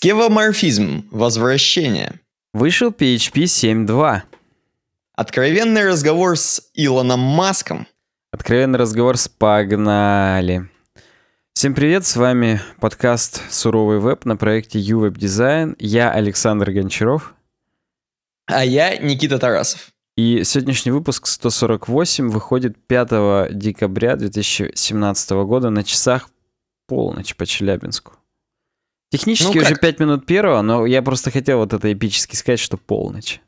Скевоморфизм. Возвращение. Вышел PHP 7.2. Откровенный разговор с Илоном Маском. Откровенный разговор с Погнали. Всем привет, с вами подкаст «Суровый веб» на проекте UWeb Design. Я Александр Гончаров. А я Никита Тарасов. И сегодняшний выпуск 148 выходит 5 декабря 2017 года на часах полночь по Челябинску. Технически ну, уже как? 5 минут первого, но я просто хотел вот это эпически сказать, что полночь.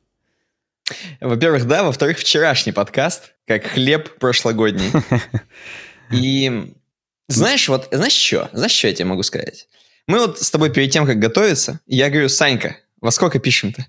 Во-первых, да. Во-вторых, вчерашний подкаст, как хлеб прошлогодний. И знаешь, вот, знаешь что? Знаешь, что я тебе могу сказать? Мы вот с тобой перед тем, как готовиться, я говорю, Санька, во сколько пишем-то?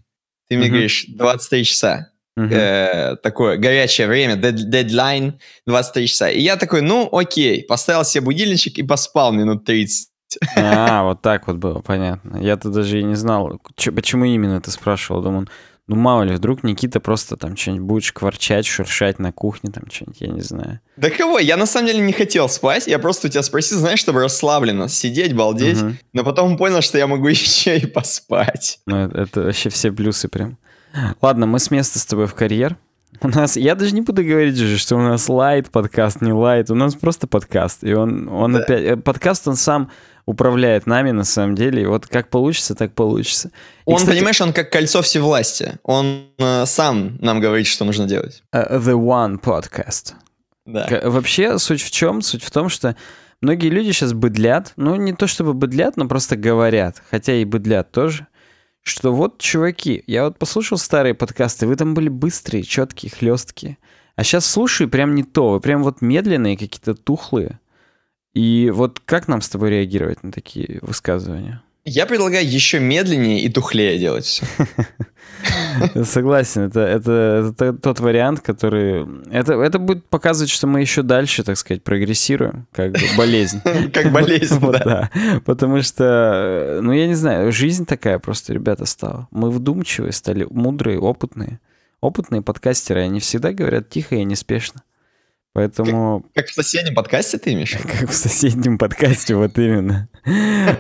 Ты мне говоришь, 23 часа. Э, такое горячее время, дедлайн 23 часа. И я такой, ну окей, поставил себе будильничек и поспал минут 30. А, вот так вот было, понятно. Я-то даже и не знал, почему именно ты спрашивал. Думал, ну мало ли, вдруг Никита просто там что-нибудь будет шкварчать, шуршать на кухне, там что-нибудь, я не знаю. Да кого? Я на самом деле не хотел спать, я просто у тебя спросил, знаешь, чтобы расслабленно сидеть, балдеть, угу. но потом понял, что я могу еще и поспать. Ну это, это вообще все плюсы прям. Ладно, мы с места с тобой в карьер. У нас, я даже не буду говорить уже, что у нас лайт подкаст, не лайт, у нас просто подкаст. И он, он да. опять, э, подкаст он сам управляет нами на самом деле. И вот как получится, так получится. Он, кстати, понимаешь, он как кольцо всевластия. Он э, сам нам говорит, что нужно делать. Э, The One Podcast. Да. Вообще, суть в чем? Суть в том, что многие люди сейчас быдлят. Ну, не то чтобы быдлят, но просто говорят. Хотя и быдлят тоже. Что вот, чуваки, я вот послушал старые подкасты, вы там были быстрые, четкие, хлесткие. А сейчас слушаю прям не то, вы прям вот медленные какие-то тухлые. И вот как нам с тобой реагировать на такие высказывания? Я предлагаю еще медленнее и тухлее делать все. Согласен, это, это, это тот вариант, который... Это, это будет показывать, что мы еще дальше, так сказать, прогрессируем, как болезнь. Как болезнь, да. Потому что, э, ну я не знаю, жизнь такая просто, ребята, стала. Мы вдумчивые стали, мудрые, опытные. Опытные подкастеры, они всегда говорят тихо и неспешно. Поэтому... Как, как в соседнем подкасте ты имеешь? Как в соседнем подкасте, вот именно.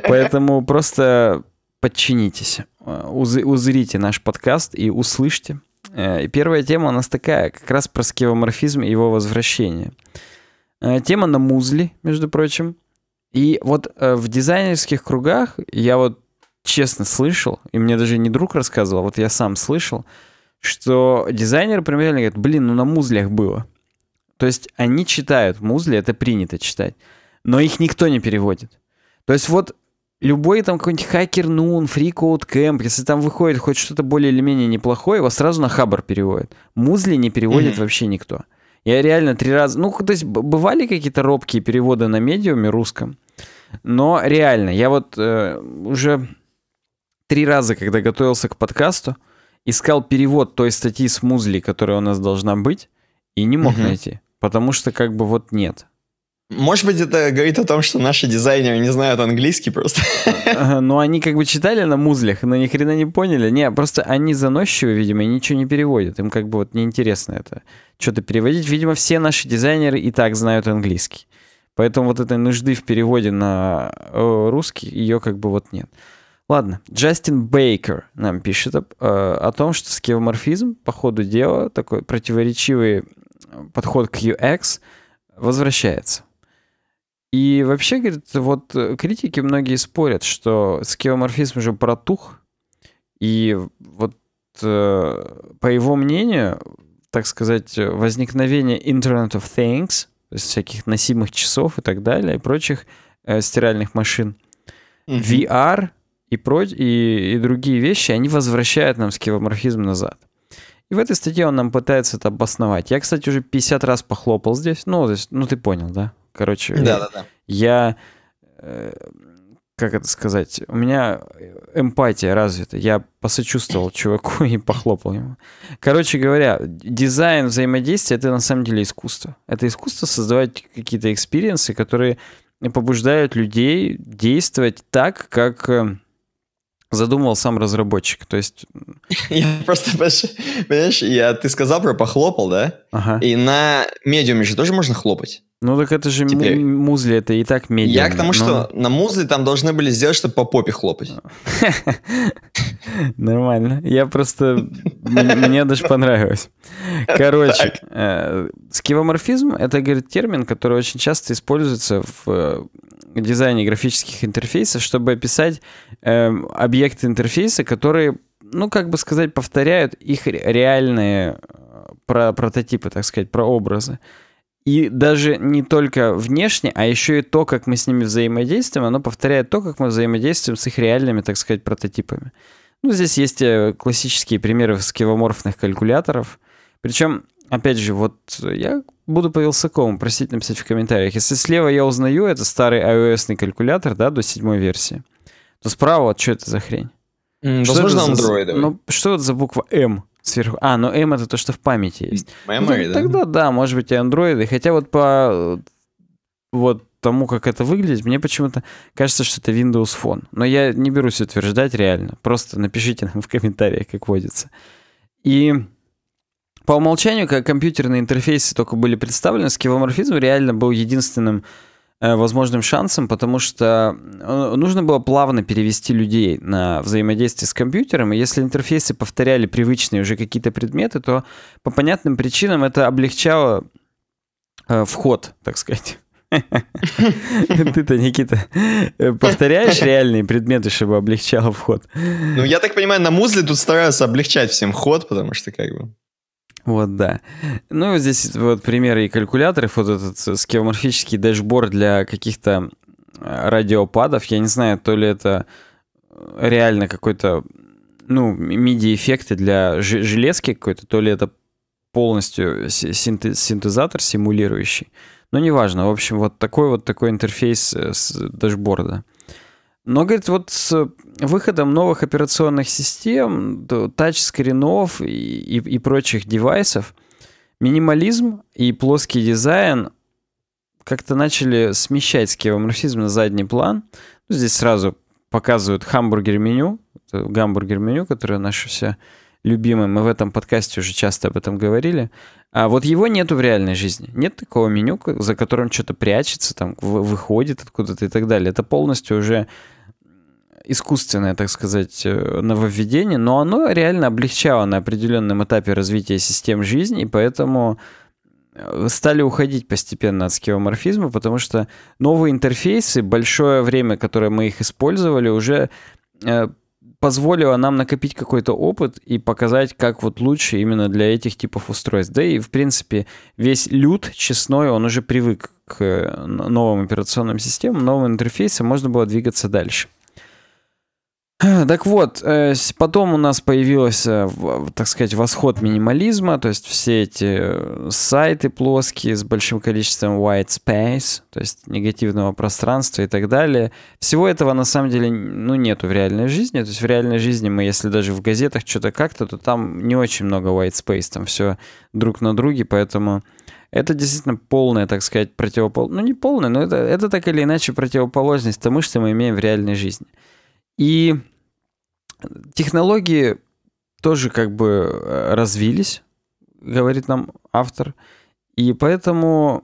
Поэтому просто подчинитесь, узрите наш подкаст и услышьте. Э, и первая тема у нас такая, как раз про скевоморфизм и его возвращение. Э, тема на музле, между прочим. И вот э, в дизайнерских кругах я вот честно слышал, и мне даже не друг рассказывал, вот я сам слышал, что дизайнеры примерно говорят, блин, ну на музлях было. То есть они читают в музле, это принято читать, но их никто не переводит. То есть вот любой там какой-нибудь хакер Нун, фрикоут кэмп, если там выходит хоть что-то более или менее неплохое, его сразу на хабар переводят. Музли не переводит mm-hmm. вообще никто. Я реально три раза... Ну, то есть бывали какие-то робкие переводы на медиуме русском, но реально, я вот э, уже три раза, когда готовился к подкасту, искал перевод той статьи с музли, которая у нас должна быть, и не мог mm-hmm. найти. Потому что как бы вот нет. Может быть, это говорит о том, что наши дизайнеры не знают английский просто. Ну, они как бы читали на музлях, но ни хрена не поняли. Не, просто они заносчивы, видимо, и ничего не переводят. Им как бы вот неинтересно это что-то переводить. Видимо, все наши дизайнеры и так знают английский. Поэтому вот этой нужды в переводе на э, русский ее как бы вот нет. Ладно, Джастин Бейкер нам пишет о, э, о том, что скевоморфизм по ходу дела такой противоречивый подход к UX возвращается. И вообще, говорит, вот э, критики многие спорят, что скеоморфизм уже протух, и вот э, по его мнению, так сказать, возникновение Internet of Things, то есть всяких носимых часов и так далее, и прочих э, стиральных машин, угу. VR и, про- и, и другие вещи, они возвращают нам скеоморфизм назад. И в этой статье он нам пытается это обосновать. Я, кстати, уже 50 раз похлопал здесь. Ну, то есть, ну ты понял, да? Короче, да, да, да. я э, как это сказать, у меня эмпатия развита. Я посочувствовал чуваку и похлопал ему. Короче говоря, дизайн взаимодействия — это на самом деле искусство. Это искусство создавать какие-то экспириенсы, которые побуждают людей действовать так, как э, задумывал сам разработчик. То есть... Я просто, понимаешь, я, ты сказал про похлопал, да? Ага. И на медиуме же тоже можно хлопать. Ну так это же Теперь... музли, это и так медиа. Я к тому, но... что ну. на музли там должны были сделать, чтобы по попе хлопать. Нормально. Я просто... Мне даже понравилось. Короче, э, скивоморфизм — это, говорит, термин, который очень часто используется в э, дизайне графических интерфейсов, чтобы описать эм, объекты интерфейса, которые, ну, как бы сказать, повторяют их реальные э, прототипы, так сказать, прообразы. образы. И даже не только внешне, а еще и то, как мы с ними взаимодействуем, оно повторяет то, как мы взаимодействуем с их реальными, так сказать, прототипами. Ну, здесь есть э, классические примеры скевоморфных калькуляторов. Причем, опять же, вот я буду по Вилсакому просить написать в комментариях. Если слева я узнаю, это старый iOS-ный калькулятор, да, до седьмой версии, то справа вот что это за хрень? Возможно, что за, Android. Ну, что это за буква М? Сверху. А, ну M это то, что в памяти есть. Memory, ну, тогда, да? Тогда да, может быть и андроиды. Хотя вот по вот тому, как это выглядит, мне почему-то кажется, что это Windows Phone. Но я не берусь утверждать реально. Просто напишите нам в комментариях, как водится. И по умолчанию, как компьютерные интерфейсы только были представлены, скивоморфизм реально был единственным Э, возможным шансом, потому что э, нужно было плавно перевести людей на взаимодействие с компьютером, и если интерфейсы повторяли привычные уже какие-то предметы, то по понятным причинам это облегчало э, вход, так сказать. Ты-то, Никита, повторяешь реальные предметы, чтобы облегчало вход? Ну, я так понимаю, на музле тут стараются облегчать всем ход, потому что как бы... Вот, да. Ну, здесь вот примеры и калькуляторов, вот этот скеоморфический дашборд для каких-то а, радиопадов. Я не знаю, то ли это э, реально какой-то, ну, MIDI-эффекты для железки какой-то, то ли это полностью синтезатор симулирующий. Но неважно. В общем, вот такой вот такой интерфейс э, с дашборда. Но, говорит, вот с выходом новых операционных систем, тачскринов и, и, и прочих девайсов, минимализм и плоский дизайн как-то начали смещать скеоморфизм на задний план. Ну, здесь сразу показывают хамбургер-меню, гамбургер-меню, которое наше все любимое. Мы в этом подкасте уже часто об этом говорили. А вот его нету в реальной жизни. Нет такого меню, за которым что-то прячется, там выходит откуда-то и так далее. Это полностью уже искусственное, так сказать, э, нововведение, но оно реально облегчало на определенном этапе развития систем жизни, и поэтому э, стали уходить постепенно от скеоморфизма, потому что новые интерфейсы, большое время, которое мы их использовали, уже э, позволило нам накопить какой-то опыт и показать, как вот лучше именно для этих типов устройств. Да и, в принципе, весь люд честной, он уже привык к новым операционным системам, новым интерфейсам, можно было двигаться дальше. Так вот, э, потом у нас появился, э, так сказать, восход минимализма, то есть все эти э, сайты плоские с большим количеством white space, то есть негативного пространства и так далее. Всего этого на самом деле ну, нету в реальной жизни. То есть в реальной жизни мы, если даже в газетах что-то как-то, то там не очень много white space, там все друг на друге, поэтому это действительно полная, так сказать, противоположность. Ну, не полная, но это, это так или иначе противоположность тому, что мы имеем в реальной жизни. И технологии тоже как бы э, развились, говорит нам автор. И поэтому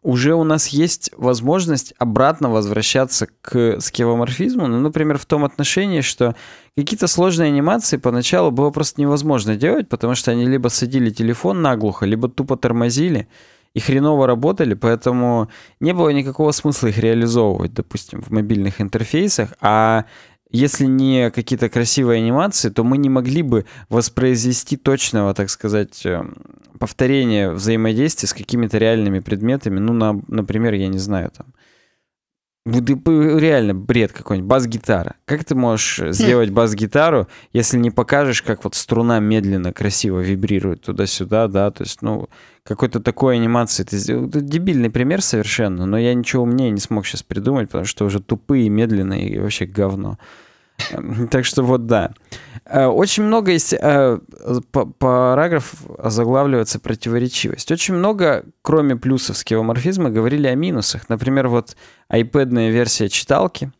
уже у нас есть возможность обратно возвращаться к скевоморфизму, ну, например, в том отношении, что какие-то сложные анимации поначалу было просто невозможно делать, потому что они либо садили телефон наглухо, либо тупо тормозили, и хреново работали, поэтому не было никакого смысла их реализовывать, допустим, в мобильных интерфейсах, а если не какие-то красивые анимации, то мы не могли бы воспроизвести точного, так сказать, эм, повторения взаимодействия с какими-то реальными предметами. Ну, на, например, я не знаю, там, ну, реально бред какой-нибудь, бас-гитара. Как ты можешь сделать бас-гитару, если не покажешь, как вот струна медленно, красиво вибрирует туда-сюда, да, то есть, ну, какой-то такой анимации ты сделал. Это дебильный пример совершенно, но я ничего умнее не смог сейчас придумать, потому что уже тупые, медленные и вообще говно. Эм, так что вот да. Э, очень много есть э, параграф заглавливается противоречивость. Очень много, кроме плюсов скеоморфизма, говорили о минусах. Например, вот iPad версия читалки,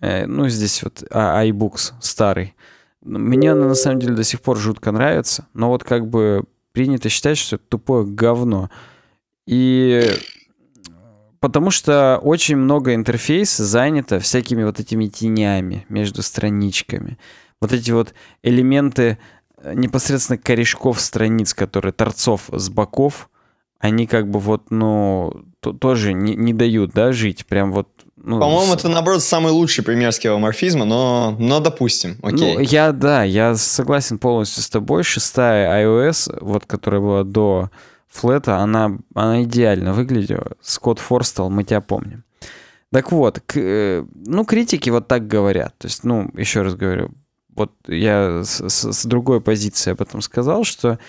э, ну здесь вот а, iBooks старый. Мне она на самом деле до сих пор жутко нравится, но вот как бы принято считать, что это тупое говно. И Потому что очень много интерфейса занято всякими вот этими тенями между страничками. Вот эти вот элементы э, непосредственно корешков страниц, которые торцов с боков, они как бы вот, ну, то, тоже не, не дают, да, жить. Прям вот ну, По-моему, с... это, наоборот, самый лучший пример скевоморфизма, но, но допустим, ну, окей. Ну, я, да, я согласен полностью с тобой. Шестая iOS, вот, которая была до флета, она, она идеально выглядела. Скотт Форстел, мы тебя помним. Так вот, к, э, ну, критики вот так говорят. То есть, ну, еще раз говорю, вот я с, с, с другой позиции об этом сказал, что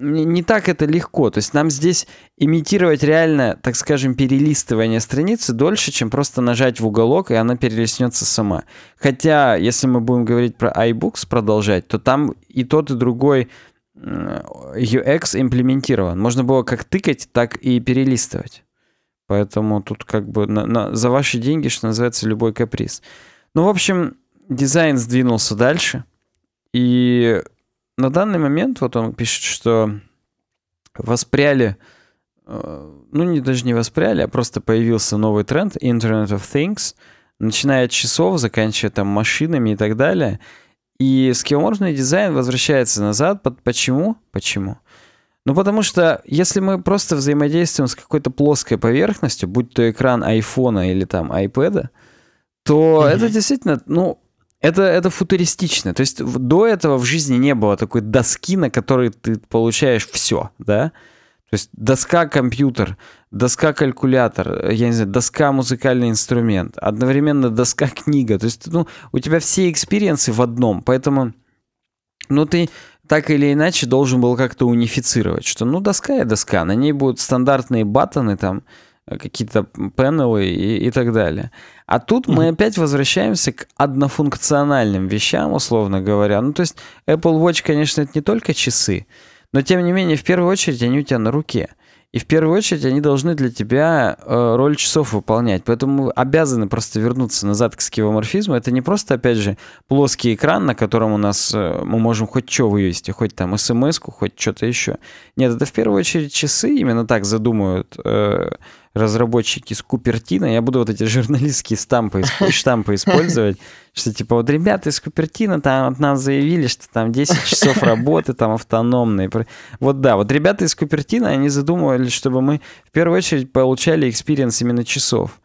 не, не так это легко. То есть нам здесь имитировать реально, так скажем, перелистывание страницы дольше, чем просто нажать в уголок, и она перелистнется сама. Хотя, если мы будем говорить про iBooks продолжать, то там и тот, и другой UX э, имплементирован. Можно было как тыкать, так и перелистывать. Поэтому тут как бы на, на, за ваши деньги, что называется, любой каприз. Ну, в общем, дизайн сдвинулся дальше. И на данный момент, вот он пишет, что воспряли, э, ну, не, даже не воспряли, а просто появился новый тренд Internet of Things, начиная от часов, заканчивая там машинами и так далее – и скеоморфный дизайн возвращается назад. Под Почему? Почему? Ну, потому что если мы просто взаимодействуем с какой-то плоской поверхностью, будь то экран айфона или там айпэда, то mm-hmm. это действительно, ну, это, это футуристично. То есть до этого в жизни не было такой доски, на которой ты получаешь все, да? То есть доска компьютер, доска калькулятор, я не знаю, доска музыкальный инструмент, одновременно доска книга. То есть ну, у тебя все экспириенсы в одном, поэтому ну, ты так или иначе должен был как-то унифицировать, что ну доска и доска, на ней будут стандартные баттоны там, э, какие-то панелы и, и так далее. А тут мы опять возвращаемся к однофункциональным вещам, условно говоря. Ну, то есть Apple Watch, конечно, это не только часы, но тем не менее, в первую очередь они у тебя на руке. И в первую очередь они должны для тебя э, роль часов выполнять. Поэтому обязаны просто вернуться назад к скивоморфизму. Это не просто, опять же, плоский экран, на котором у нас э, мы можем хоть что вывести, хоть там смс хоть что-то еще. Нет, это в первую очередь часы, именно так задумают. э, разработчики с Купертина, я буду вот эти журналистские стампы, штампы использовать, что типа вот ребята из Купертина там от нас заявили, что там 10 часов работы там автономные. Вот да, вот ребята из Купертина, они задумывали, чтобы мы в первую очередь получали экспириенс именно часов.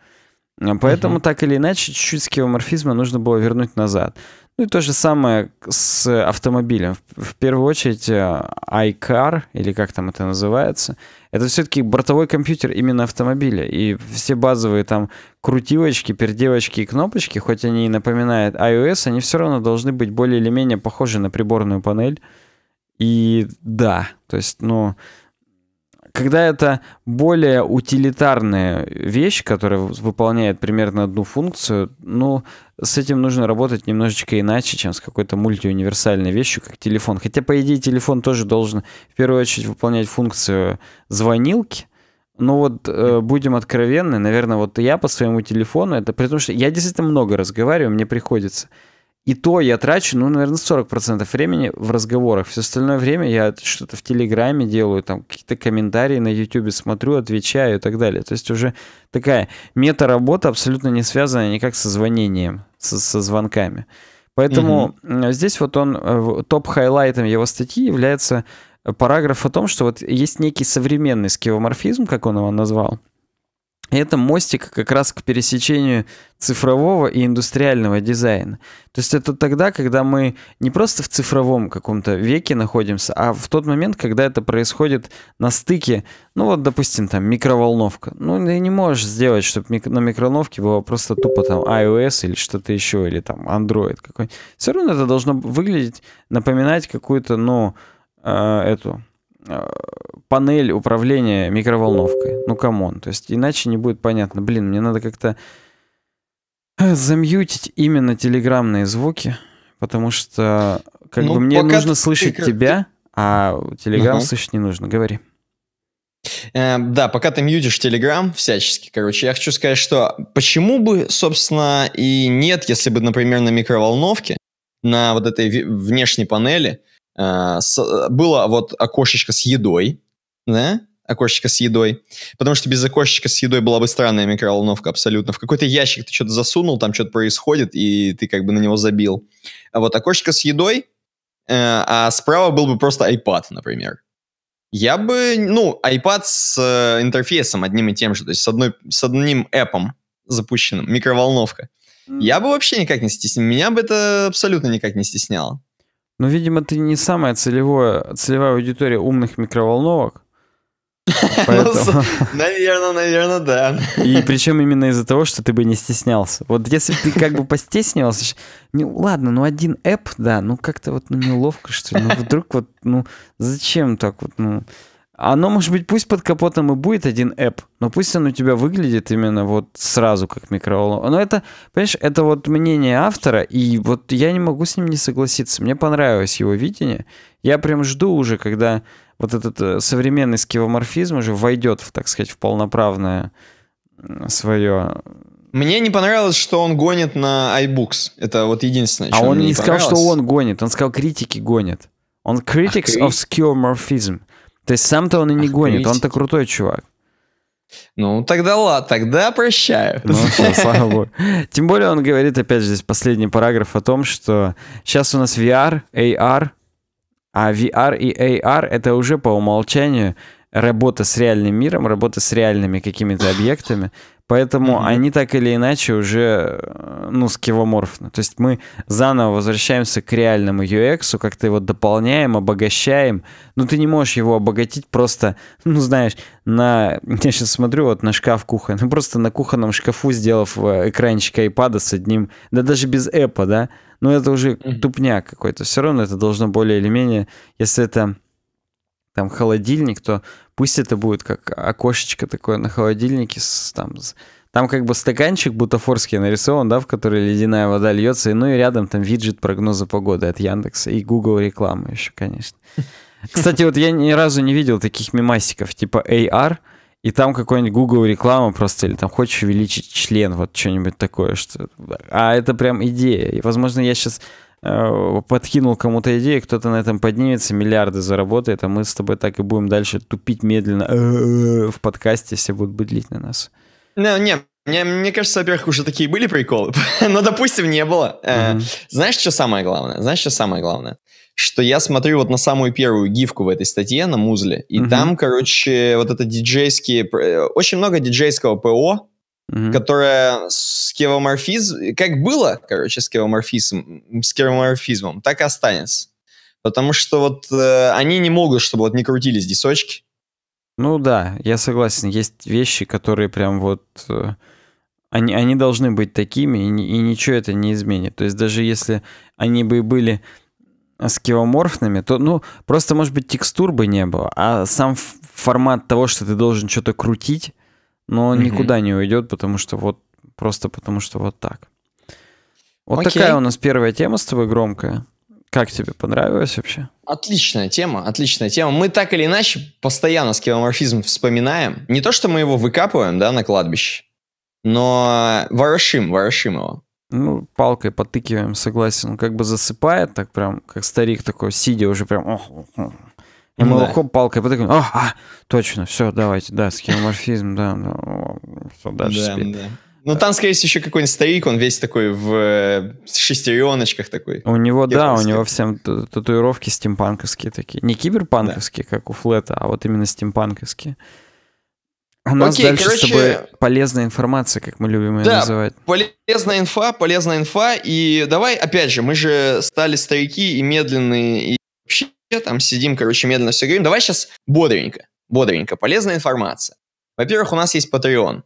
Поэтому угу. так или иначе чуть-чуть скеоморфизма нужно было вернуть назад. Ну и то же самое с автомобилем. В первую очередь э, iCar, или как там это называется, это все-таки бортовой компьютер именно автомобиля. И все базовые там крутилочки, пердевочки и кнопочки, хоть они и напоминают iOS, они все равно должны быть более или менее похожи на приборную панель. И да, то есть, ну, когда это более утилитарная вещь, которая выполняет примерно одну функцию, ну, с этим нужно работать немножечко иначе, чем с какой-то мультиуниверсальной вещью, как телефон. Хотя, по идее, телефон тоже должен в первую очередь выполнять функцию звонилки, Но вот э, будем откровенны, наверное, вот я по своему телефону, это при том, что я действительно много разговариваю, мне приходится. И то я трачу, ну, наверное, 40% времени в разговорах. Все остальное время я что-то в Телеграме делаю, там какие-то комментарии на Ютубе смотрю, отвечаю и так далее. То есть уже такая мета-работа абсолютно не связана никак со звонением, со, со звонками. Поэтому угу. здесь вот он, э, топ-хайлайтом его статьи является параграф о том, что вот есть некий современный скеоморфизм, как он его назвал, это мостик как раз к пересечению цифрового и индустриального дизайна. То есть это тогда, когда мы не просто в цифровом каком-то веке находимся, а в тот момент, когда это происходит на стыке, ну вот, допустим, там микроволновка. Ну, ты не можешь сделать, чтобы на микроволновке было просто тупо там iOS или что-то еще, или там Android какой-нибудь. Все равно это должно выглядеть, напоминать какую-то, ну, э, эту Э, панель управления микроволновкой. Ну, камон. То есть иначе не будет понятно. Блин, мне надо как-то э, замьютить именно телеграммные звуки, потому что как ну, бы мне нужно слышать ты... тебя, а телеграмм угу. слышать не нужно. Говори. Э, да, пока ты мьютишь Телеграм всячески, короче, я хочу сказать, что почему бы, собственно, и нет, если бы, например, на микроволновке, на вот этой внешней панели, а, с, э, было вот окошечко с едой, да, окошечко с едой. Потому что без окошечка с едой была бы странная микроволновка абсолютно. В какой-то ящик ты что-то засунул, там что-то происходит, и ты как бы на него забил. А вот окошечко с едой, э, а справа был бы просто iPad, например. Я бы, ну, iPad с э, интерфейсом одним и тем же, то есть с, одной, с одним эпом запущенным, микроволновка. Я бы вообще никак не стеснял. Меня бы это абсолютно никак не стесняло. Ну, видимо, ты не самая целевая, целевая аудитория умных микроволновок. Ну, Поэтому... Наверное, наверное, да. И причем именно из-за того, что ты бы не стеснялся. Вот если ты как бы постеснялся, ну ладно, ну один эп, да, ну как-то вот ну, неловко, что ли, ну вдруг вот, ну зачем так вот, ну... Оно, может быть, пусть под капотом и будет один app, но пусть оно у тебя выглядит именно вот сразу как микроволновка. Но это, понимаешь, это вот мнение автора, и вот я не могу с ним не согласиться. Мне понравилось его видение. Я прям жду уже, когда вот этот э, современный скивоморфизм уже войдет, в, так сказать, в полноправное свое э, мне не понравилось, что он гонит на iBooks. Это вот единственное, А он не, не сказал, что он гонит, он сказал, критики гонят. Он а critics а, of skeuomorphism. То есть сам-то он и не Ах, гонит, он-то крутой чувак. Ну, тогда ладно, тогда прощаю. Ну, все, слава богу. Тем более он говорит, опять же, здесь последний параграф о том, что сейчас у нас VR, AR, а VR и AR — это уже по умолчанию работа с реальным миром, работа с реальными какими-то объектами. Поэтому mm-hmm. они так или иначе уже, э, ну, скивоморфны. То есть мы заново возвращаемся к реальному UX, как-то его дополняем, обогащаем. Но ну, ты не можешь его обогатить просто, ну, знаешь, на... Я сейчас смотрю вот на шкаф кухонный. Просто на кухонном шкафу, сделав э, экранчик айпада с одним... Да даже без эпа, да? но ну, это уже тупняк какой-то. Все равно это должно более или менее... Если это там холодильник, то пусть это будет как окошечко такое на холодильнике с, там, с, там как бы стаканчик бутафорский нарисован, да, в который ледяная вода льется, и ну и рядом там виджет прогноза погоды от Яндекса и Google рекламы еще, конечно. Кстати, вот я ни разу не видел таких мемасиков типа AR, и там какой-нибудь Google реклама просто, или там хочешь увеличить член, вот что-нибудь такое. Что... А это прям идея. И, возможно, я сейчас Э, подкинул кому-то идею, кто-то на этом поднимется, миллиарды заработает, а мы с тобой так и будем дальше тупить медленно э, в подкасте, если будут быть быдлить на нас. Не, ну, не, мне, мне кажется, во-первых, уже такие были приколы, но, допустим, не было. Э, знаешь, что самое главное? Знаешь, что самое главное? Что я смотрю вот на самую первую гифку в этой статье, на Музле, и там, короче, вот это диджейские... Очень много диджейского ПО, угу. которая с кевоморфизм... Как было, короче, с кевоморфизмом, с кевоморфизмом, так и останется. Потому что вот э, они не могут, чтобы вот не крутились дисочки. Ну да, я согласен. Есть вещи, которые прям вот... Э, они, они должны быть такими, и, и ничего это не изменит. То есть даже если они бы и были скеоморфными, то, ну, просто, может быть, текстур бы не было, а сам формат того, что ты должен что-то крутить, но угу. никуда не уйдет, потому что вот просто потому что вот так. Вот Окей. такая у нас первая тема с тобой громкая. Как тебе понравилось вообще? Отличная тема, отличная тема. Мы так или иначе постоянно скеломорфизм вспоминаем. Не то, что мы его выкапываем, да, на кладбище, но ворошим, ворошим его. Ну, палкой потыкиваем, согласен. Он как бы засыпает, так прям, как старик такой, сидя уже прям... Ну и мы да. хоп, палкой потыкаем. О, а, точно, все, давайте, да, скеоморфизм, да, ну, да, все, дальше да, Ну, там, скорее всего, еще какой-нибудь старик, он весь такой в э, шестереночках такой. У него, да, у него всем татуировки стимпанковские такие. Не киберпанковские, как у Флета, а вот именно стимпанковские. У нас Окей, дальше короче, с тобой полезная информация, как мы любим ее да, называть. полезная инфа, полезная инфа. И давай, опять же, мы же стали старики и медленные, и вообще там сидим, короче, медленно все говорим. Давай сейчас бодренько, бодренько, полезная информация. Во-первых, у нас есть Patreon.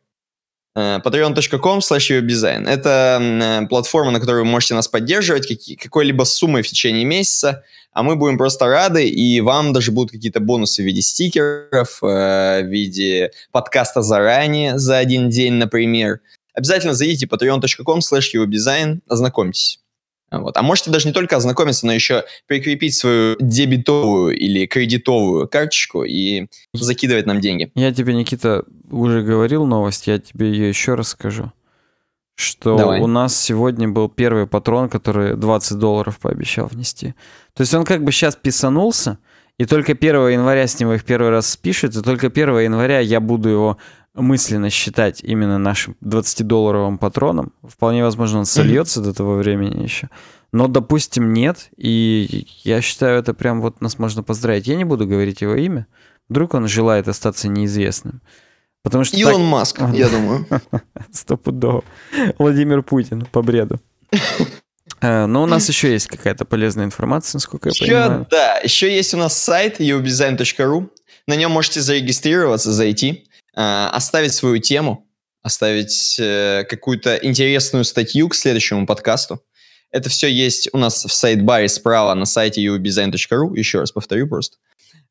Э, patreon.com slash Это э, платформа, на которой вы можете нас поддерживать какой-либо суммой в течение месяца, а мы будем просто рады, и вам даже будут какие-то бонусы в виде стикеров, э, в виде подкаста заранее за один день, например. Обязательно зайдите patreon.com slash ознакомьтесь. Вот. А можете даже не только ознакомиться, но еще прикрепить свою дебетовую или кредитовую карточку и закидывать нам деньги. Я тебе, Никита, уже говорил новость, я тебе ее еще раз скажу. Что Давай. у нас сегодня был первый патрон, который 20 долларов пообещал внести. То есть он как бы сейчас писанулся, и только 1 января с него их первый раз спишет, и только 1 января я буду его мысленно считать именно нашим 20-долларовым патроном. Вполне возможно, он сольется mm-hmm. до того времени еще. Но, допустим, нет. И я считаю, это прям вот нас можно поздравить. Я не буду говорить его имя. Вдруг он желает остаться неизвестным. Потому что Илон так... Маск, а, я думаю. Стопудово. Владимир Путин, по бреду. Э, но у нас еще есть какая-то полезная информация, насколько я еще, понимаю. Да, еще есть у нас сайт uobdesign.ru. На нем можете зарегистрироваться, зайти. А, оставить свою тему, оставить э, какую-то интересную статью к следующему подкасту. Это все есть у нас в сайт-баре справа на сайте udesign.ru, еще раз повторю просто.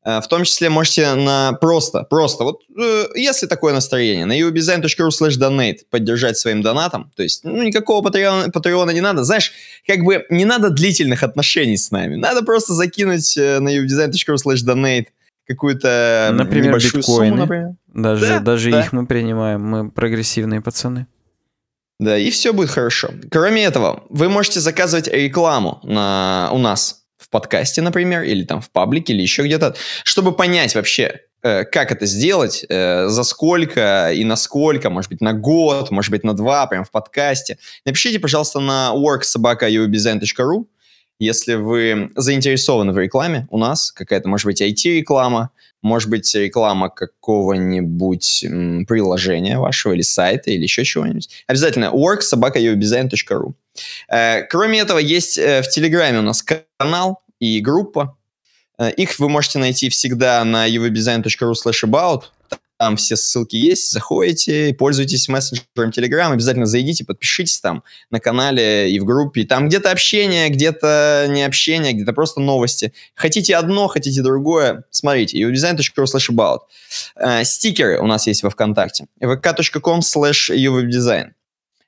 А, в том числе можете на просто, просто, вот э, если такое настроение, на udesign.ru slash donate поддержать своим донатом, то есть ну, никакого патреона, патреона не надо, знаешь, как бы не надо длительных отношений с нами, надо просто закинуть э, на udesign.ru slash donate какую-то например, небольшую биткоины. сумму, например. Даже, да, даже да. их мы принимаем, мы прогрессивные пацаны. Да, и все будет хорошо. Кроме этого, вы можете заказывать рекламу на, у нас в подкасте, например, или там в паблике, или еще где-то, чтобы понять вообще, э, как это сделать, э, за сколько и насколько, может быть, на год, может быть, на два, прям в подкасте. Напишите, пожалуйста, на worksobaka.udesign.ru если вы заинтересованы в рекламе у нас, какая-то, может быть, IT-реклама, может быть, реклама какого-нибудь м, приложения вашего или сайта или еще чего-нибудь. Обязательно worksobakayodesign.ru э, Кроме этого, есть э, в Телеграме у нас канал и группа. Э, их вы можете найти всегда на uvdesign.ru slash about. Там все ссылки есть, заходите, пользуйтесь мессенджером Telegram, обязательно зайдите, подпишитесь там на канале и в группе. Там где-то общение, где-то не общение, где-то просто новости. Хотите одно, хотите другое, смотрите. uwebdesign.ru slash about. Э, стикеры у нас есть во ВКонтакте. vk.com slash uwebdesign.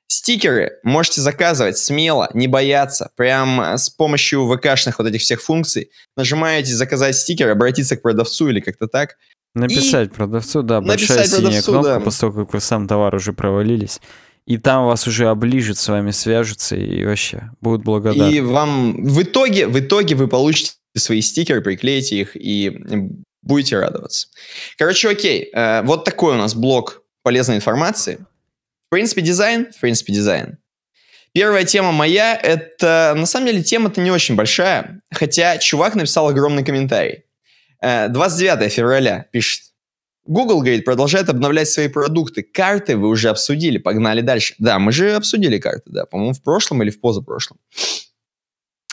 Стикеры можете заказывать смело, не бояться, прям э, с помощью ВКшных вот этих всех функций. Нажимаете «Заказать стикер», обратиться к продавцу или как-то так. Написать и... продавцу, да, большая синяя кнопка, да. после вы сам товар уже провалились. И там вас уже оближет, с вами свяжутся и вообще будут благодарны. И вам в итоге, в итоге вы получите свои стикеры, приклеите их и будете радоваться. Короче, окей, э, вот такой у нас блок полезной информации. В принципе, дизайн, в принципе, дизайн. Первая тема моя, это, на самом деле, тема-то не очень большая, хотя чувак написал огромный комментарий. 29 э, февраля пишет. Google, говорит, продолжает обновлять свои продукты. Карты вы уже обсудили, погнали дальше. Да, мы же обсудили карты, да, по-моему, в прошлом или в позапрошлом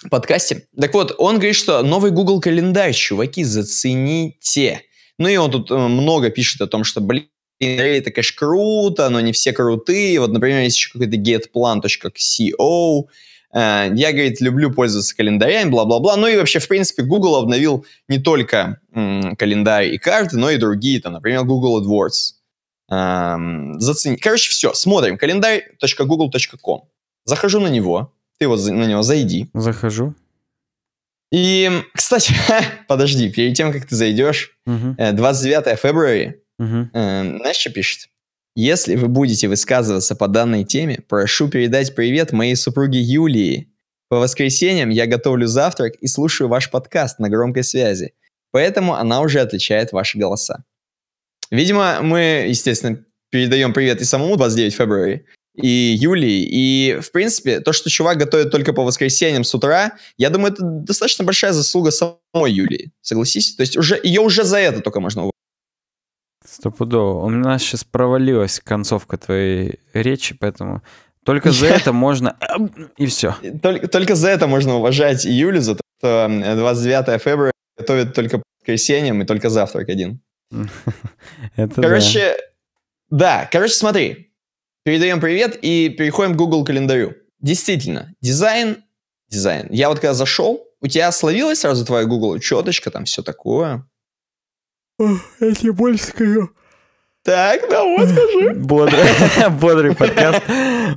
подкасте. Так вот, он говорит, что новый Google календарь, чуваки, зацените. Ну и он тут э, много пишет о том, что, блин, это, конечно, круто, но не все крутые. Вот, например, есть еще какой-то getplan.co, Э, я, говорит, люблю пользоваться календарями, бла-бла-бла. Ну и вообще, в принципе, Google обновил не только календарь и карты, но и другие, там, например, Google AdWords. Эм, зацени... Короче, все, смотрим. Календарь.google.com. Захожу на него. Ты вот на него зайди. Захожу. И, кстати, подожди, перед тем, как ты зайдешь, угу. 29 э, февраля, угу. знаешь, что пишет? Если вы будете высказываться по данной теме, прошу передать привет моей супруге Юлии. По воскресеньям я готовлю завтрак и слушаю ваш подкаст на громкой связи, поэтому она уже отличает ваши голоса. Видимо, мы, естественно, передаем привет и самому 29 февраля, и Юлии. И, в принципе, то, что чувак готовит только по воскресеньям с утра, я думаю, это достаточно большая заслуга самой Юлии. Согласитесь, То есть уже, ее уже за это только можно Стопудово. У меня сейчас провалилась концовка твоей речи, поэтому только за это можно... И все. Только, только за это можно уважать Юлю, за то, что 29 февраля готовят только по воскресеньям и только завтрак один. Это короче, да. да, короче, смотри. Передаем привет и переходим к Google календарю. Действительно, дизайн, дизайн. Я вот когда зашел, у тебя словилась сразу твоя Google учеточка, там все такое. Я тебе больше скажу. Так, да, вот скажи. Бодрый, бодрый подкаст.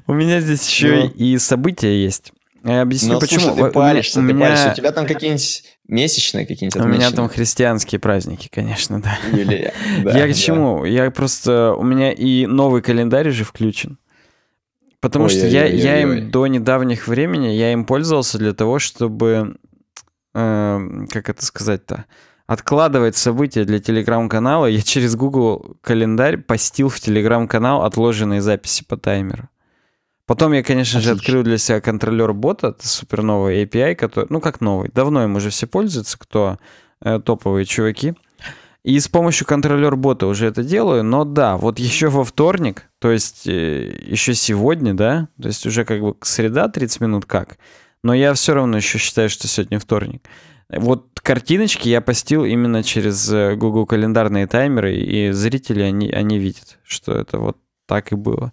У меня здесь еще ну. и события есть. Я объясню, Но, ну, почему. Слушай, ты палишься, у меня... ты У тебя там какие-нибудь месячные какие-нибудь отмечены. У меня там христианские праздники, конечно, да. Юлия, да я к чему? Я просто... У меня и новый календарь же включен. Потому ой, что ой, я, ой, я им до недавних времени, я им пользовался для того, чтобы... Э, как это сказать-то? откладывать события для телеграм-канала, я через Google календарь постил в телеграм-канал отложенные записи по таймеру. Потом я, конечно Отлично. же, открыл для себя контролер бота, это супер новый API, который, ну как новый, давно им уже все пользуются, кто э, топовые чуваки. И с помощью контролер бота уже это делаю, но да, вот еще во вторник, то есть э, еще сегодня, да, то есть уже как бы среда 30 минут как, но я все равно еще считаю, что сегодня вторник. Вот картиночки я постил именно через э, Google календарные таймеры, и зрители, они, они видят, что это вот так и было.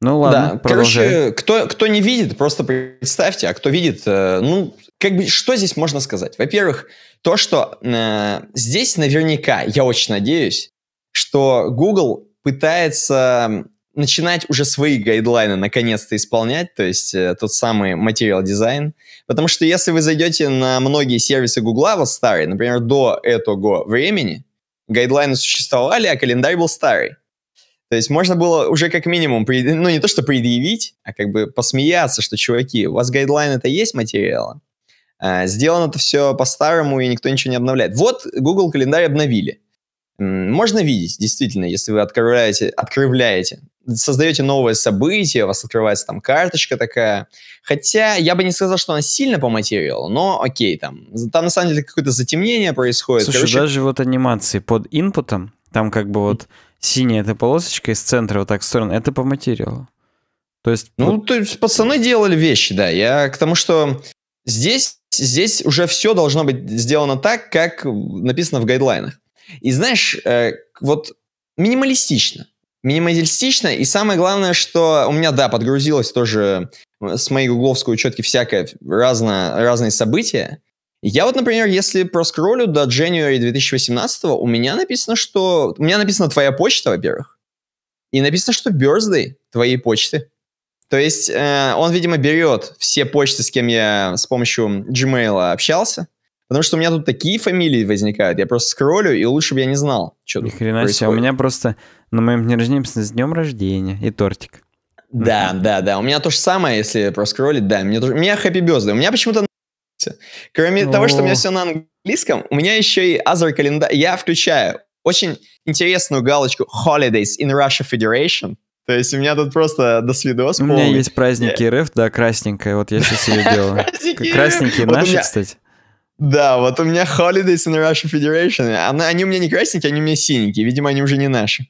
Ну ладно, да. Короче, кто, кто не видит, просто представьте, а кто видит, э, ну, как бы, что здесь можно сказать? Во-первых, то, что э, здесь наверняка, я очень надеюсь, что Google пытается начинать уже свои гайдлайны наконец-то исполнять, то есть э, тот самый материал дизайн. Потому что если вы зайдете на многие сервисы Гугла, вот старые, например, до этого времени, гайдлайны существовали, а календарь был старый. То есть можно было уже как минимум, пред... ну не то что предъявить, а как бы посмеяться, что, чуваки, у вас гайдлайн это есть материала, а, сделано это все по-старому и никто ничего не обновляет. Вот Google календарь обновили можно видеть, действительно, если вы открываете, открывляете, создаете новое событие, у вас открывается там карточка такая. Хотя я бы не сказал, что она сильно по материалу, но окей, там, там на самом деле какое-то затемнение происходит. Слушай, Короче... даже вот анимации под инпутом, там как бы вот синяя эта полосочка из центра вот так в сторону, это по материалу. То есть... Ну, то есть пацаны делали вещи, да. Я к тому, что здесь, здесь уже все должно быть сделано так, как написано в гайдлайнах. И знаешь, э, вот минималистично. Минималистично, и самое главное, что у меня, да, подгрузилось тоже э, с моей гугловской учетки всякое разно, разные события. Я вот, например, если проскроллю до January 2018, у меня написано, что... У меня написано твоя почта, во-первых. И написано, что birthday твоей почты. То есть э, он, видимо, берет все почты, с кем я с помощью Gmail общался, Потому что у меня тут такие фамилии возникают. Я просто скроллю, и лучше бы я не знал, что Ни хрена себе, у меня просто на моем дне рождения с днем рождения и тортик. Да, mm-hmm. да, да. У меня то же самое, если проскроллить, да. Мне тоже... У меня хэппи безды. У меня почему-то Кроме О. того, что у меня все на английском, у меня еще и other календарь. Я включаю очень интересную галочку Holidays in Russia Federation. То есть у меня тут просто до свидос. У меня есть праздники yeah. РФ, да, красненькая. Вот я сейчас ее делаю. Красненькие наши, кстати. Да, вот у меня Holidays in the Russian Federation. Она, они у меня не красненькие, они у меня синенькие. Видимо, они уже не наши.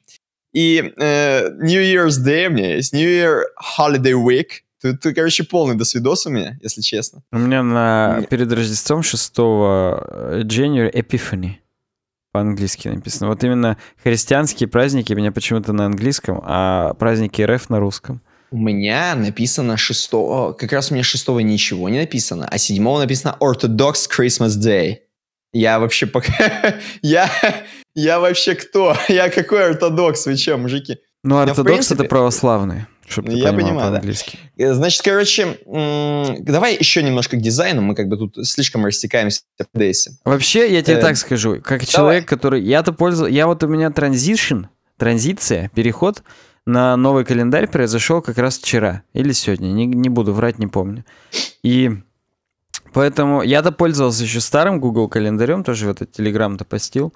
И э, New Year's Day у меня есть, New Year Holiday Week. Ты, ты, короче, полный до досвидос у меня, если честно. У меня на, Мне... перед Рождеством 6 э, January Epiphany по-английски написано. Вот именно христианские праздники у меня почему-то на английском, а праздники РФ на русском. У меня написано 6... Как раз у меня 6 ничего не написано, а 7 написано Orthodox Christmas Day. Я вообще пока... я, я вообще кто? Я какой ортодокс? Вы че, мужики? Ну, ортодокс принципе... это православные. Чтобы ты я понимаю, да. Э, значит, короче, давай еще немножко к дизайну. Мы как бы тут слишком растекаемся в DS. Вообще, я тебе э так скажу, как давай. человек, который... Я-то пользовался... Я вот у меня транзишн, транзиция, переход на новый календарь произошел как раз вчера или сегодня. Не, не буду врать, не помню. И поэтому я-то пользовался еще старым Google календарем, тоже в этот Telegram-то постил.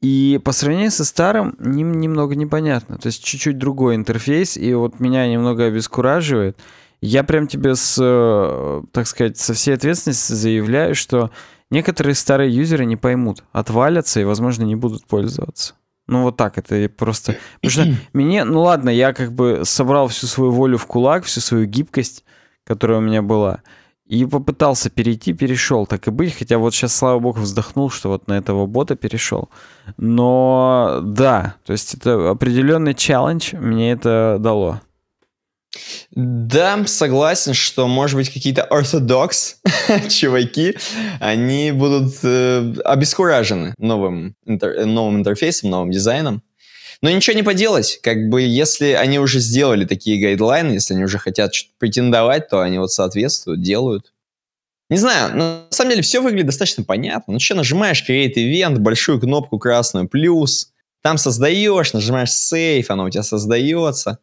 И по сравнению со старым, ним немного непонятно. То есть чуть-чуть другой интерфейс, и вот меня немного обескураживает. Я прям тебе с, э, так сказать, со всей ответственностью заявляю, что некоторые старые юзеры не поймут, отвалятся и, возможно, не будут пользоваться. Ну вот так это просто... Потому что мне, ну ладно, я как бы собрал всю свою волю в кулак, всю свою гибкость, которая у меня была, и попытался перейти, перешел, так и быть. Хотя вот сейчас, слава богу, вздохнул, что вот на этого бота перешел. Но да, то есть это определенный челлендж мне это дало. Да, согласен, что, может быть, какие-то ортодокс чуваки, они будут э, обескуражены новым, интер, новым интерфейсом, новым дизайном. Но ничего не поделать, как бы если они уже сделали такие гайдлайны, если они уже хотят претендовать, то они вот соответствуют, делают. Не знаю, ну, на самом деле все выглядит достаточно понятно. Ну что, нажимаешь Create Event, большую кнопку красную, плюс, там создаешь, нажимаешь Save, оно у тебя создается.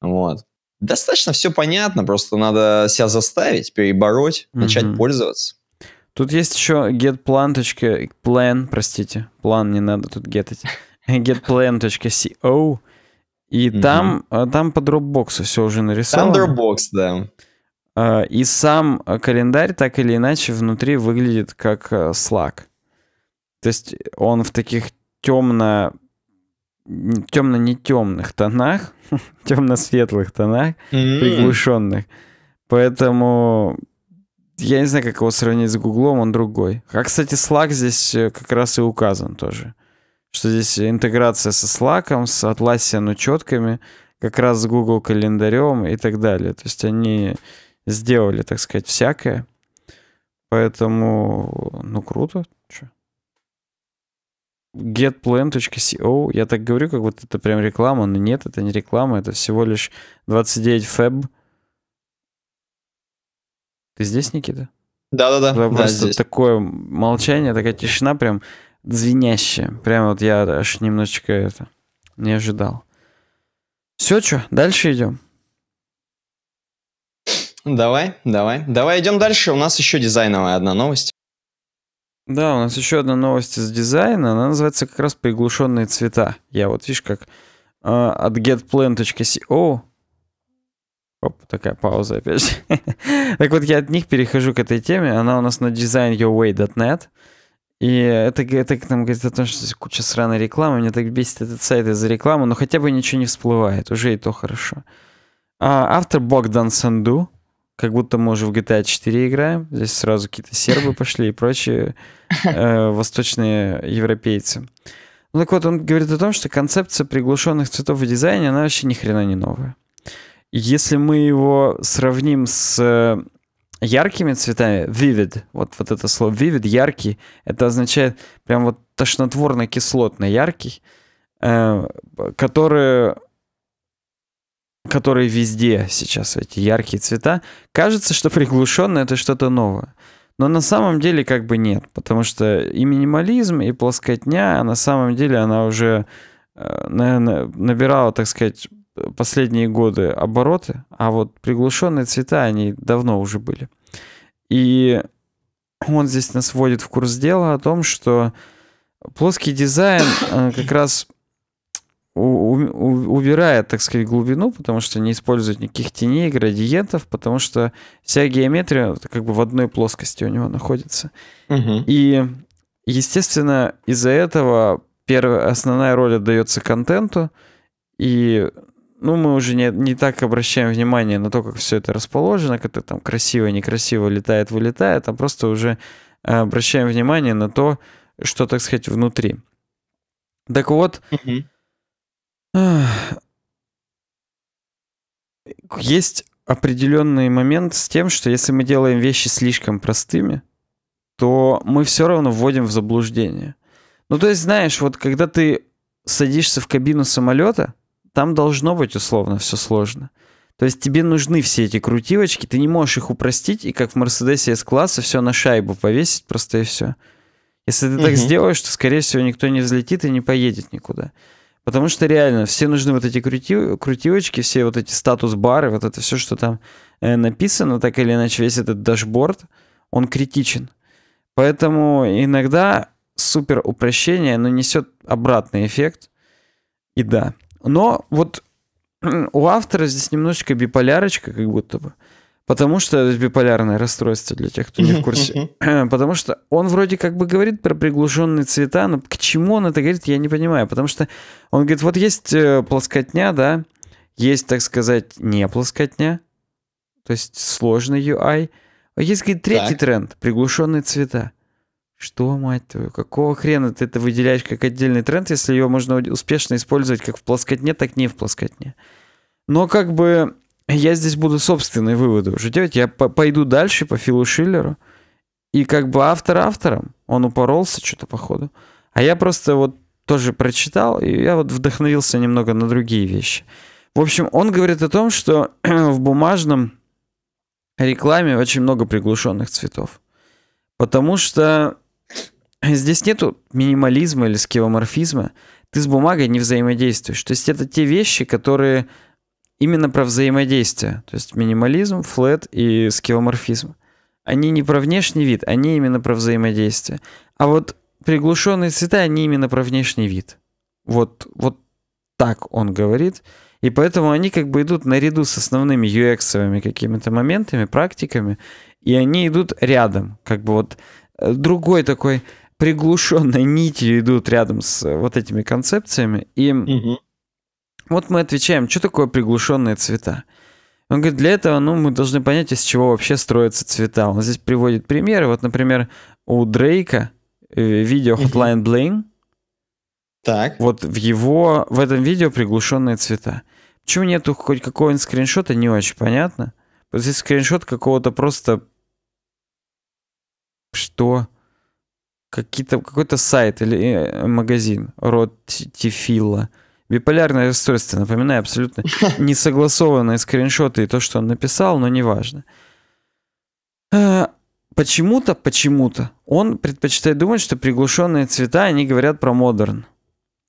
Вот достаточно все понятно, просто надо себя заставить, перебороть, mm начать пользоваться. Тут есть еще get plan. plan, простите, план не надо тут гетать. getplan.co и mm там, а, там по Dropbox все уже нарисовано. Там Dropbox, да. А, и сам а, календарь так или иначе внутри выглядит как Slack. То есть он в таких темно темно-не темных тонах, темно-светлых тонах, mm-hmm. приглушенных. Поэтому я не знаю, как его сравнить с Гуглом, он другой. А, кстати, Slack здесь э, как раз и указан тоже. Что здесь интеграция со Slack, с Atlassian учетками, как раз с Google календарем и так далее. То есть они сделали, так сказать, всякое. Поэтому, ну, круто getplan.co. Я так говорю, как будто это прям реклама, но нет, это не реклама, это всего лишь 29 фэб. Ты здесь, Никита? Да-да-да. Да, просто здесь. такое молчание, такая тишина прям звенящая. Прям вот я аж немножечко это не ожидал. Все, что, дальше идем? Давай, давай. Давай идем дальше. У нас еще дизайновая одна новость. Да, у нас еще одна новость из дизайна. Она называется как раз «Приглушенные цвета». Я вот, видишь, как э, от getplan.co Оп, такая пауза опять так вот, я от них перехожу к этой теме. Она у нас на designyourway.net. И это, это нам говорит о том, что здесь куча сраной рекламы. Меня так бесит этот сайт из-за рекламы, но хотя бы ничего не всплывает. Уже и то хорошо. А, автор Богдан Санду как будто мы уже в GTA 4 играем. Здесь сразу какие-то сербы пошли и прочие э, восточные европейцы. Ну так вот, он говорит о том, что концепция приглушенных цветов в дизайне, она вообще ни хрена не новая. Если мы его сравним с э, яркими цветами, vivid, вот, вот это слово vivid, яркий, это означает прям вот тошнотворно-кислотно яркий, э, которые которые везде сейчас, эти яркие цвета, кажется, что приглушенное это что-то новое. Но на самом деле как бы нет, потому что и минимализм, и плоскотня, а на самом деле она уже, э, наверное, набирала, так сказать, последние годы обороты, а вот приглушенные цвета, они давно уже были. И он здесь нас вводит в курс дела о том, что плоский дизайн э, как раз убирает, так сказать, глубину, потому что не использует никаких теней, градиентов, потому что вся геометрия как бы в одной плоскости у него находится. Угу. И, естественно, из-за этого первая, основная роль отдается контенту, и ну, мы уже не, не так обращаем внимание на то, как все это расположено, как это там красиво, некрасиво летает, вылетает, а просто уже э, обращаем внимание на то, что, так сказать, внутри. Так вот, угу. Есть определенный момент с тем, что если мы делаем вещи слишком простыми, то мы все равно вводим в заблуждение. Ну, то есть, знаешь, вот когда ты садишься в кабину самолета, там должно быть условно все сложно. То есть тебе нужны все эти крутивочки, ты не можешь их упростить, и как в Мерседесе С-класса все на шайбу повесить просто и все. Если ты угу. так сделаешь, то, скорее всего, никто не взлетит и не поедет никуда. Потому что реально все нужны вот эти крути, крутилочки, все вот эти статус-бары, вот это все, что там э, написано, так или иначе, весь этот дашборд, он критичен. Поэтому иногда супер упрощение, оно несет обратный эффект. И да. Но вот у автора здесь немножечко биполярочка, как будто бы. Потому что биполярное расстройство для тех, кто не в курсе. Потому что он вроде как бы говорит про приглушенные цвета, но к чему он это говорит, я не понимаю. Потому что он говорит, вот есть э, плоскотня, да, есть, так сказать, не плоскотня, то есть сложный UI. А есть, говорит, третий так. тренд, приглушенные цвета. Что, мать твою, какого хрена ты это выделяешь как отдельный тренд, если его можно успешно использовать как в плоскотне, так не в плоскотне? Но как бы я здесь буду собственные выводы уже делать. Я по пойду дальше по Филу Шиллеру. И как бы автор автором, он упоролся что-то походу. А я просто вот тоже прочитал, и я вот вдохновился немного на другие вещи. В общем, он говорит о том, что в бумажном рекламе очень много приглушенных цветов. Потому что здесь нету минимализма или скевоморфизма. Ты с бумагой не взаимодействуешь. То есть это те вещи, которые именно про взаимодействие. То есть минимализм, флет и скеоморфизм. Они не про внешний вид, они именно про взаимодействие. А вот приглушенные цвета, они именно про внешний вид. Вот, вот так он говорит. И поэтому они как бы идут наряду с основными ux какими-то моментами, практиками, и они идут рядом, как бы вот э, другой такой приглушенной нитью идут рядом с э, вот этими концепциями. И угу. Вот мы отвечаем, что такое приглушенные цвета? Он говорит, для этого ну, мы должны понять, из чего вообще строятся цвета. Он здесь приводит примеры. Вот, например, у Дрейка э, видео Hotline Bling. Так. Вот в его, в этом видео приглушенные цвета. Почему нету хоть какого-нибудь скриншота, не очень понятно. Вот здесь скриншот какого-то просто... Что? какой-то сайт или э, магазин. Рот Тифила. Биполярное расстройство, напоминаю, абсолютно несогласованные скриншоты и то, что он написал, но неважно. Э, почему-то, почему-то он предпочитает думать, что приглушенные цвета, они говорят про модерн.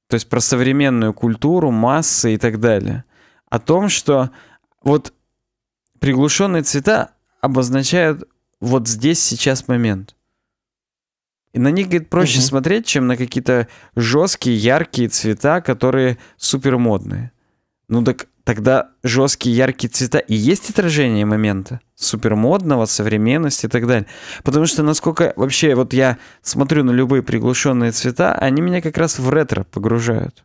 То есть про современную культуру, массы и так далее. О том, что вот приглушенные цвета обозначают вот здесь сейчас момент – и на них, говорит, проще угу. смотреть, чем на какие-то жесткие, яркие цвета, которые супер модные. Ну так тогда жесткие, яркие цвета и есть отражение момента супермодного, современности и так далее. Потому что насколько вообще вот я смотрю на любые приглушенные цвета, они меня как раз в ретро погружают.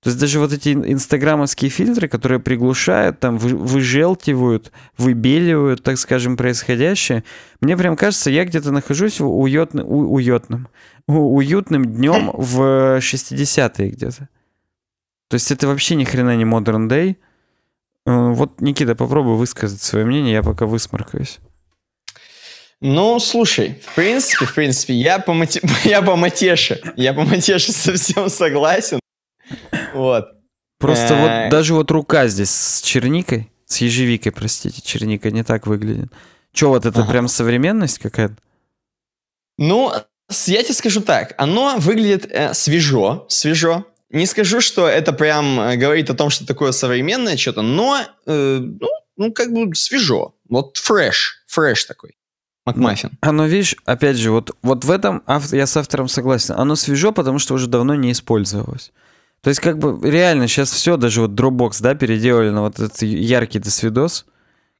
То есть даже вот эти инстаграмовские фильтры, которые приглушают, там вы, выжелтивают, выбеливают, так скажем, происходящее, мне прям кажется, я где-то нахожусь в уютно, у, уютном, у, уютным днем в 60-е где-то. То есть это вообще ни хрена не modern day. Э, вот, Никита, попробуй высказать свое мнение, я пока высморкаюсь. Ну, слушай, в принципе, в принципе, я по, мате... я по матеше, я по матеше совсем согласен. Вот. Просто вот э, даже вот рука здесь с черникой, с ежевикой, простите, черника не так выглядит. Че, вот это прям современность какая-то? Ну, я тебе скажу так, оно выглядит э, свежо, свежо. Не скажу, что это прям э, говорит о том, что такое современное что-то, но, ну, ну, как бы свежо. Вот фреш, фреш такой. Макмаффин. Ну, оно, видишь, опять же, вот, вот в этом я с автором согласен. Оно свежо, потому что уже давно не использовалось. То есть, как бы, реально, сейчас все, даже вот Dropbox, да, переделали на вот этот яркий досвидос,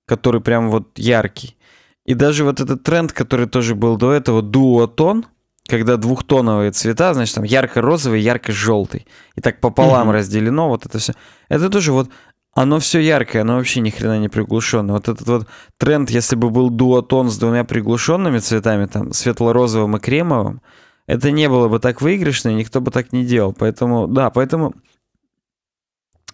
который прям вот яркий. И даже вот этот тренд, который тоже был до этого, дуотон, когда двухтоновые цвета, значит, там ярко-розовый, ярко-желтый. И так пополам mm-hmm. разделено вот это все. Это тоже вот оно все яркое, оно вообще ни хрена не приглушенное. Вот этот вот тренд, если бы был дуотон с двумя приглушенными цветами, там, светло-розовым и кремовым, это не было бы так выигрышно, и никто бы так не делал. Поэтому, да, поэтому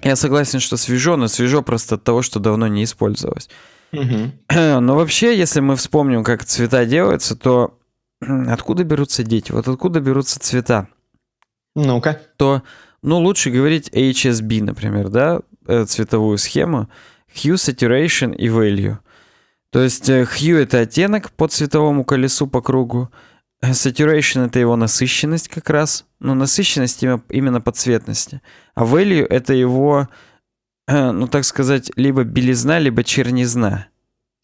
я согласен, что свежо, но свежо просто от того, что давно не использовалось. Угу. Но вообще, если мы вспомним, как цвета делаются, то откуда берутся дети? Вот откуда берутся цвета? Ну-ка. То, ну, лучше говорить HSB, например, да, э, цветовую схему. Hue, Saturation и Value. То есть э, Hue — это оттенок по цветовому колесу по кругу. Saturation — это его насыщенность как раз. Ну, насыщенность именно по цветности. А value — это его, э, ну, так сказать, либо белизна, либо чернизна.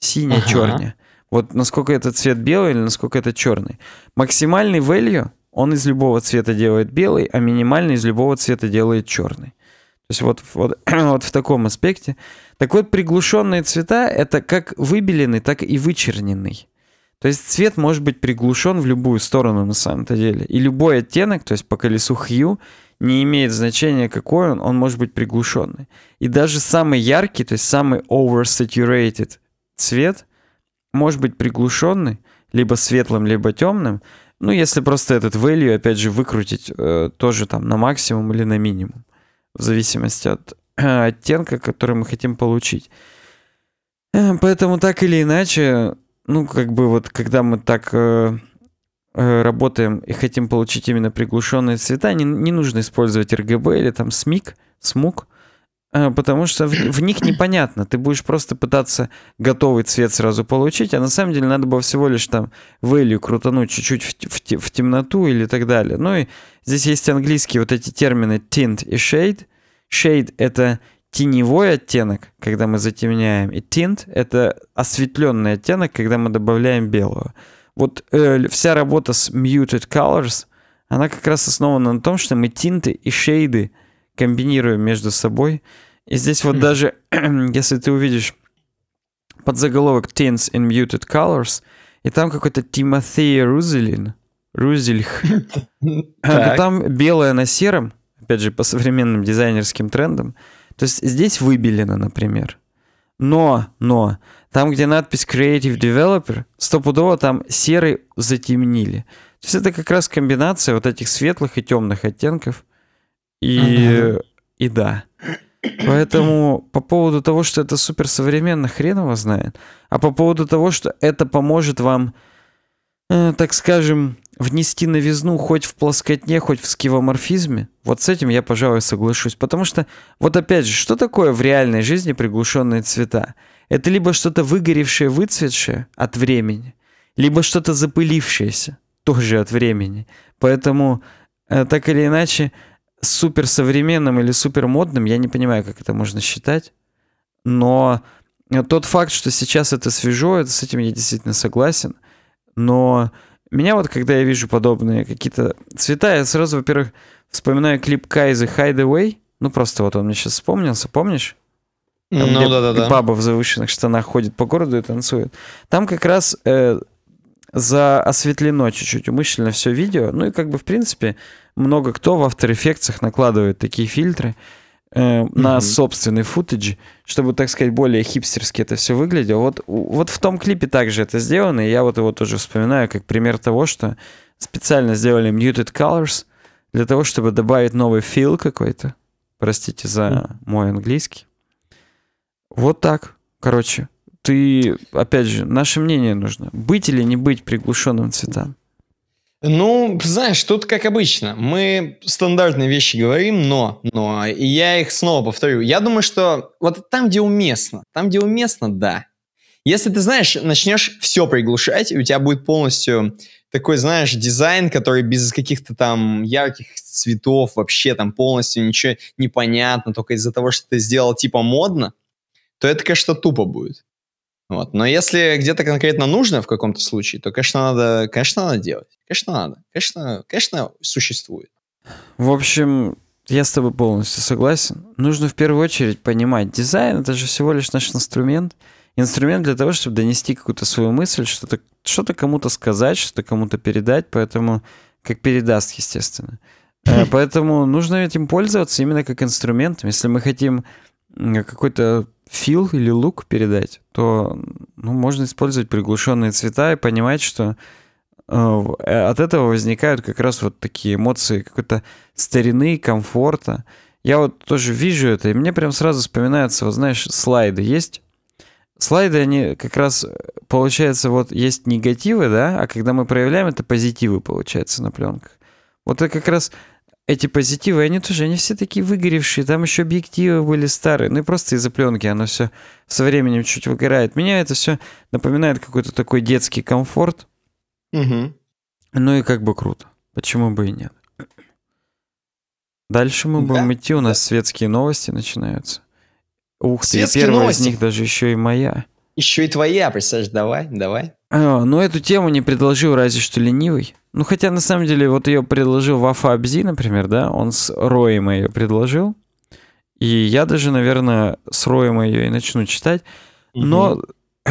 Синяя-черная. Вот насколько этот цвет белый или насколько это черный. Максимальный value он из любого цвета делает белый, а минимальный из любого цвета делает черный. То есть вот, вот, вот в таком аспекте. Так вот, приглушенные цвета — это как выбеленный, так и вычерненный. То есть цвет может быть приглушен в любую сторону на самом-то деле. И любой оттенок, то есть по колесу хью, не имеет значения какой он, он может быть приглушенный. И даже самый яркий, то есть самый oversaturated цвет может быть приглушенный, либо светлым, либо темным. Ну, если просто этот value, опять же, выкрутить э, тоже там на максимум или на минимум, в зависимости от э, оттенка, который мы хотим получить. Э, поэтому так или иначе, ну, как бы вот, когда мы так э, э, работаем и хотим получить именно приглушенные цвета, не, не нужно использовать RGB или там SMIC, SMUC, э, потому что в, в них непонятно. Ты будешь просто пытаться готовый цвет сразу получить, а на самом деле надо было всего лишь там value крутануть чуть-чуть в, в, в темноту или так далее. Ну и здесь есть английские вот эти термины tint и shade. Shade — это теневой оттенок, когда мы затемняем, и тинт это осветленный оттенок, когда мы добавляем белого. Вот э, вся работа с muted colors, она как раз основана на том, что мы тинты и шейды комбинируем между собой. И здесь вот mm даже, если ты увидишь подзаголовок Tints in Muted Colors, и там какой-то Тимофей Рузелин, Рузельх. Там белое на сером, опять же, по современным дизайнерским трендам, то есть здесь выбелено, например. Но, но, там, где надпись Creative Developer, стопудово там серый затемнили. То есть это как раз комбинация вот этих светлых и темных оттенков. И, uh-huh. и да. Поэтому по поводу того, что это супер современно, хрен его знает. А по поводу того, что это поможет вам, э, так скажем, внести новизну хоть в плоскотне, хоть в скивоморфизме? Вот с этим я, пожалуй, соглашусь. Потому что, вот опять же, что такое в реальной жизни приглушенные цвета? Это либо что-то выгоревшее, выцветшее от времени, либо что-то запылившееся тоже от времени. Поэтому, э, так или иначе, суперсовременным или супермодным, я не понимаю, как это можно считать, но э, тот факт, что сейчас это свежо, это, с этим я действительно согласен, но меня вот, когда я вижу подобные какие-то цвета, я сразу, во-первых, вспоминаю клип Кайзы Hideaway. Ну, просто вот он мне сейчас вспомнился, помнишь? Там, ну, да-да-да. Баба в завышенных штанах ходит по городу и танцует. Там как раз э, за осветлено чуть-чуть умышленно все видео. Ну и как бы, в принципе, много кто в After Effects накладывает такие фильтры э, mm на собственный футаж, чтобы, так сказать, более хипстерски это все выглядело. Вот, вот в том клипе также это сделано, и я вот его тоже вспоминаю как пример того, что специально сделали muted colors для того, чтобы добавить новый фил какой-то. Простите за mm мой английский. Вот так, короче. Ты, опять же, наше мнение нужно. Быть или не быть приглушенным цветам? Ну, знаешь, тут как обычно. Мы стандартные вещи говорим, но, но, и я их снова повторю. Я думаю, что вот там, где уместно, там, где уместно, да. Если ты, знаешь, начнешь все приглушать, и у тебя будет полностью такой, знаешь, дизайн, который без каких-то там ярких цветов вообще там полностью ничего непонятно, только из-за того, что ты сделал типа модно, то это, конечно, тупо будет. Вот. Но если где-то конкретно нужно в каком-то случае, то, конечно, надо, конечно, надо делать. Конечно, надо. Конечно, конечно, существует. В общем, я с тобой полностью согласен. Нужно в первую очередь понимать, дизайн это же всего лишь наш инструмент. Инструмент для того, чтобы донести какую-то свою мысль, что-то что кому-то сказать, что-то кому-то передать, поэтому как передаст, естественно. Э, поэтому нужно этим пользоваться именно как инструментом. Если мы хотим какой-то фил или лук передать, то ну, можно использовать приглушенные цвета и понимать, что э, э, от этого возникают как раз вот такие эмоции какой-то старины, комфорта. Я вот тоже вижу это, и мне прям сразу вспоминается, вот знаешь, слайды есть. Слайды, они как раз, э, получается, вот есть негативы, да, а когда мы проявляем, это позитивы, получается, на пленках. Вот это как раз эти позитивы, они тоже, они все такие выгоревшие, там еще объективы были старые, ну и просто из-за пленки оно все со временем чуть выгорает. Меня это все напоминает какой-то такой детский комфорт. Угу. Ну и как бы круто, почему бы и нет. Дальше мы будем да? идти, у нас да. светские новости начинаются. Ух ты, первая новости. из них даже еще и моя. Еще и твоя, а, представляешь, давай, давай. А, ну, эту тему не предложил разве что ленивый. Ну, хотя, на самом деле, вот ее предложил Вафа Абзи, например, да, он с Роем ее предложил. И я даже, наверное, с Роем ее и начну читать. Но угу.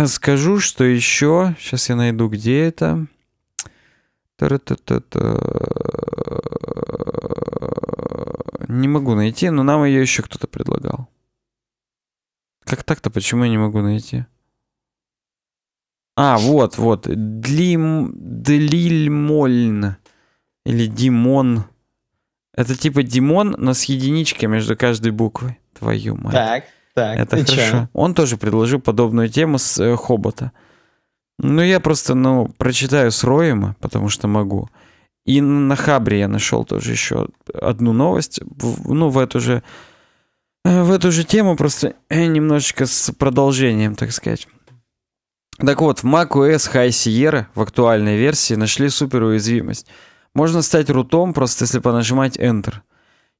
скажу, что еще... Сейчас я найду, где это. Не могу найти, но нам ее еще кто-то предлагал. Как так-то? Почему я не могу найти? А, вот, вот. Длим... Длильмольн. Или Димон. Это типа Димон, но с единичкой между каждой буквой. Твою мать. Так, так. Это хорошо. Чё? Он тоже предложил подобную тему с э, Хобота. Ну, я просто, ну, прочитаю с Роема, потому что могу. И на Хабре я нашел тоже еще одну новость, ну, в эту же, э, в эту же тему, просто э, немножечко с продолжением, так сказать. Так вот, в macOS High Sierra в актуальной версии нашли супер уязвимость. Можно стать рутом, просто если понажимать Enter.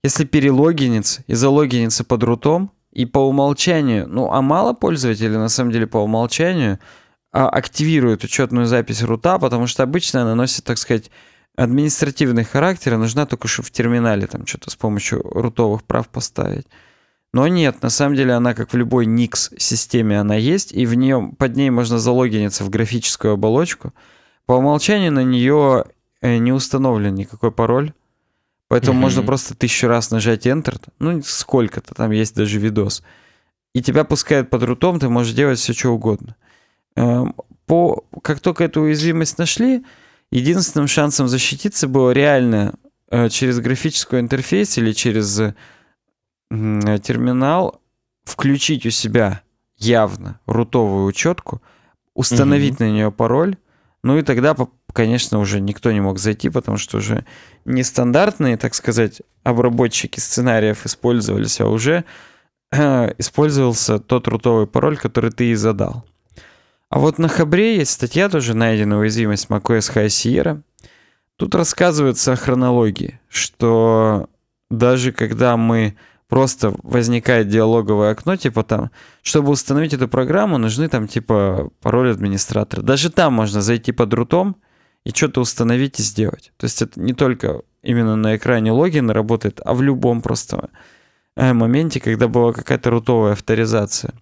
Если перелогиниться и залогиниться под рутом, и по умолчанию, ну а мало пользователей на самом деле по умолчанию а, активируют учетную запись рута, потому что обычно она носит, так сказать, административный характер, и нужна только, чтобы в терминале там что-то с помощью рутовых прав поставить. Но нет, на самом деле она, как в любой Nix-системе, она есть, и в нее, под ней можно залогиниться в графическую оболочку. По умолчанию на нее э, не установлен никакой пароль, поэтому mm-hmm. можно просто тысячу раз нажать Enter, ну сколько-то, там есть даже видос, и тебя пускают под рутом, ты можешь делать все, что угодно. Эм, по, как только эту уязвимость нашли, единственным шансом защититься было реально э, через графическую интерфейс или через Э, терминал, включить у себя явно рутовую учетку, установить угу. на нее пароль, ну и тогда, конечно, уже никто не мог зайти, потому что уже нестандартные, так сказать, обработчики сценариев использовались, а уже э, использовался тот рутовый пароль, который ты и задал. А вот на Хабре есть статья тоже «Найдена уязвимость macOS High Sierra». Тут рассказывается о хронологии, что даже когда мы просто возникает диалоговое окно, типа там, чтобы установить эту программу, нужны там типа пароль администратора. Даже там можно зайти под рутом и что-то установить и сделать. То есть это не только именно на экране логина работает, а в любом просто э, моменте, когда была какая-то рутовая авторизация.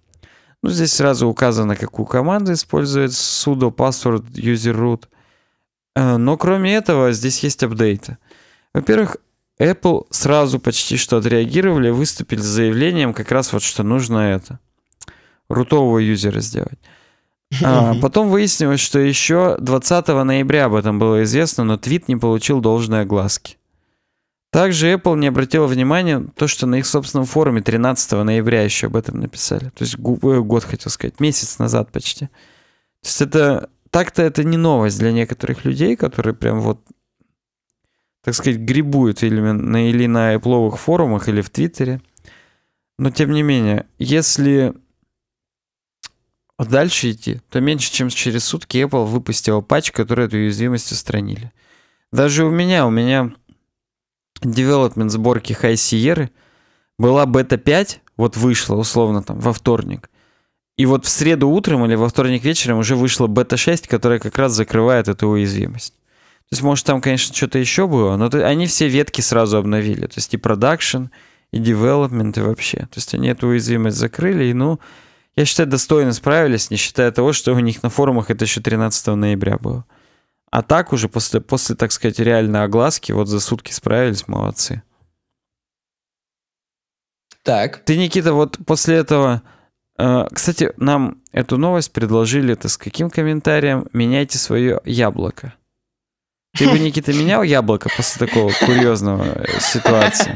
Ну, здесь сразу указано, какую команду использует sudo password user root. Э, но кроме этого, здесь есть апдейты. Во-первых, Apple сразу почти что отреагировали, выступили с заявлением как раз вот, что нужно это. Рутового юзера сделать. А, потом выяснилось, что еще 20 ноября об этом было известно, но твит не получил должной огласки. Также Apple не обратила внимания то, что на их собственном форуме 13 ноября еще об этом написали. То есть э, год, хотел сказать, месяц назад почти. То есть это так-то это не новость для некоторых людей, которые прям вот так сказать, грибуют или на, или на Apple форумах, или в Твиттере. Но тем не менее, если дальше идти, то меньше чем через сутки Apple выпустила патч, который эту уязвимость устранили. Даже у меня, у меня development сборки High Sierra была бета 5, вот вышла условно там во вторник. И вот в среду утром или во вторник вечером уже вышла бета 6, которая как раз закрывает эту уязвимость. То есть, может, там, конечно, что-то еще было, но то, они все ветки сразу обновили. То есть и продакшн, и девелопмент, и вообще. То есть они эту уязвимость закрыли, и, ну, я считаю, достойно справились, не считая того, что у них на форумах это еще 13 ноября было. А так уже после, после так сказать, реальной огласки, вот за сутки справились, молодцы. Так. Ты, Никита, вот после этого... Э, кстати, нам эту новость предложили это с каким комментарием? Меняйте свое яблоко. Ты бы, Никита, менял яблоко после такого курьезного ситуации?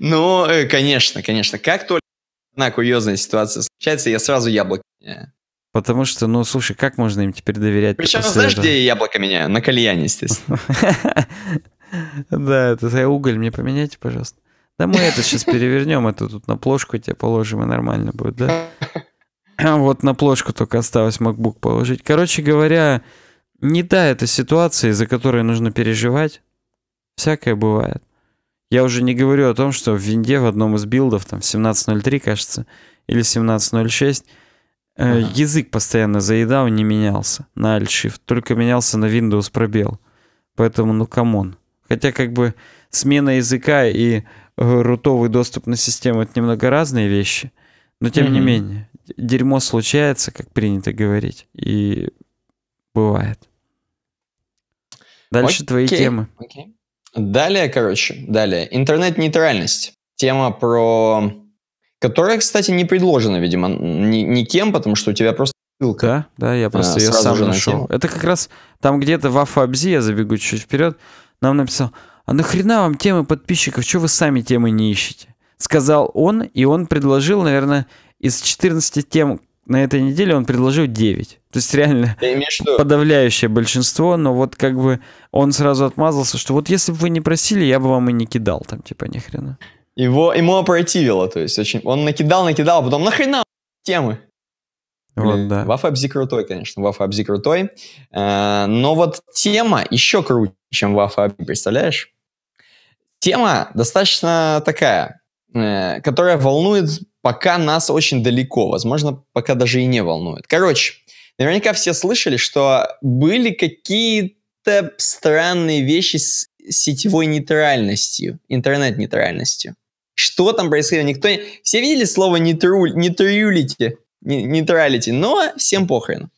Ну, э, конечно, конечно. Как только одна курьезная ситуация случается, я сразу яблоко меняю. Потому что, ну, слушай, как можно им теперь доверять? Причем, знаешь, этого? где я яблоко меняю? На кальяне, естественно. Да, это уголь мне поменяйте, пожалуйста. Да мы это сейчас перевернем, это тут на плошку тебе положим, и нормально будет, да? Вот на плошку только осталось MacBook положить. Короче говоря, не та эта ситуация, из-за которой нужно переживать. Всякое бывает. Я уже не говорю о том, что в винде в одном из билдов, там 17.03, кажется, или 17.06, э, ага. язык постоянно заедал, не менялся на Alt-Shift, только менялся на Windows пробел. Поэтому, ну, камон. Хотя, как бы, смена языка и э, рутовый доступ на систему — это немного разные вещи, но тем mm-hmm. не менее, дерьмо случается, как принято говорить, и бывает. Дальше Окей. твои темы. Окей. Далее, короче, далее. Интернет-нейтральность. Тема про... Которая, кстати, не предложена, видимо, ни, никем, потому что у тебя просто ссылка. Да, да, я просто а, э, ее сам нашел. Тему. Это как раз там где-то в Афабзе я забегу чуть вперед, нам написал, а нахрена вам темы подписчиков, что вы сами темы не ищете? Сказал он, и он предложил, наверное, из 14 тем, на этой неделе он предложил 9. То есть реально подавляющее большинство, но вот как бы он сразу отмазался, что вот если бы вы не просили, я бы вам и не кидал там типа ни хрена. Его, ему опротивило, то есть очень, он накидал, накидал, а потом нахрена темы. Вот, Блин, да. Вафабзи крутой, конечно, Вафабзи крутой. Э, но вот тема еще круче, чем Вафабзи, представляешь? Тема достаточно такая, э, которая волнует пока нас очень далеко, возможно, пока даже и не волнует. Короче, наверняка все слышали, что были какие-то странные вещи с сетевой нейтральностью, интернет-нейтральностью. Что там происходило? Никто не... Все видели слово нейтру... нейтрюлити? Нейтралити, но всем похрену.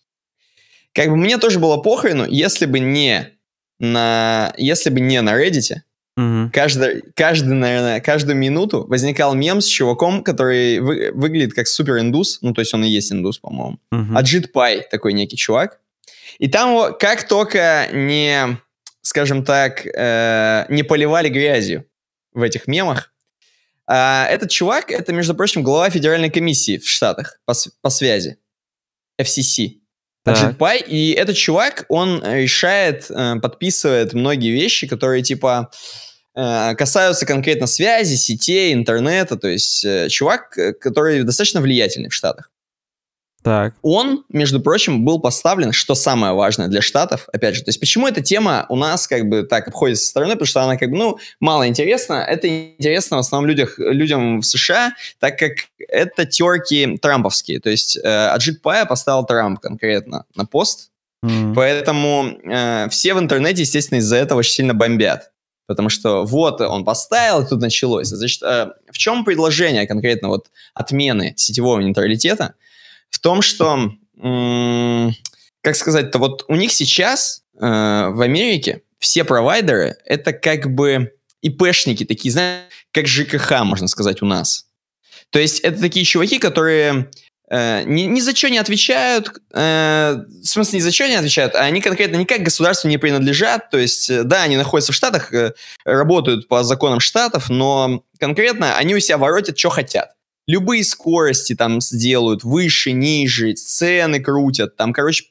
Как бы мне тоже было похрену, если бы не на, если бы не на Reddit, Угу. Каждый, каждый, наверное, каждую минуту возникал мем с чуваком, который вы, выглядит как супер-индус, ну, то есть он и есть индус, по-моему. Угу. Аджит Пай, такой некий чувак. И там его как только не, скажем так, э, не поливали грязью в этих мемах, э, этот чувак, это, между прочим, глава федеральной комиссии в Штатах по, по связи, FCC. Аджит Пай, и этот чувак, он решает, э, подписывает многие вещи, которые, типа, Э, касаются конкретно связи, сетей, интернета. То есть э, чувак, э, который достаточно влиятельный в Штатах. Так. Он, между прочим, был поставлен, что самое важное для Штатов, опять же, то есть почему эта тема у нас как бы так обходится со стороны, потому что она как бы, ну, мало интересна, это интересно в основном людях, людям в США, так как это терки трамповские, то есть э, Аджит Пая поставил Трамп конкретно на пост, mm-hmm. поэтому э, все в интернете, естественно, из-за этого очень сильно бомбят. Потому что вот э, он поставил, и тут началось. Значит, э, в чем предложение конкретно вот отмены сетевого нейтралитета? В том, что, как сказать-то, вот у них сейчас э, в Америке все провайдеры — это как бы ИПшники, такие, знаешь, как ЖКХ, можно сказать, у нас. То есть это такие чуваки, которые э, ни, ни за что не отвечают, э, в смысле, ни за что не отвечают, а они конкретно никак государству не принадлежат, то есть, э, да, они находятся в Штатах, э, работают по законам Штатов, но конкретно они у себя воротят, что хотят. Любые скорости там сделают, выше, ниже, цены крутят, там, короче,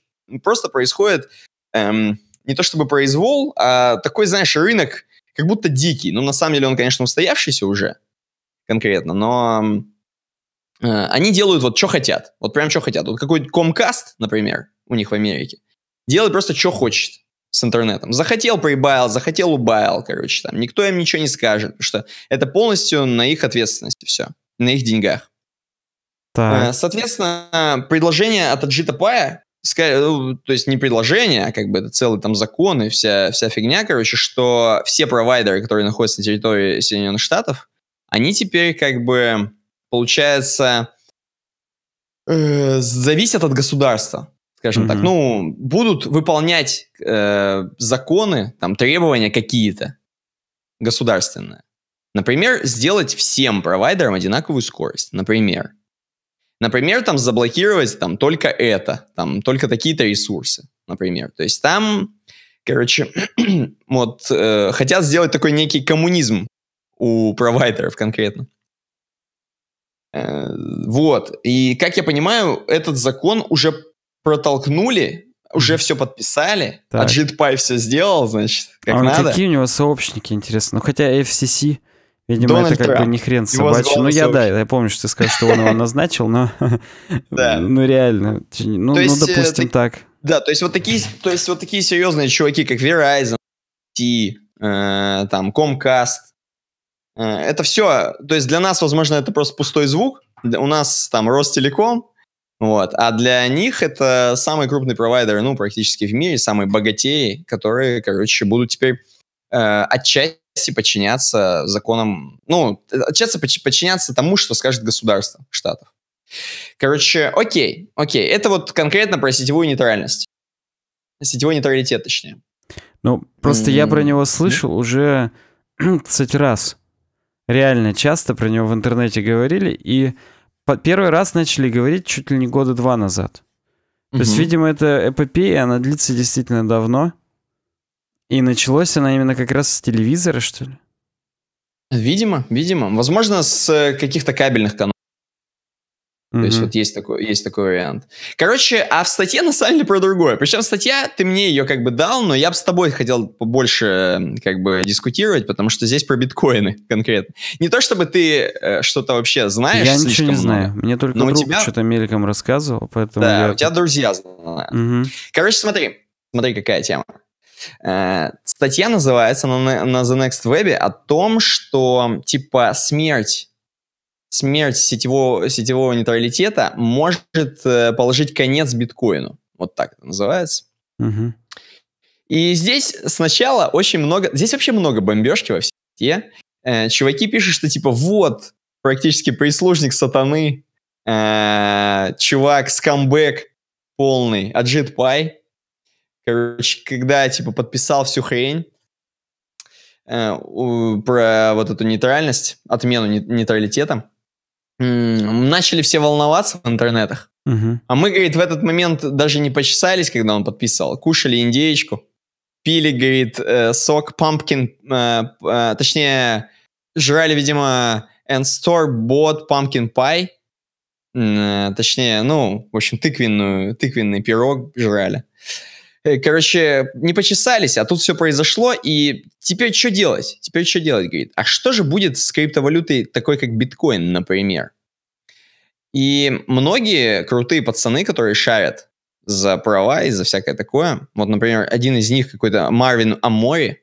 просто происходит эм, не то чтобы произвол, а такой, знаешь, рынок как будто дикий, ну, на самом деле он, конечно, устоявшийся уже конкретно, но Э, они делают вот что хотят. Вот прям что хотят. Вот какой-то Comcast, например, у них в Америке, делает просто что хочет с интернетом. Захотел прибавил, захотел убавил, короче, там. Никто им ничего не скажет, потому что это полностью на их ответственности все, на их деньгах. Так. Э, соответственно, предложение от Аджита Пая, э, то есть не предложение, а как бы это целый там закон и вся, вся фигня, короче, что все провайдеры, которые находятся на территории Соединенных Штатов, они теперь как бы получается, э, зависят от государства, скажем mm-hmm. так. Ну, будут выполнять э, законы, там, требования какие-то государственные. Например, сделать всем провайдерам одинаковую скорость, например. Например, там заблокировать там только это, там только такие-то ресурсы, например. То есть там, короче, вот э, хотят сделать такой некий коммунизм у провайдеров конкретно. Э, вот. И, как я понимаю, этот закон уже протолкнули, уже все подписали, а так. а JetPy все сделал, значит, как а надо. Какие у него сообщники, интересно? Ну, хотя FCC, видимо, Дональд это как Трамп. бы не хрен собачий. Ну, я, да, я помню, что ты сказал, что он его назначил, но... Ну, реально. Ну, ну э, допустим, так. Да, то есть вот такие, то есть вот такие серьезные чуваки, как Verizon, T, э, там, Comcast, Э, это все, то есть для нас, возможно, это просто пустой звук, у нас там Ростелеком, вот, а для них это самый крупный провайдер, ну, практически в мире, самые богатеи, которые, короче, будут теперь э, отчасти подчиняться законам, ну, э, отчасти подчиняться тому, что скажет государство Штатов. Короче, окей, окей, это вот конкретно про сетевую нейтральность. Сетевой нейтралитет, точнее. Ну, просто mm-hmm. я про него слышал уже, кстати, раз. Реально часто про него в интернете говорили, и первый раз начали говорить чуть ли не года два назад. То угу. есть, видимо, это эпопея, она длится действительно давно. И началось она именно как раз с телевизора, что ли? Видимо, видимо. Возможно, с э, каких-то кабельных каналов. Mm-hmm. То есть вот есть такой, есть такой вариант. Короче, а в статье на самом деле про другое. Причем статья, ты мне ее как бы дал, но я бы с тобой хотел больше э, как бы дискутировать, потому что здесь про биткоины конкретно. Не то чтобы ты э, что-то вообще знаешь Я ничего не много, знаю. Мне только но друг тебя... что-то мельком рассказывал, поэтому... Да, я... у тебя друзья знают. Mm-hmm. Короче, смотри. Смотри, какая тема. Э, статья называется на, на The Next Web о том, что типа смерть смерть сетевого, сетевого нейтралитета может э, положить конец биткоину. Вот так это называется. Угу. И здесь сначала очень много... Здесь вообще много бомбежки во всей сети. Э, чуваки пишут, что типа вот, практически прислужник сатаны, э, чувак, скамбэк полный, аджит пай. Короче, когда типа подписал всю хрень, про вот эту нейтральность, отмену нейтралитета, начали все волноваться в интернетах. Угу. А мы, говорит, в этот момент даже не почесались, когда он подписывал. Кушали индеечку, пили, говорит, э, сок pumpkin, э, э, точнее, жрали, видимо, and store bought pumpkin pie, э, точнее, ну, в общем, тыквенную, тыквенный пирог жрали. Э, Э, короче, не почесались, а тут все произошло, и теперь что делать? Теперь что делать, говорит. А что же будет с криптовалютой такой, как биткоин, например? И многие крутые пацаны, которые шарят за права и за всякое такое, вот, например, один из них какой-то Марвин Амори,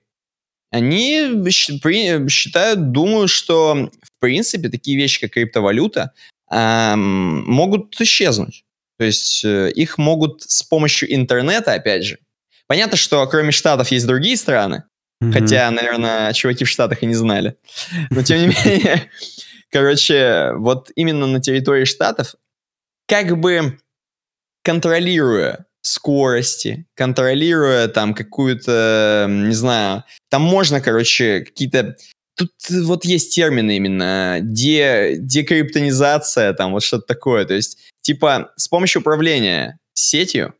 они считают, думают, что в принципе такие вещи, как криптовалюта, эм, могут исчезнуть. То есть э, их могут с помощью интернета, опять же. Понятно, что кроме Штатов есть другие страны, mm-hmm. хотя, наверное, чуваки в Штатах и не знали. Но тем не менее, короче, вот именно на территории Штатов, как бы контролируя скорости, контролируя там какую-то, не знаю, там можно, короче, какие-то... Тут вот есть термины именно, де, декриптонизация, там вот что-то такое, то есть Типа с помощью управления сетью,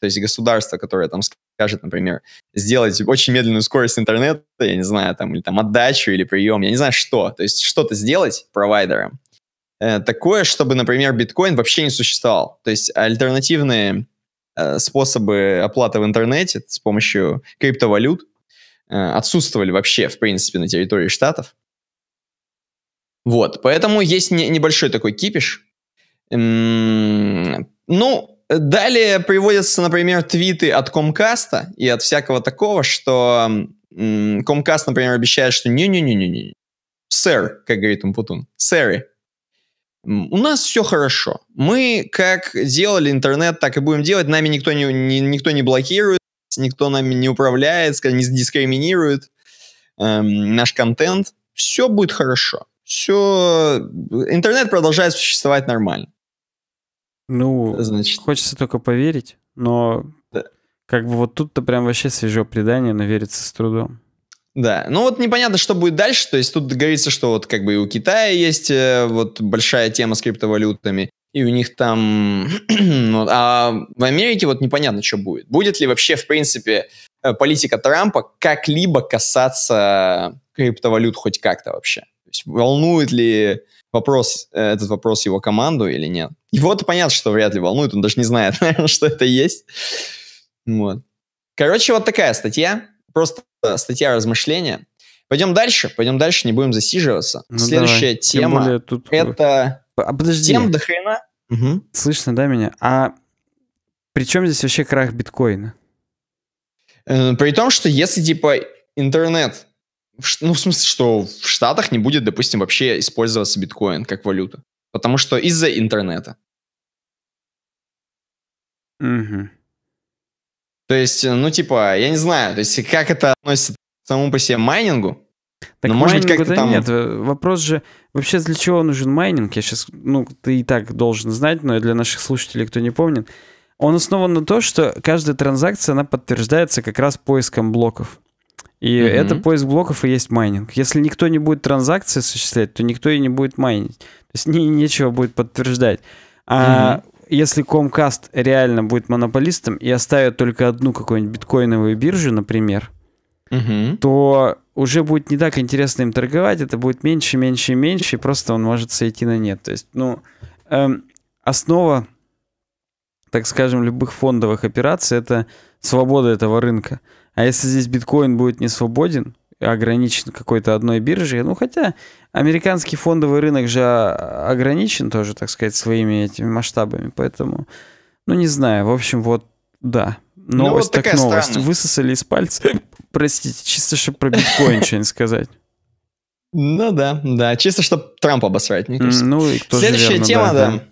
то есть государство, которое там скажет, например, сделать очень медленную скорость интернета, я не знаю, там, или там отдачу, или прием, я не знаю что, то есть что-то сделать провайдером, э, такое, чтобы, например, биткоин вообще не существовал. То есть альтернативные э, способы оплаты в интернете с помощью криптовалют э, отсутствовали вообще, в принципе, на территории Штатов. Вот, поэтому есть не, небольшой такой кипиш, ну, далее приводятся, например, твиты от Комкаста и от всякого такого, что Комкаст, например, обещает, что не-не-не-не-не, сэр, как говорит Умпутун, сэры, у нас все хорошо. Мы как делали интернет, так и будем делать. Нами никто не, не, никто не блокирует, никто нами не управляет, не дискриминирует эм, наш контент. Все будет хорошо. Все... Интернет продолжает существовать нормально. Ну, Значит... хочется только поверить, но да. как бы вот тут-то прям вообще свежо предание, но верится с трудом. Да, ну вот непонятно, что будет дальше, то есть тут говорится, что вот как бы и у Китая есть э, вот большая тема с криптовалютами, и у них там... Ну, а в Америке вот непонятно, что будет. Будет ли вообще, в принципе, э, политика Трампа как-либо касаться криптовалют хоть как-то вообще? То есть волнует ли вопрос, э, этот вопрос его команду или нет? Его-то понятно, что вряд ли волнует, он даже не знает, наверное, что это есть. Вот. Короче, вот такая статья. Просто статья размышления. Пойдем дальше, пойдем дальше, не будем засиживаться. Ну, Следующая давай. тема более, тут... это... А, подожди. Тем до хрена. Угу. Слышно, да, меня? А при чем здесь вообще крах биткоина? Э, при том, что если, типа, интернет ну, в смысле, что в Штатах не будет, допустим, вообще использоваться биткоин как валюта. Потому что из-за интернета. Угу. То есть, э, ну, типа, я не знаю, то есть, как это относится к самому по себе майнингу. Так Но, может быть, как-то там... Нет, э, вопрос же, вообще для чего нужен майнинг? Я сейчас, ну, ты и так должен знать, но для наших слушателей, кто не помнит, он основан на то, что каждая транзакция, она подтверждается как раз поиском блоков. И mm-hmm. это поиск блоков и есть майнинг. Если никто не будет транзакции осуществлять, то никто и не будет майнить. То есть не, нечего будет подтверждать. А mm если Comcast реально будет монополистом и оставит только одну какую-нибудь биткоиновую биржу, например, угу. то уже будет не так интересно им торговать, это будет меньше, меньше, меньше, и просто он может сойти на нет. То есть, ну, эм, основа, так скажем, любых фондовых операций — это свобода этого рынка. А если здесь биткоин будет не свободен, ограничен какой-то одной биржей. Ну, хотя американский фондовый рынок же а, ограничен тоже, так сказать, своими этими масштабами. Поэтому, ну, не знаю. В общем, вот, да. Новость ну, вот так новость. Странная. Высосали из пальца. Простите, чисто, чтобы про биткоин что-нибудь сказать. Ну да, да. Чисто, чтобы Трампа обосрать, мне кажется. Ну, и кто Следующая верно, тема, да.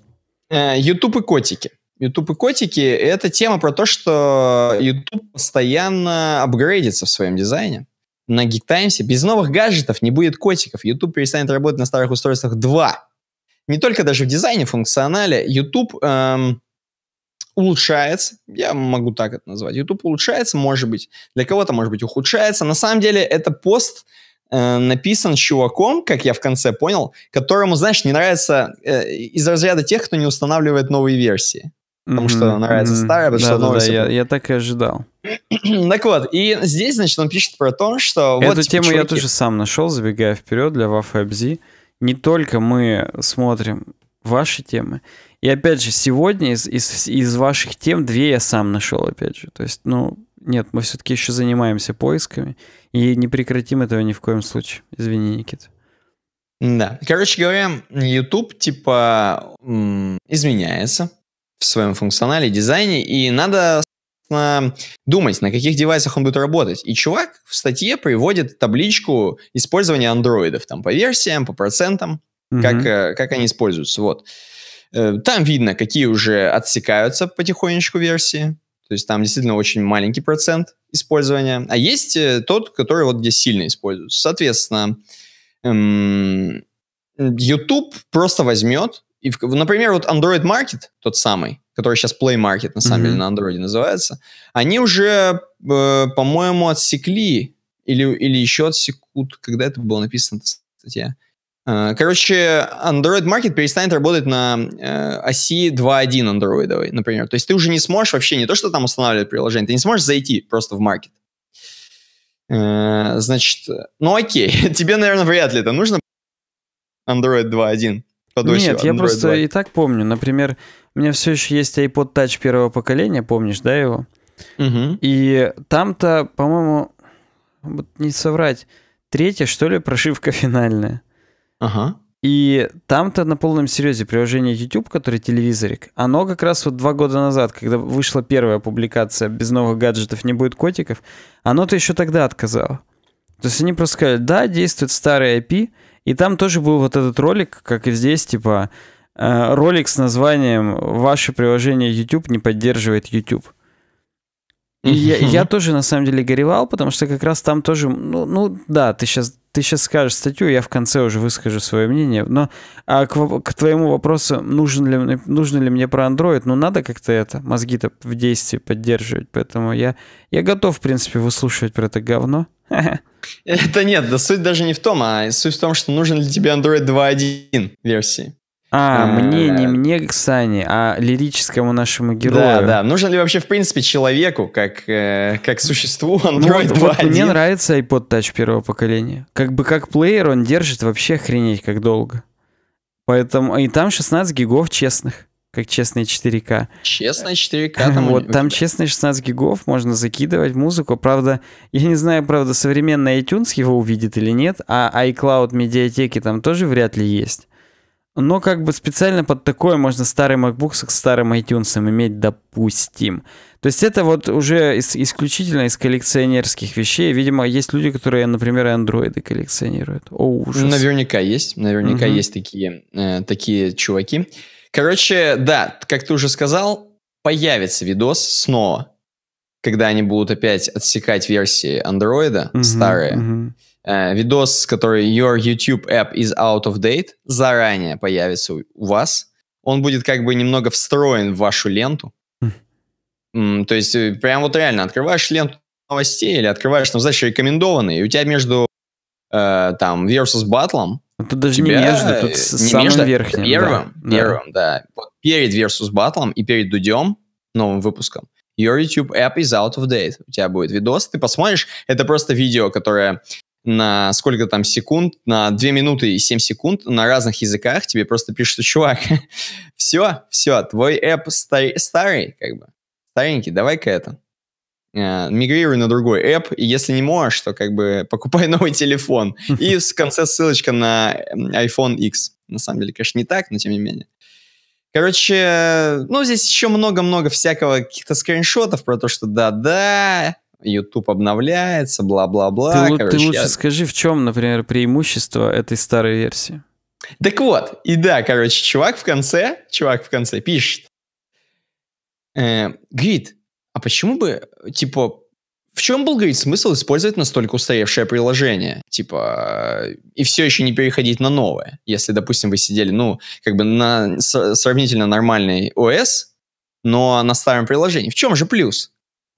да. Э, YouTube и котики. YouTube и котики – это тема про то, что YouTube постоянно апгрейдится в своем дизайне на Geek Times. Без новых гаджетов не будет котиков. YouTube перестанет работать на старых устройствах 2. Не только даже в дизайне, функционале. YouTube эм, улучшается. Я могу так это назвать. YouTube улучшается, может быть. Для кого-то, может быть, ухудшается. На самом деле, это пост э, написан чуваком, как я в конце понял, которому, знаешь, не нравится э, из разряда тех, кто не устанавливает новые версии. Потому mm-hmm. что нравится старая, потому да, что да, новая. Да, я, я так и ожидал. Так вот, и здесь, значит, он пишет про то, что... Эту вот, типа, тему чуваки... я тоже сам нашел, забегая вперед для WAFABZ. Не только мы смотрим ваши темы. И опять же, сегодня из, из, из ваших тем две я сам нашел, опять же. То есть, ну, нет, мы все-таки еще занимаемся поисками. И не прекратим этого ни в коем случае. Извини, Никита. Да. Короче говоря, YouTube типа изменяется в своем функционале, дизайне, и надо думать, на каких девайсах он будет работать. И чувак в статье приводит табличку использования андроидов там по версиям, по процентам, угу. как, э, как они используются. Вот. Э, там видно, какие уже отсекаются потихонечку версии. То есть там действительно очень маленький процент использования. А есть э, тот, который вот где сильно используется. Соответственно, эм, YouTube просто возьмет и, например, вот Android Market, тот самый, который сейчас Play Market на самом mm-hmm. деле на Android называется, они уже, э, по-моему, отсекли или, или еще отсекут, когда это было написано, эта статья. Э, короче, Android Market перестанет работать на э, оси 2.1 Android, например. То есть ты уже не сможешь вообще, не то что там устанавливать приложение, ты не сможешь зайти просто в Market. Э, значит, ну окей, тебе, наверное, вряд ли это нужно. Android 2.1. Нет, я просто 2. и так помню. Например, у меня все еще есть iPod Touch первого поколения, помнишь, да, его? Угу. И там-то, по-моему, не соврать, третья, что ли, прошивка финальная. Ага. И там-то на полном серьезе приложение YouTube, который телевизорик, оно как раз вот два года назад, когда вышла первая публикация «Без новых гаджетов не будет котиков», оно-то еще тогда отказало. То есть они просто сказали, да, действует старый IP, и там тоже был вот этот ролик, как и здесь, типа, э, ролик с названием «Ваше приложение YouTube не поддерживает YouTube». И я, я тоже, на самом деле, горевал, потому что как раз там тоже, ну, ну да, ты сейчас ты сейчас скажешь статью, я в конце уже выскажу свое мнение. Но а к, к твоему вопросу, нужен ли, нужен ли мне про Android, ну надо как-то это, мозги-то в действии поддерживать. Поэтому я, я готов, в принципе, выслушивать про это говно. Это нет, да суть даже не в том, а суть в том, что нужен ли тебе Android 2.1 версии. А, э, мне, не э, мне к Сане, а лирическому нашему герою. Да, да. Нужен ли вообще, в принципе, человеку, как, э, как существу ну Android ну, вот, вот мне нравится iPod Touch первого поколения. Как бы как плеер он держит вообще охренеть как долго. Поэтому... И там 16 гигов честных как честные 4К. Честные 4К. Там вот там честные 16 гигов, можно закидывать музыку. Правда, я не знаю, правда, современный iTunes его увидит или нет, а iCloud медиатеки там тоже вряд ли есть. Но как бы специально под такое можно старый MacBook с старым iTunes иметь, допустим. То есть это вот уже из, исключительно из коллекционерских вещей. Видимо, есть люди, которые, например, андроиды коллекционируют. О, ужас. Наверняка есть. Наверняка угу. есть такие, э, такие чуваки. Короче, да, как ты уже сказал, появится видос снова, когда они будут опять отсекать версии андроида угу, старые. Угу э, видос, который Your YouTube App is out of date, заранее появится у вас. Он будет как бы немного встроен в вашу ленту. Mm, то есть э, прям вот реально открываешь ленту новостей или открываешь там, знаешь, рекомендованные, и у тебя между э, там versus battle это ну, даже не между, э, тут не самым между, а верхним. Первым, да. первым, да. да. Перед versus battle и перед Дудем, новым выпуском, your YouTube app is out of date. У тебя будет видос, ты посмотришь, это просто видео, которое на сколько там секунд, на 2 минуты и 7 секунд на разных языках тебе просто пишут, чувак, все, все, твой app стар- старый, как бы, старенький, давай-ка это, э, мигрируй на другой app, и если не можешь, то как бы покупай новый телефон. И в конце ссылочка на iPhone X. На самом деле, конечно, не так, но тем не менее. Короче, ну, здесь еще много-много всякого каких-то скриншотов про то, что да-да, YouTube обновляется, бла-бла-бла. Ты, короче, ты лучше я... скажи, в чем, например, преимущество этой старой версии? Так вот, и да, короче, чувак в конце, чувак в конце пишет, э, говорит, а почему бы, типа, в чем был, говорит, смысл использовать настолько устаревшее приложение? Типа, э, и все еще не переходить на новое. Если, допустим, вы сидели, ну, как бы на сравнительно нормальной ОС, но на старом приложении. В чем же плюс?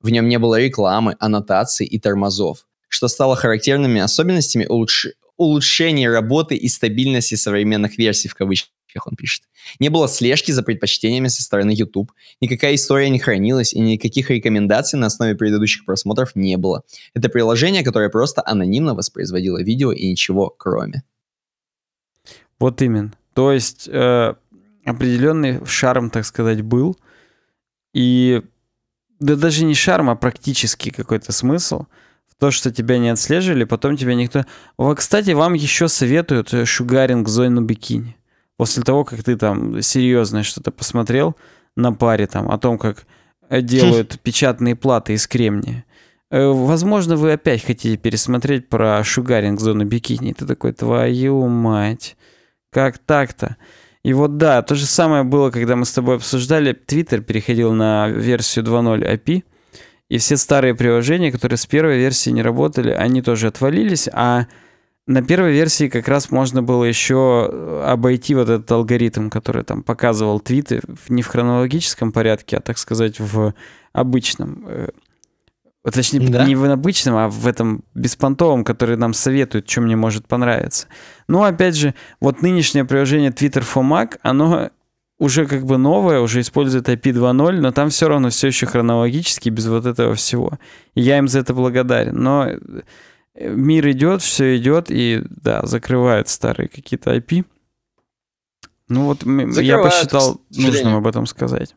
В нем не было рекламы, аннотаций и тормозов, что стало характерными особенностями улучш... улучшения работы и стабильности современных версий в кавычках он пишет. Не было слежки за предпочтениями со стороны YouTube, никакая история не хранилась и никаких рекомендаций на основе предыдущих просмотров не было. Это приложение, которое просто анонимно воспроизводило видео и ничего кроме. Вот именно. То есть э, определенный шарм, так сказать, был. И да даже не шарм, а практически какой-то смысл в то, что тебя не отслеживали, потом тебя никто... Вот, кстати, вам еще советуют э, шугаринг зону бикини. После того, как ты там серьезное что-то посмотрел на паре там о том, как делают печатные платы из кремния. Э, возможно, вы опять хотите пересмотреть про шугаринг зону бикини. Ты такой, твою мать, как так-то? И вот да, то же самое было, когда мы с тобой обсуждали, Twitter переходил на версию 2.0 API, и все старые приложения, которые с первой версии не работали, они тоже отвалились, а на первой версии как раз можно было еще э, обойти вот этот алгоритм, который там показывал твиты не в хронологическом порядке, а, так сказать, в обычном. Э, Точнее, да? не в обычном, а в этом беспонтовом, который нам советует, что мне может понравиться. Ну, опять же, вот нынешнее приложение Twitter for Mac, оно уже как бы новое, уже использует IP 2.0, но там все равно все еще хронологически, без вот этого всего. И я им за это благодарен. Но э, мир идет, все идет, и да, закрывают старые какие-то IP. Ну вот закрывают, я посчитал нужным об этом сказать.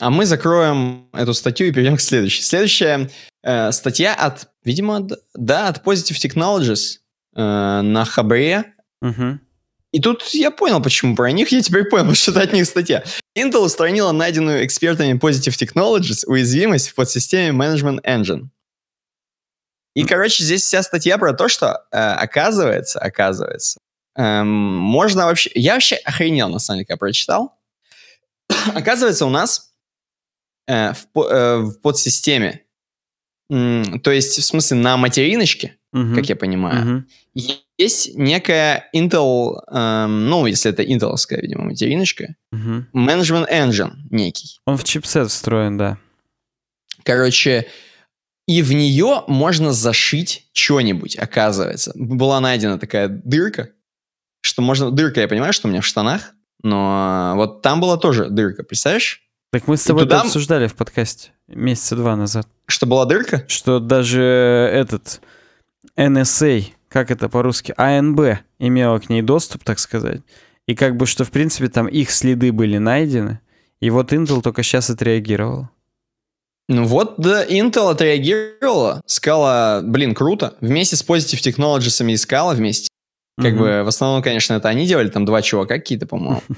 А мы закроем эту статью и перейдем к следующей. Следующая э, статья от, видимо, да, от Positive Technologies э, на Хабре. Угу. И тут я понял, почему про них, я теперь понял, что это от них статья. Intel устранила найденную экспертами Positive Technologies уязвимость в подсистеме Management Engine. И, короче, здесь вся статья про то, что э, оказывается, оказывается, эм, можно вообще... Я вообще охренел, на самом деле, когда прочитал. оказывается, у нас Э, в, э, в подсистеме. то есть, в смысле, на материночке, угу. как я понимаю, угу. есть некая Intel, э, ну, если это Intelская видимо, материночка, угу. Management Engine некий. Он в чипсет встроен, да. Короче, и в нее можно зашить что-нибудь, оказывается. Была найдена такая дырка, что можно... Дырка, я понимаю, что у меня в штанах, но вот там была тоже дырка, представляешь? Так мы с тобой туда... обсуждали в подкасте месяца два назад. Что была дырка? Что даже этот NSA, как это по-русски, АНБ имела к ней доступ, так сказать. И как бы, что в принципе там их следы были найдены. И вот Intel только сейчас отреагировал. Ну вот, да, Intel отреагировала, сказала, блин, круто, вместе с Positive Technologies искала вместе. Как угу. бы, в основном, конечно, это они делали, там два чувака какие-то, по-моему.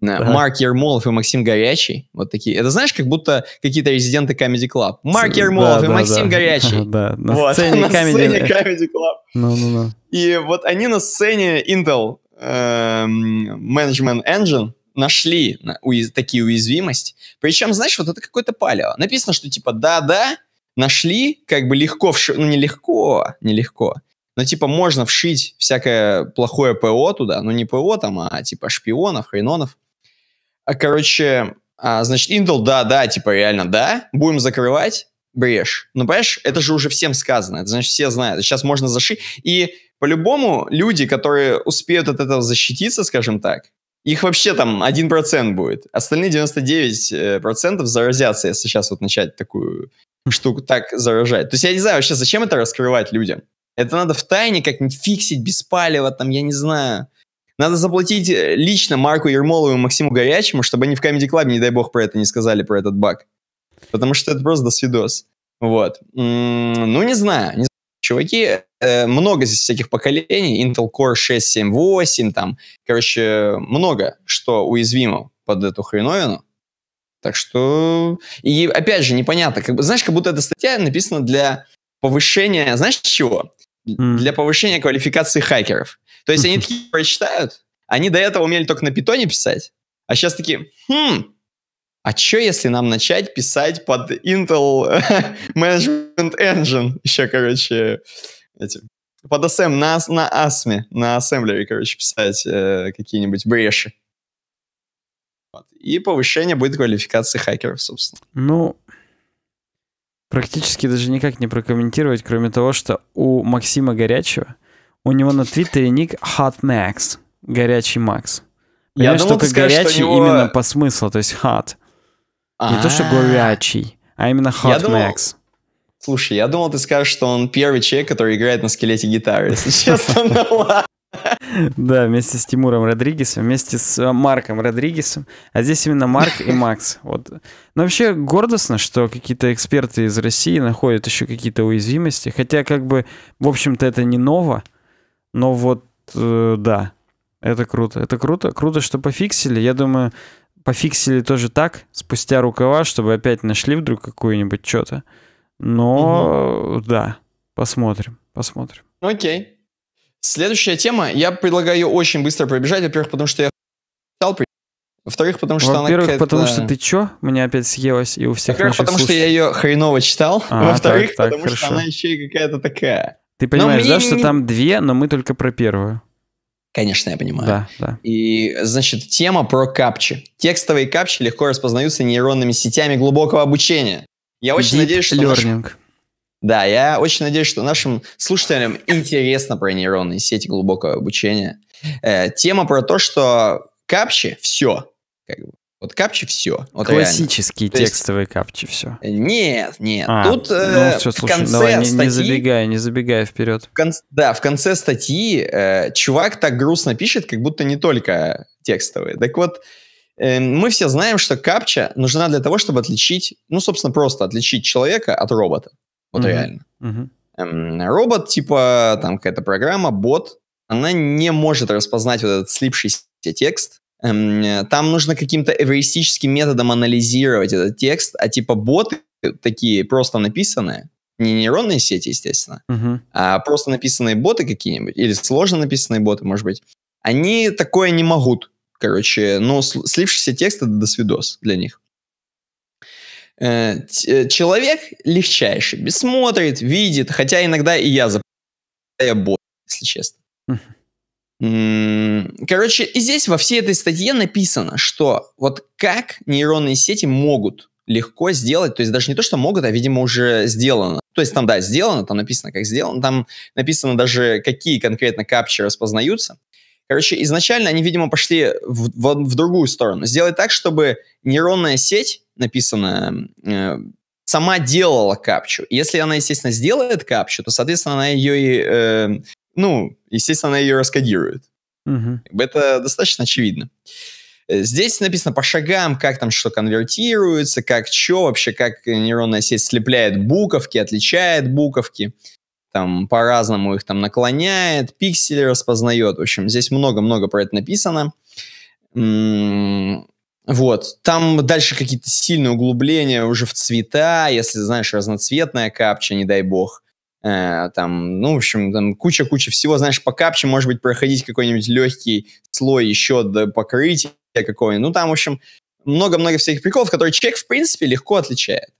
Да. Э, Марк Ермолов и Максим Горячий. Вот такие. Это знаешь, как будто какие-то резиденты Comedy Club. Марк э, Ермолов да, и да, Максим да. Горячий. Да, на вот. сцене, на Comedy... сцене Comedy Club. Ну, ну, ну. И вот они на сцене Intel эм, Management Engine нашли на, такие уязвимости. Причем, знаешь, вот это какое-то палево. Написано, что типа да-да, нашли, как бы легко, вши... ну не легко, не легко, но типа можно вшить всякое плохое ПО туда, ну не ПО там, а типа шпионов, хренонов. А, короче, а, значит, Intel, да, да, типа реально, да, будем закрывать, брешь. Ну, понимаешь, это же уже всем сказано, это значит, все знают. Сейчас можно зашить. И по-любому люди, которые успеют от этого защититься, скажем так, их вообще там 1% будет. Остальные 99% э, заразятся, если сейчас вот начать такую штуку так заражать. То есть я не знаю вообще, зачем это раскрывать людям. Это надо в тайне как-нибудь фиксить, беспалево, там, я не знаю. Надо заплатить э, лично Марку Ермолову и Максиму Горячему, чтобы они в Comedy Club, не дай бог, про это не сказали, про этот баг. Потому что это просто досвидос. Вот. Ну, не знаю. Не знаю. Чуваки, э, много здесь всяких поколений. Intel Core 6, 7, 8, там, короче, много что уязвимо под эту хреновину. Так что... И опять же, непонятно. Как бы, знаешь, как будто эта статья написана для повышения... Знаешь, чего? Mm. Для повышения квалификации хакеров. То есть они такие прочитают, они до этого умели только на питоне писать, а сейчас такие, хм, а что, если нам начать писать под Intel Management Engine? Еще, короче, этим. Под ASM, на, а на ASME, а на ассемблере, короче, писать э, какие-нибудь бреши. Вот. И повышение будет квалификации хакеров, собственно. Ну, практически даже никак не прокомментировать, кроме того, что у Максима Горячего у него на Твиттере ник Hot Max, горячий Макс. Я думал, что горячий что него... именно по смыслу, то есть hot. Не то, что а. горячий, а именно hot Max. Слушай, я думал, ты скажешь, что он первый человек, который играет на скелете гитары, если честно. Ну да, вместе с Тимуром Родригесом, вместе с э, Марком Родригесом. А здесь именно Марк и Макс. Вот. Но ну, вообще гордостно, что какие-то эксперты из России находят еще какие-то уязвимости. Хотя, как бы, в общем-то, это не ново. Но вот, э, да, это круто. Это круто. Круто, что пофиксили. Я думаю, пофиксили тоже так, спустя рукава, чтобы опять нашли вдруг какую-нибудь что-то. Но, угу. да, посмотрим, посмотрим. Окей. Следующая тема. Я предлагаю очень быстро пробежать. Во-первых, потому что я стал во-вторых, потому что Во-первых, она потому что ты чё? Меня опять съелась и у всех Во-первых, потому слушателей. что я ее хреново читал. А, Во-вторых, так, так, потому хорошо. что она еще и какая-то такая. Ты понимаешь, мне... да, что там две, но мы только про первую. Конечно, я понимаю. Да, да. И, значит, тема про капчи. Текстовые капчи легко распознаются нейронными сетями глубокого обучения. Я очень Deep надеюсь, что... Learning. Наш... Да, я очень надеюсь, что нашим слушателям интересно про нейронные сети глубокого обучения. Э, тема про то, что капчи — все. Как бы. Вот капчи все. Вот Классический реально. текстовый есть... капчи все. Нет, нет. А, Тут ну, э, все, слушай, в конце давай, не, статьи... Не забегая, не забегая вперед. В кон... Да, в конце статьи э, чувак так грустно пишет, как будто не только текстовые. Так вот, э, мы все знаем, что капча нужна для того, чтобы отличить, ну, собственно, просто отличить человека от робота. Вот угу, реально. Угу. Эм, робот, типа, там какая-то программа, бот, она не может распознать вот этот слипшийся текст, Эм, там нужно каким-то эвристическим методом анализировать этот текст, а типа боты такие просто написанные, не нейронные сети, естественно, uh-huh. а просто написанные боты какие-нибудь, или сложно написанные боты, может быть, они такое не могут. Короче, ну, слившийся текст — это досвидос для них. Э, э, человек легчайший, бессмотрит, видит, хотя иногда и я за я бот, если честно. Uh-huh. Короче, и здесь во всей этой статье написано, что вот как нейронные сети могут легко сделать, то есть даже не то, что могут, а, видимо, уже сделано. То есть там, да, сделано, там написано, как сделано, там написано даже, какие конкретно капчи распознаются. Короче, изначально они, видимо, пошли в, в, в другую сторону. Сделать так, чтобы нейронная сеть, написанная э, сама делала капчу. Если она, естественно, сделает капчу, то, соответственно, она ее и э, ну, естественно, она ее раскодирует. Угу. Это достаточно очевидно. Э, здесь написано по шагам, как там что конвертируется, как что вообще, как нейронная сеть слепляет буковки, отличает буковки, там по-разному их там наклоняет, пиксели распознает. В общем, здесь много-много про это написано. Вот. Там дальше какие-то сильные углубления уже в цвета, если, знаешь, разноцветная капча, не дай бог. Э, там, ну, в общем, там куча-куча всего, знаешь, по капче, может быть, проходить какой-нибудь легкий слой еще до покрытия какого-нибудь. Ну, там, в общем, много-много всяких приколов, которые человек, в принципе, легко отличает.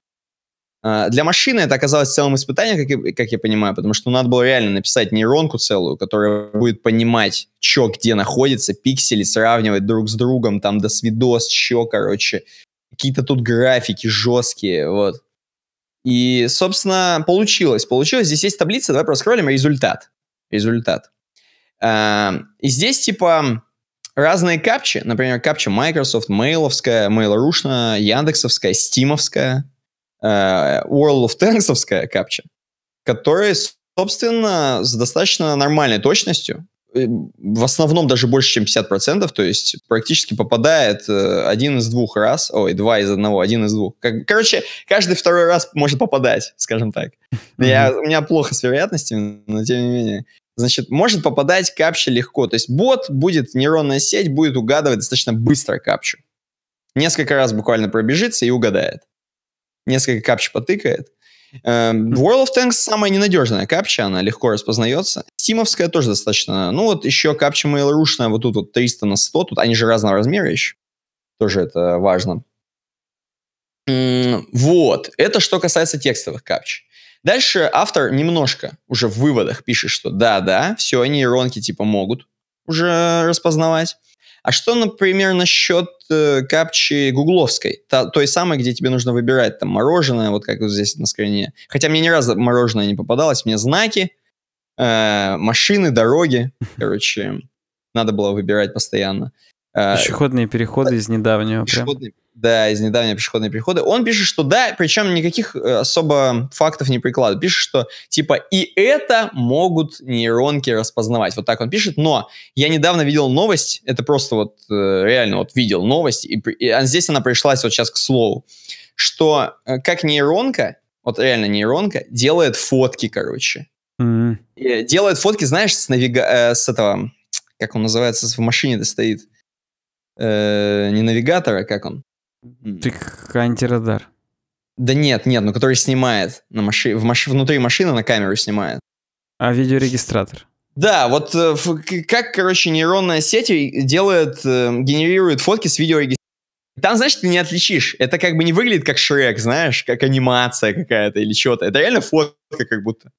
Э, для машины это оказалось целым испытанием, как я, как я понимаю, потому что надо было реально написать нейронку целую, которая будет понимать, что где находится, пиксели сравнивать друг с другом, там, до свидос, что, короче. Какие-то тут графики жесткие, вот. И, собственно, получилось. Получилось. Здесь есть таблица, давай проскроллим результат. Результат. Эм, и здесь, типа, разные капчи. Например, капча Microsoft, мейловская, мейлорушная, яндексовская, стимовская, э, World of Tanksовская капча, которые, собственно, с достаточно нормальной точностью Э, в основном даже больше, чем 50%, то есть практически попадает э, один из двух раз, ой, два из одного, один из двух. Как, короче, каждый второй раз может попадать, скажем так. Я, у меня плохо с вероятностями, но тем не менее. Значит, может попадать капча легко. То есть бот будет, нейронная сеть будет угадывать достаточно быстро капчу. Несколько раз буквально пробежится и угадает. Несколько капч потыкает. Эм, World of Tanks самая ненадежная капча, она легко распознается. Стимовская тоже достаточно. Ну вот еще капча Mail.ru, вот тут вот 300 на 100, тут они же разного размера еще. Тоже это важно. Вот, это что касается текстовых капч. Дальше автор немножко уже в выводах пишет, что да-да, все, они иронки типа могут уже распознавать. А что, например, насчет Э, капчи гугловской, та, той самой, где тебе нужно выбирать там мороженое, вот как вот здесь на скрине. Хотя мне ни разу мороженое не попадалось, мне знаки, э, машины, дороги, короче, надо было выбирать постоянно. Э, пешеходные переходы э, из недавнего. Пешеходные да, из недавнего пешеходные переходы. Он пишет, что да, причем никаких э, особо фактов не прикладывает. Пишет, что типа и это могут нейронки распознавать. Вот так он пишет. Но я недавно видел новость, это просто вот э, реально вот видел новость, и, и а здесь она пришлась вот сейчас к слову, что э, как нейронка, вот реально нейронка, делает фотки, короче. Mm-hmm. И делает фотки, знаешь, с, навига... э, с этого, как он называется, в машине-то стоит. Э, не навигатора, как он? Ты антирадар. Да нет, нет, ну который снимает на маши... в маш... внутри машины на камеру снимает. А видеорегистратор? Да, вот э, как, короче, нейронная сеть э, делает, э, генерирует фотки с видеорегистратором. Там, знаешь, ты не отличишь. Это как бы не выглядит как Шрек, знаешь, как анимация какая-то или что-то. Это реально фотка как будто.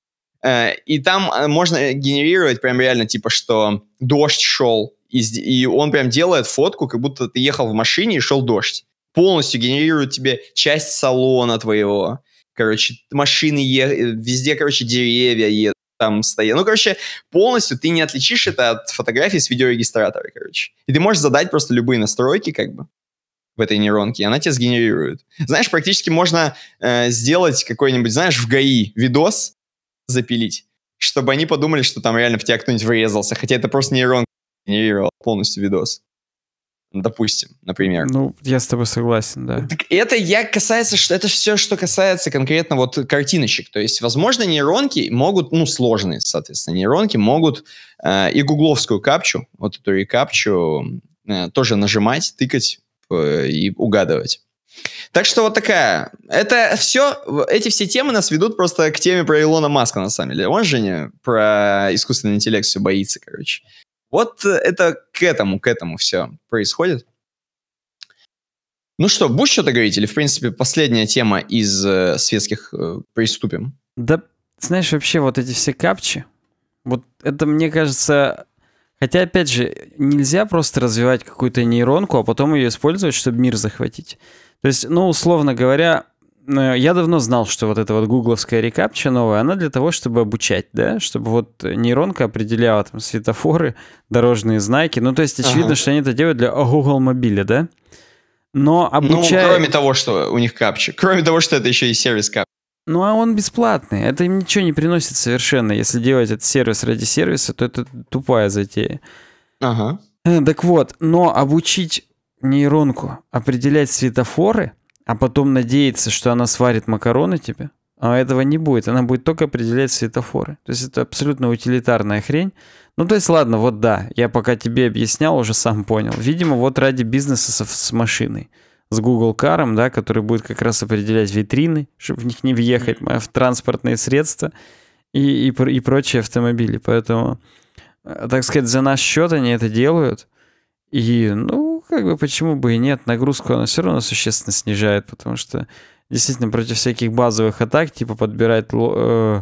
И там можно генерировать прям реально, типа, что дождь шел, и он прям делает фотку, как будто ты ехал в машине и шел дождь полностью генерирует тебе часть салона твоего. Короче, машины е... везде, короче, деревья е... там стоят. Ну, короче, полностью ты не отличишь это от фотографии с видеорегистратора, короче. И ты можешь задать просто любые настройки, как бы, в этой нейронке, и она тебя сгенерирует. Знаешь, практически можно э, сделать какой-нибудь, знаешь, в ГАИ видос запилить, чтобы они подумали, что там реально в тебя кто-нибудь врезался, хотя это просто нейронка генерировала полностью видос допустим, например. Ну, я с тобой согласен, да. Так это я касается, что это все, что касается конкретно вот картиночек. То есть, возможно, нейронки могут, ну, сложные, соответственно, нейронки могут э, и гугловскую капчу, вот эту рекапчу, э, тоже нажимать, тыкать э, и угадывать. Так что вот такая. Это все, эти все темы нас ведут просто к теме про Илона Маска, на самом деле. Он же не про искусственный интеллект все боится, короче. Вот э, это к этому, к этому все происходит. Ну что, будешь что-то говорить? Или, в принципе, последняя тема из э, светских э, приступим? Да, знаешь, вообще вот эти все капчи, вот это, мне кажется... Хотя, опять же, нельзя просто развивать какую-то нейронку, а потом ее использовать, чтобы мир захватить. То есть, ну, условно говоря, Э, я давно знал, что вот эта вот гугловская рекапча новая, она для того, чтобы обучать, да, чтобы вот нейронка определяла там светофоры, дорожные знаки. Ну, то есть, очевидно, ага. что они это делают для Google мобиля, да? Но ну, обучая... Ну, кроме того, что у них капча. Кроме того, что это еще и сервис капча. Ну, а он бесплатный. Это им ничего не приносит совершенно. Если делать этот сервис ради сервиса, то это тупая затея. Ага. Э, так вот, но обучить нейронку определять светофоры – а потом надеяться, что она сварит макароны тебе, а этого не будет. Она будет только определять светофоры. То есть это абсолютно утилитарная хрень. Ну, то есть, ладно, вот да, я пока тебе объяснял, уже сам понял. Видимо, вот ради бизнеса с машиной с Google Car, да, который будет как раз определять витрины, чтобы в них не въехать, в транспортные средства и, и, и прочие автомобили. Поэтому, э, так сказать, за наш счет они это делают. И, ну, как бы почему бы и нет, нагрузку она все равно существенно снижает, потому что действительно против всяких базовых атак, типа подбирать э,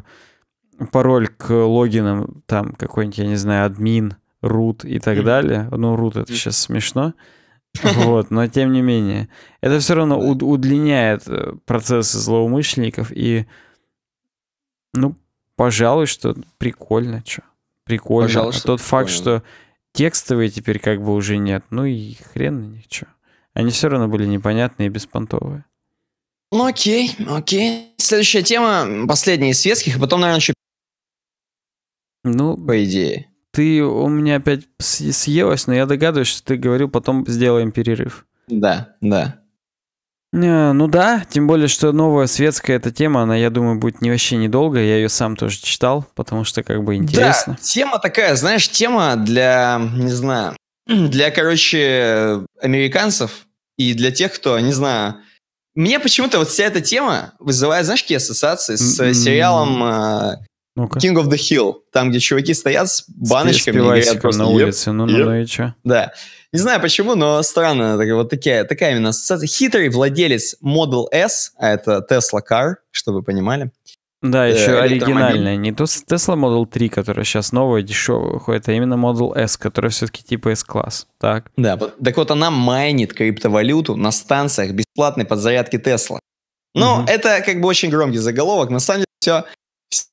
пароль к логинам, там какой-нибудь, я не знаю, админ, root и так далее. Ну, root это сейчас смешно. Вот, но тем не менее. Это все равно уд- удлиняет э, процессы злоумышленников и, ну, пожалуй, что прикольно, что. Прикольно. Пожалуй, а что тот прикольно. факт, что Текстовые теперь как бы уже нет. Ну и хрен на них ничего. Они все равно были непонятные и беспонтовые. Ну окей, окей. Следующая тема, последняя из светских, и а потом, наверное, еще... Ну, по идее. Ты у меня опять съелась, но я догадываюсь, что ты говорил, потом сделаем перерыв. Да, да. Э, ну да, тем более, что новая светская эта тема, она, я думаю, будет не вообще недолго. Я ее сам тоже читал, потому что как бы интересно. Да, тема такая, знаешь, тема для, не знаю, для, короче, американцев и для тех, кто, не знаю, мне почему-то вот вся эта тема вызывает, знаешь, какие ассоциации с mm-hmm. сериалом э, ну King of the Hill, там, где чуваки стоят с баночками с и говорят просто... На улице, ну, ну, ну и что? Да. Не знаю почему, но странно. Так, вот такая, такая именно ассоциация. Хитрый владелец Model S, а это Tesla Car, чтобы вы понимали. Да, э, еще оригинальная. Не то Tesla Model 3, которая сейчас новая, дешевая выходит, а именно Model S, которая все-таки типа S-класс. Так. Да, так вот она майнит криптовалюту на станциях бесплатной подзарядки Tesla. Но угу. это как бы очень громкий заголовок. На самом деле все,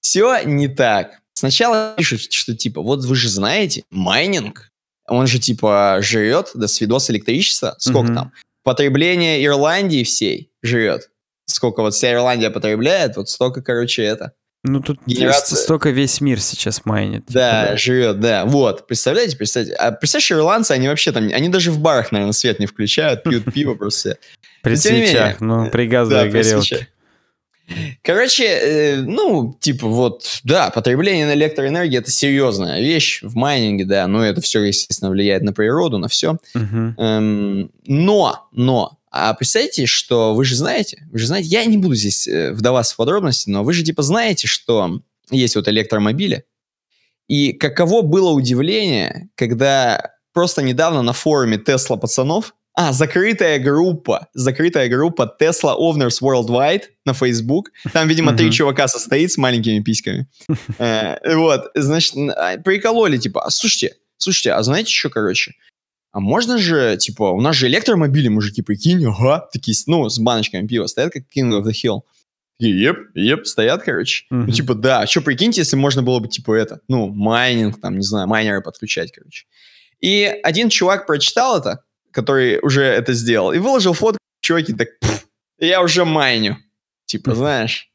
все не так. Сначала пишут, что типа, вот вы же знаете, майнинг он же типа жрет до свидос электричества. Сколько mm-hmm. там? Потребление Ирландии всей жрет. Сколько вот вся Ирландия потребляет, вот столько, короче, это. Ну тут Генерация... столько весь мир сейчас майнит. Да, типа, живет, да. Вот, представляете, представьте. А представляешь, ирландцы, они вообще там, они даже в барах, наверное, свет не включают, пьют пиво просто. При свечах, ну, при газовой горелке. Короче, э, ну, типа, вот, да, потребление электроэнергии это серьезная вещь в майнинге, да, но это все, естественно, влияет на природу, на все. Uh-huh. Эм, но, но, а представьте, что вы же знаете, вы же знаете, я не буду здесь э, вдаваться в подробности, но вы же типа знаете, что есть вот электромобили, и каково было удивление, когда просто недавно на форуме Тесла пацанов а, закрытая группа, закрытая группа Tesla Owners Worldwide на Facebook. Там, видимо, три чувака состоит с маленькими письками. Э, вот, значит, а, прикололи, типа, «А, слушайте, слушайте, а знаете что, короче? А можно же, типа, у нас же электромобили, мужики, прикинь, ага, такие, ну, с баночками пива стоят, как King of the Hill. Еп, еп, стоят, короче. Ну, типа, да, а что, прикиньте, если можно было бы, типа, это, ну, майнинг, там, не знаю, майнеры подключать, короче. И один чувак прочитал это, который уже это сделал, и выложил фотку, чуваки так, я уже майню. Типа, знаешь.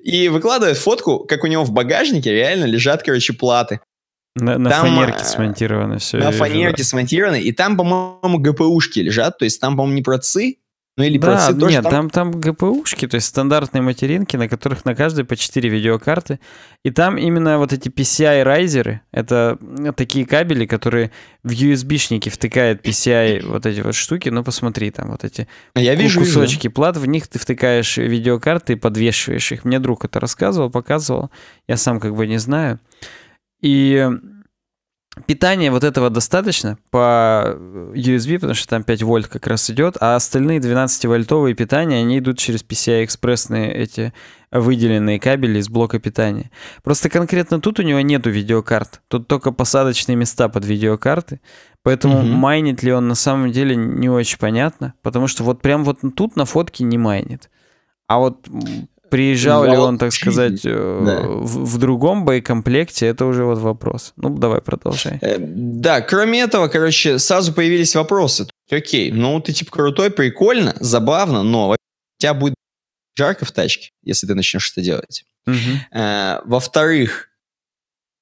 И выкладывает фотку, как у него в багажнике реально лежат, короче, платы. На, на там, фанерке э, смонтировано все. На фанерке смонтировано, и там, по-моему, ГПУшки лежат, то есть там, по-моему, не процы, ну или да, процессы тоже нет, там... там... там ГПУшки, то есть стандартные материнки, на которых на каждой по 4 видеокарты. И там именно вот эти PCI-райзеры, это такие кабели, которые в USB-шники втыкает PCI вот эти вот штуки. Ну посмотри, там вот эти а Я вижу, кусочки вижу. плат, в них ты втыкаешь видеокарты и подвешиваешь их. Мне друг это рассказывал, показывал. Я сам как бы не знаю. И питание вот этого достаточно по э, USB, потому что там 5 вольт как раз идет, а остальные 12-вольтовые питания, они идут через PCI-экспрессные эти выделенные кабели из блока питания. Просто конкретно тут у него нету видеокарт, тут только посадочные места под видеокарты, поэтому угу. майнит ли он на самом деле не очень понятно, потому что вот прям вот тут на фотке не майнит. А вот Приезжал Вал... ли он, так сказать, э, да. в, в другом боекомплекте, это уже вот вопрос. Ну, давай продолжай. Э, да, кроме этого, короче, сразу появились вопросы. Окей, ну ты типа крутой, прикольно, забавно, но у тебя будет жарко в тачке, если ты начнешь это делать. Угу. Э, во-вторых,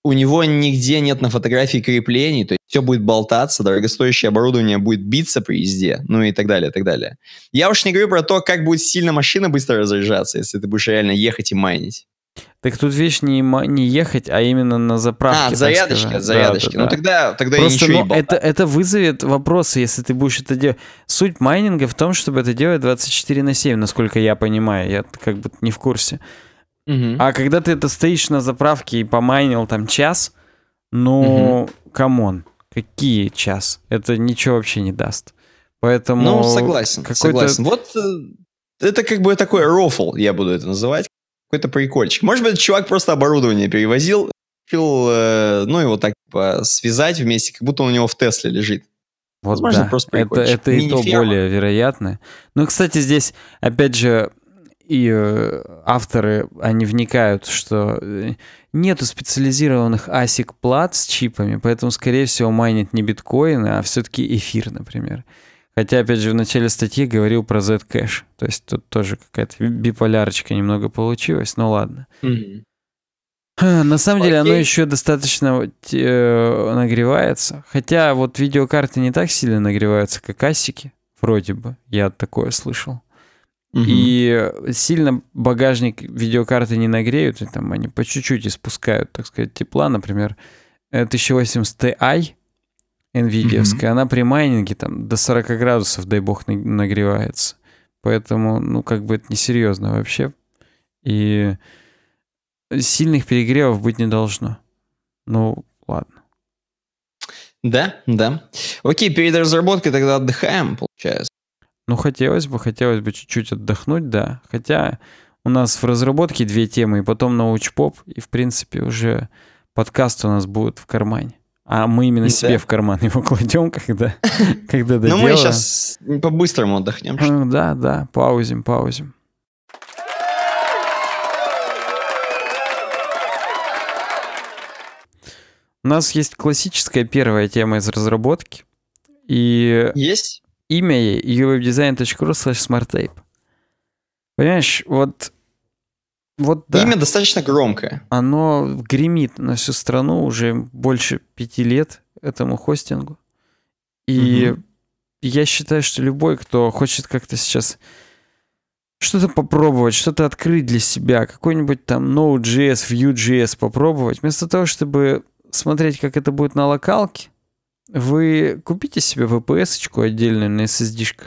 у него нигде нет на фотографии креплений, то есть все будет болтаться, дорогостоящее оборудование будет биться при езде, ну и так далее, и так далее. Я уж не говорю про то, как будет сильно машина быстро разряжаться, если ты будешь реально ехать и майнить. Так тут вещь не, не ехать, а именно на заправке. А, зарядочка, зарядочка. Да, да, ну да. тогда, тогда Просто, ничего ну, не это, это вызовет вопросы, если ты будешь это делать. Суть майнинга в том, чтобы это делать 24 на 7, насколько я понимаю. Я как бы не в курсе. Угу. А когда ты это стоишь на заправке и помайнил там час, ну, камон, угу. какие час? Это ничего вообще не даст. Поэтому... Ну, согласен, согласен. Вот э, это как бы такой рофл, я буду это называть. Какой-то прикольчик. Может быть, чувак просто оборудование перевозил, решил, э, ну, его так типа, связать вместе, как будто он у него в Тесле лежит. Вот Возможно, да. просто прикольчик. Это, это и то более вероятно. Ну, кстати, здесь, опять же, и э, авторы, они вникают, что э, нету специализированных ASIC плат с чипами, поэтому, скорее всего, майнит не биткоины, а все-таки эфир, например. Хотя, опять же, в начале статьи говорил про Zcash. То есть тут тоже какая-то биполярочка немного получилась, но ладно. Mm-hmm. На самом Окей. деле оно еще достаточно э, нагревается. Хотя вот видеокарты не так сильно нагреваются, как асики. Вроде бы. Я такое слышал. Угу. И сильно багажник видеокарты не нагреют, и там они по чуть-чуть испускают, так сказать, тепла. Например, 1080 Ti NVIDIA, угу. она при майнинге там до 40 градусов, дай бог, нагревается. Поэтому, ну, как бы это несерьезно вообще. И сильных перегревов быть не должно. Ну, ладно. Да, да. Окей, перед разработкой тогда отдыхаем, получается. Ну, хотелось бы, хотелось бы чуть-чуть отдохнуть, да. Хотя у нас в разработке две темы, и потом научпоп, и, в принципе, уже подкаст у нас будет в кармане. А мы именно и себе да. в карман его кладем, когда, когда доделаем. Ну, мы сейчас по-быстрому отдохнем. да, да, паузим, паузим. У нас есть классическая первая тема из разработки. И... Есть? имя ей uwebdesign.ru slash smarttape. Понимаешь, вот... Вот да. Имя достаточно громкое. Оно гремит на всю страну уже больше пяти лет этому хостингу. И угу. я считаю, что любой, кто хочет как-то сейчас что-то попробовать, что-то открыть для себя, какой-нибудь там Node.js, Vue.js попробовать, вместо того, чтобы смотреть, как это будет на локалке, вы купите себе VPS-очку отдельную на SSD-шках,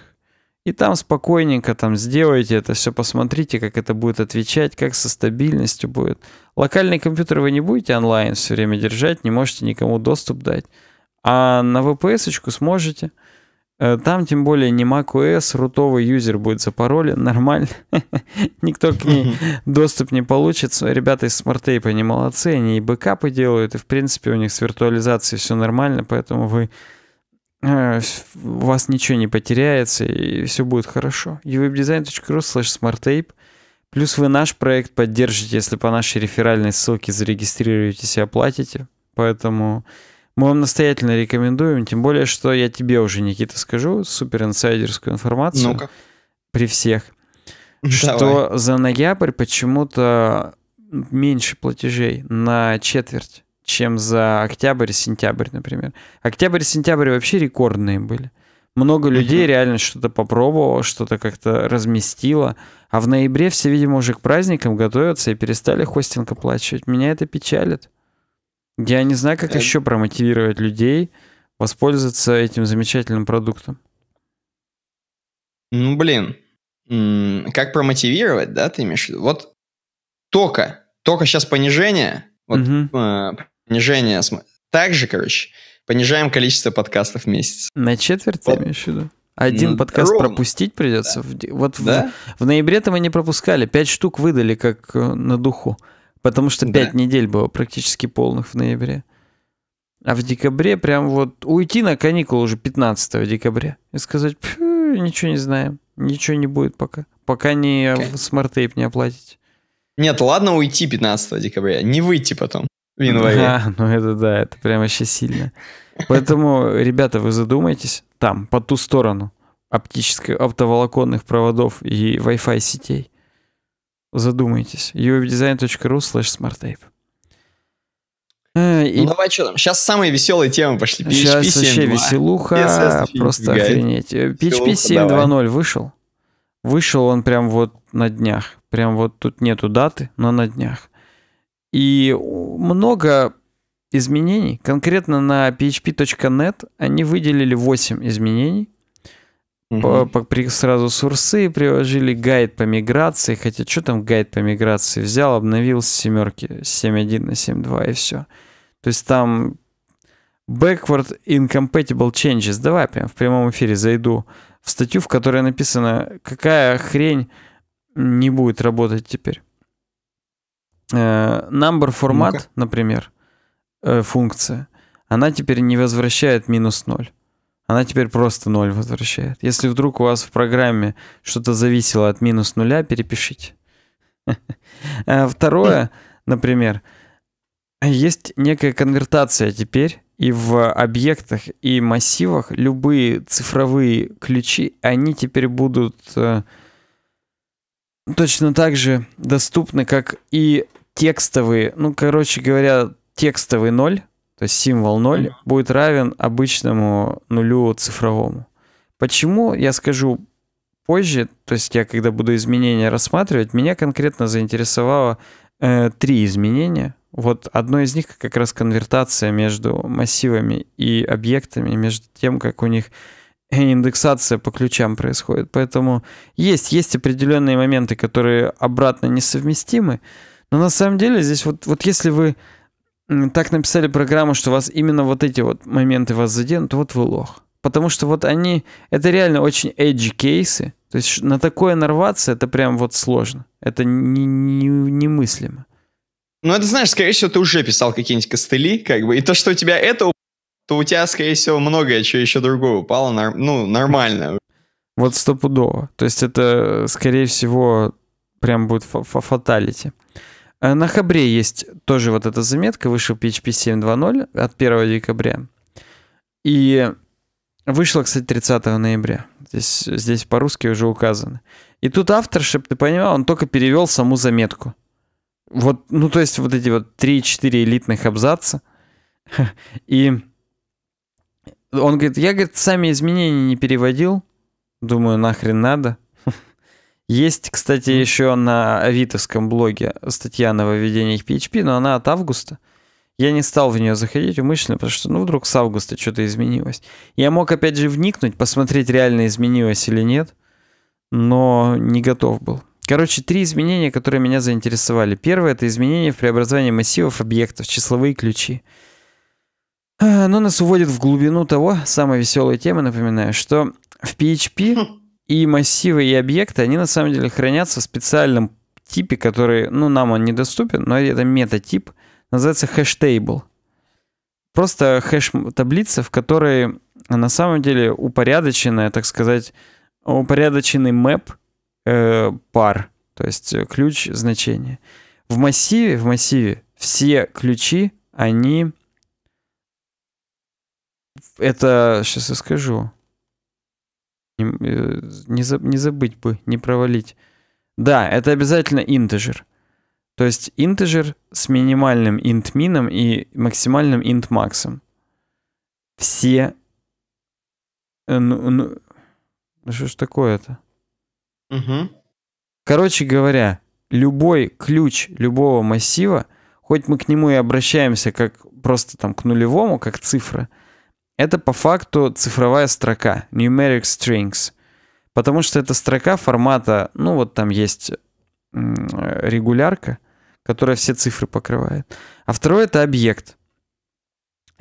и там спокойненько там сделайте это все, посмотрите, как это будет отвечать, как со стабильностью будет. Локальный компьютер вы не будете онлайн все время держать, не можете никому доступ дать. А на VPS-очку сможете. Э, там, тем более, не macOS, рутовый юзер будет за запаролен, нормально. Никто к ней доступ не получит. Ребята из Tape они молодцы, они и бэкапы делают, и, в принципе, у них с виртуализацией все нормально, поэтому вы э, у вас ничего не потеряется, и все будет хорошо. uwebdesign.ru slash smarttape. Плюс вы наш проект поддержите, если по нашей реферальной ссылке зарегистрируетесь и оплатите. Поэтому мы вам настоятельно рекомендуем, тем более, что я тебе уже, Никита, скажу супер инсайдерскую информацию. Ну-ка. При всех. Давай. Что за ноябрь почему-то меньше платежей на четверть, чем за октябрь и сентябрь, например. Октябрь и сентябрь вообще рекордные были. Много людей угу. реально что-то попробовало, что-то как-то разместило. А в ноябре все, видимо, уже к праздникам готовятся и перестали хостинг оплачивать. Меня это печалит. Я не знаю, как э... еще промотивировать людей воспользоваться этим замечательным продуктом. Ну, блин, как промотивировать, да, ты имеешь в виду? Вот только, только сейчас понижение, вот угу. понижение, также, короче, понижаем количество подкастов в месяц. На четверть вот. ты имеешь в виду? Один ну, подкаст ровно. пропустить придется. Да. Вот да? В, в ноябре-то мы не пропускали. Пять штук выдали как э, на духу. Потому что 5 да. недель было практически полных в ноябре. А в декабре прям вот уйти на каникулы уже 15 декабря и сказать, ничего не знаем, ничего не будет пока. Пока не смарт-тейп не оплатить. Нет, ладно уйти 15 декабря, не выйти потом в январе. А, ну это да, это прям вообще сильно. Поэтому, ребята, вы задумайтесь, там, по ту сторону оптических, оптоволоконных проводов и Wi-Fi сетей – задумайтесь. uwebdesign.ru slash smarttape. Э, и... Ну, давай что там? Сейчас самые веселые темы пошли. PHP Сейчас вообще веселуха, PSS просто охренеть. PHP э, 7.2.0 вышел. Вышел он прям вот на днях. Прям вот тут нету даты, но на днях. И много изменений. Конкретно на php.net они выделили 8 изменений. Угу. По, по, сразу сурсы приложили, гайд по миграции, хотя что там гайд по миграции, взял, обновил с семерки 7.1 на 7.2 и все. То есть там backward incompatible changes, давай прям в прямом эфире зайду в статью, в которой написано, какая хрень не будет работать теперь. Э, number формат, например, э, функция, она теперь не возвращает минус 0 она теперь просто 0 возвращает. Если вдруг у вас в программе что-то зависело от минус нуля, перепишите. А второе, например, есть некая конвертация теперь, и в объектах, и массивах любые цифровые ключи, они теперь будут э, точно так же доступны, как и текстовые, ну, короче говоря, текстовый ноль, то есть символ 0, будет равен обычному нулю цифровому. Почему, я скажу позже, то есть я когда буду изменения рассматривать, меня конкретно заинтересовало э, три изменения. Вот одно из них как раз конвертация между массивами и объектами, между тем, как у них индексация по ключам происходит. Поэтому есть, есть определенные моменты, которые обратно несовместимы. Но на самом деле здесь вот, вот если вы так написали программу, что вас именно вот эти вот моменты вас заденут, вот вы лох. Потому что вот они, это реально очень edgy кейсы. То есть на такое нарваться, это прям вот сложно. Это не, не, немыслимо. Ну, это знаешь, скорее всего, ты уже писал какие-нибудь костыли, как бы, и то, что у тебя это, то у тебя, скорее всего, многое что еще другое упало, нар- ну, нормально. Вот стопудово. То есть это, скорее всего, прям будет фаталити. Э, на Хабре есть тоже вот эта заметка, вышел PHP 7.2.0 от 1 декабря. И вышла, кстати, 30 ноября. Здесь, здесь по-русски уже указано. И тут автор, чтобы ты понимал, он только перевел саму заметку. Вот, ну, то есть вот эти вот 3-4 элитных абзаца. И он говорит, я, говорит, сами изменения не переводил. Думаю, нахрен надо. Есть, кстати, еще на авитовском блоге статья о нововведениях PHP, но она от августа. Я не стал в нее заходить умышленно, потому что, ну, вдруг с августа что-то изменилось. Я мог, опять же, вникнуть, посмотреть, реально изменилось или нет, но не готов был. Короче, три изменения, которые меня заинтересовали. Первое — это изменение в преобразовании массивов объектов, числовые ключи. Оно ну, нас уводит в глубину того, самой веселой темы, напоминаю, что в PHP И массивы и объекты, они на самом деле хранятся в специальном типе, который, ну, нам он недоступен, но это метатип, называется хэштейбл. Просто хэш-таблица, в которой на самом деле упорядоченная, так сказать, упорядоченный мэп э, пар, то есть ключ значения. В массиве, в массиве все ключи, они... Это, сейчас я скажу. Не, э, не, за, не забыть бы, не провалить. Да, это обязательно интежер. То есть интежер с минимальным int-мином и максимальным int-максом. Все... Э, ну, ну, что ж такое-то? Угу. Короче говоря, любой ключ любого массива, хоть мы к нему и обращаемся как просто там к нулевому, как цифра, это по факту цифровая строка, numeric strings, потому что это строка формата, ну вот там есть регулярка, которая все цифры покрывает. А второе это объект.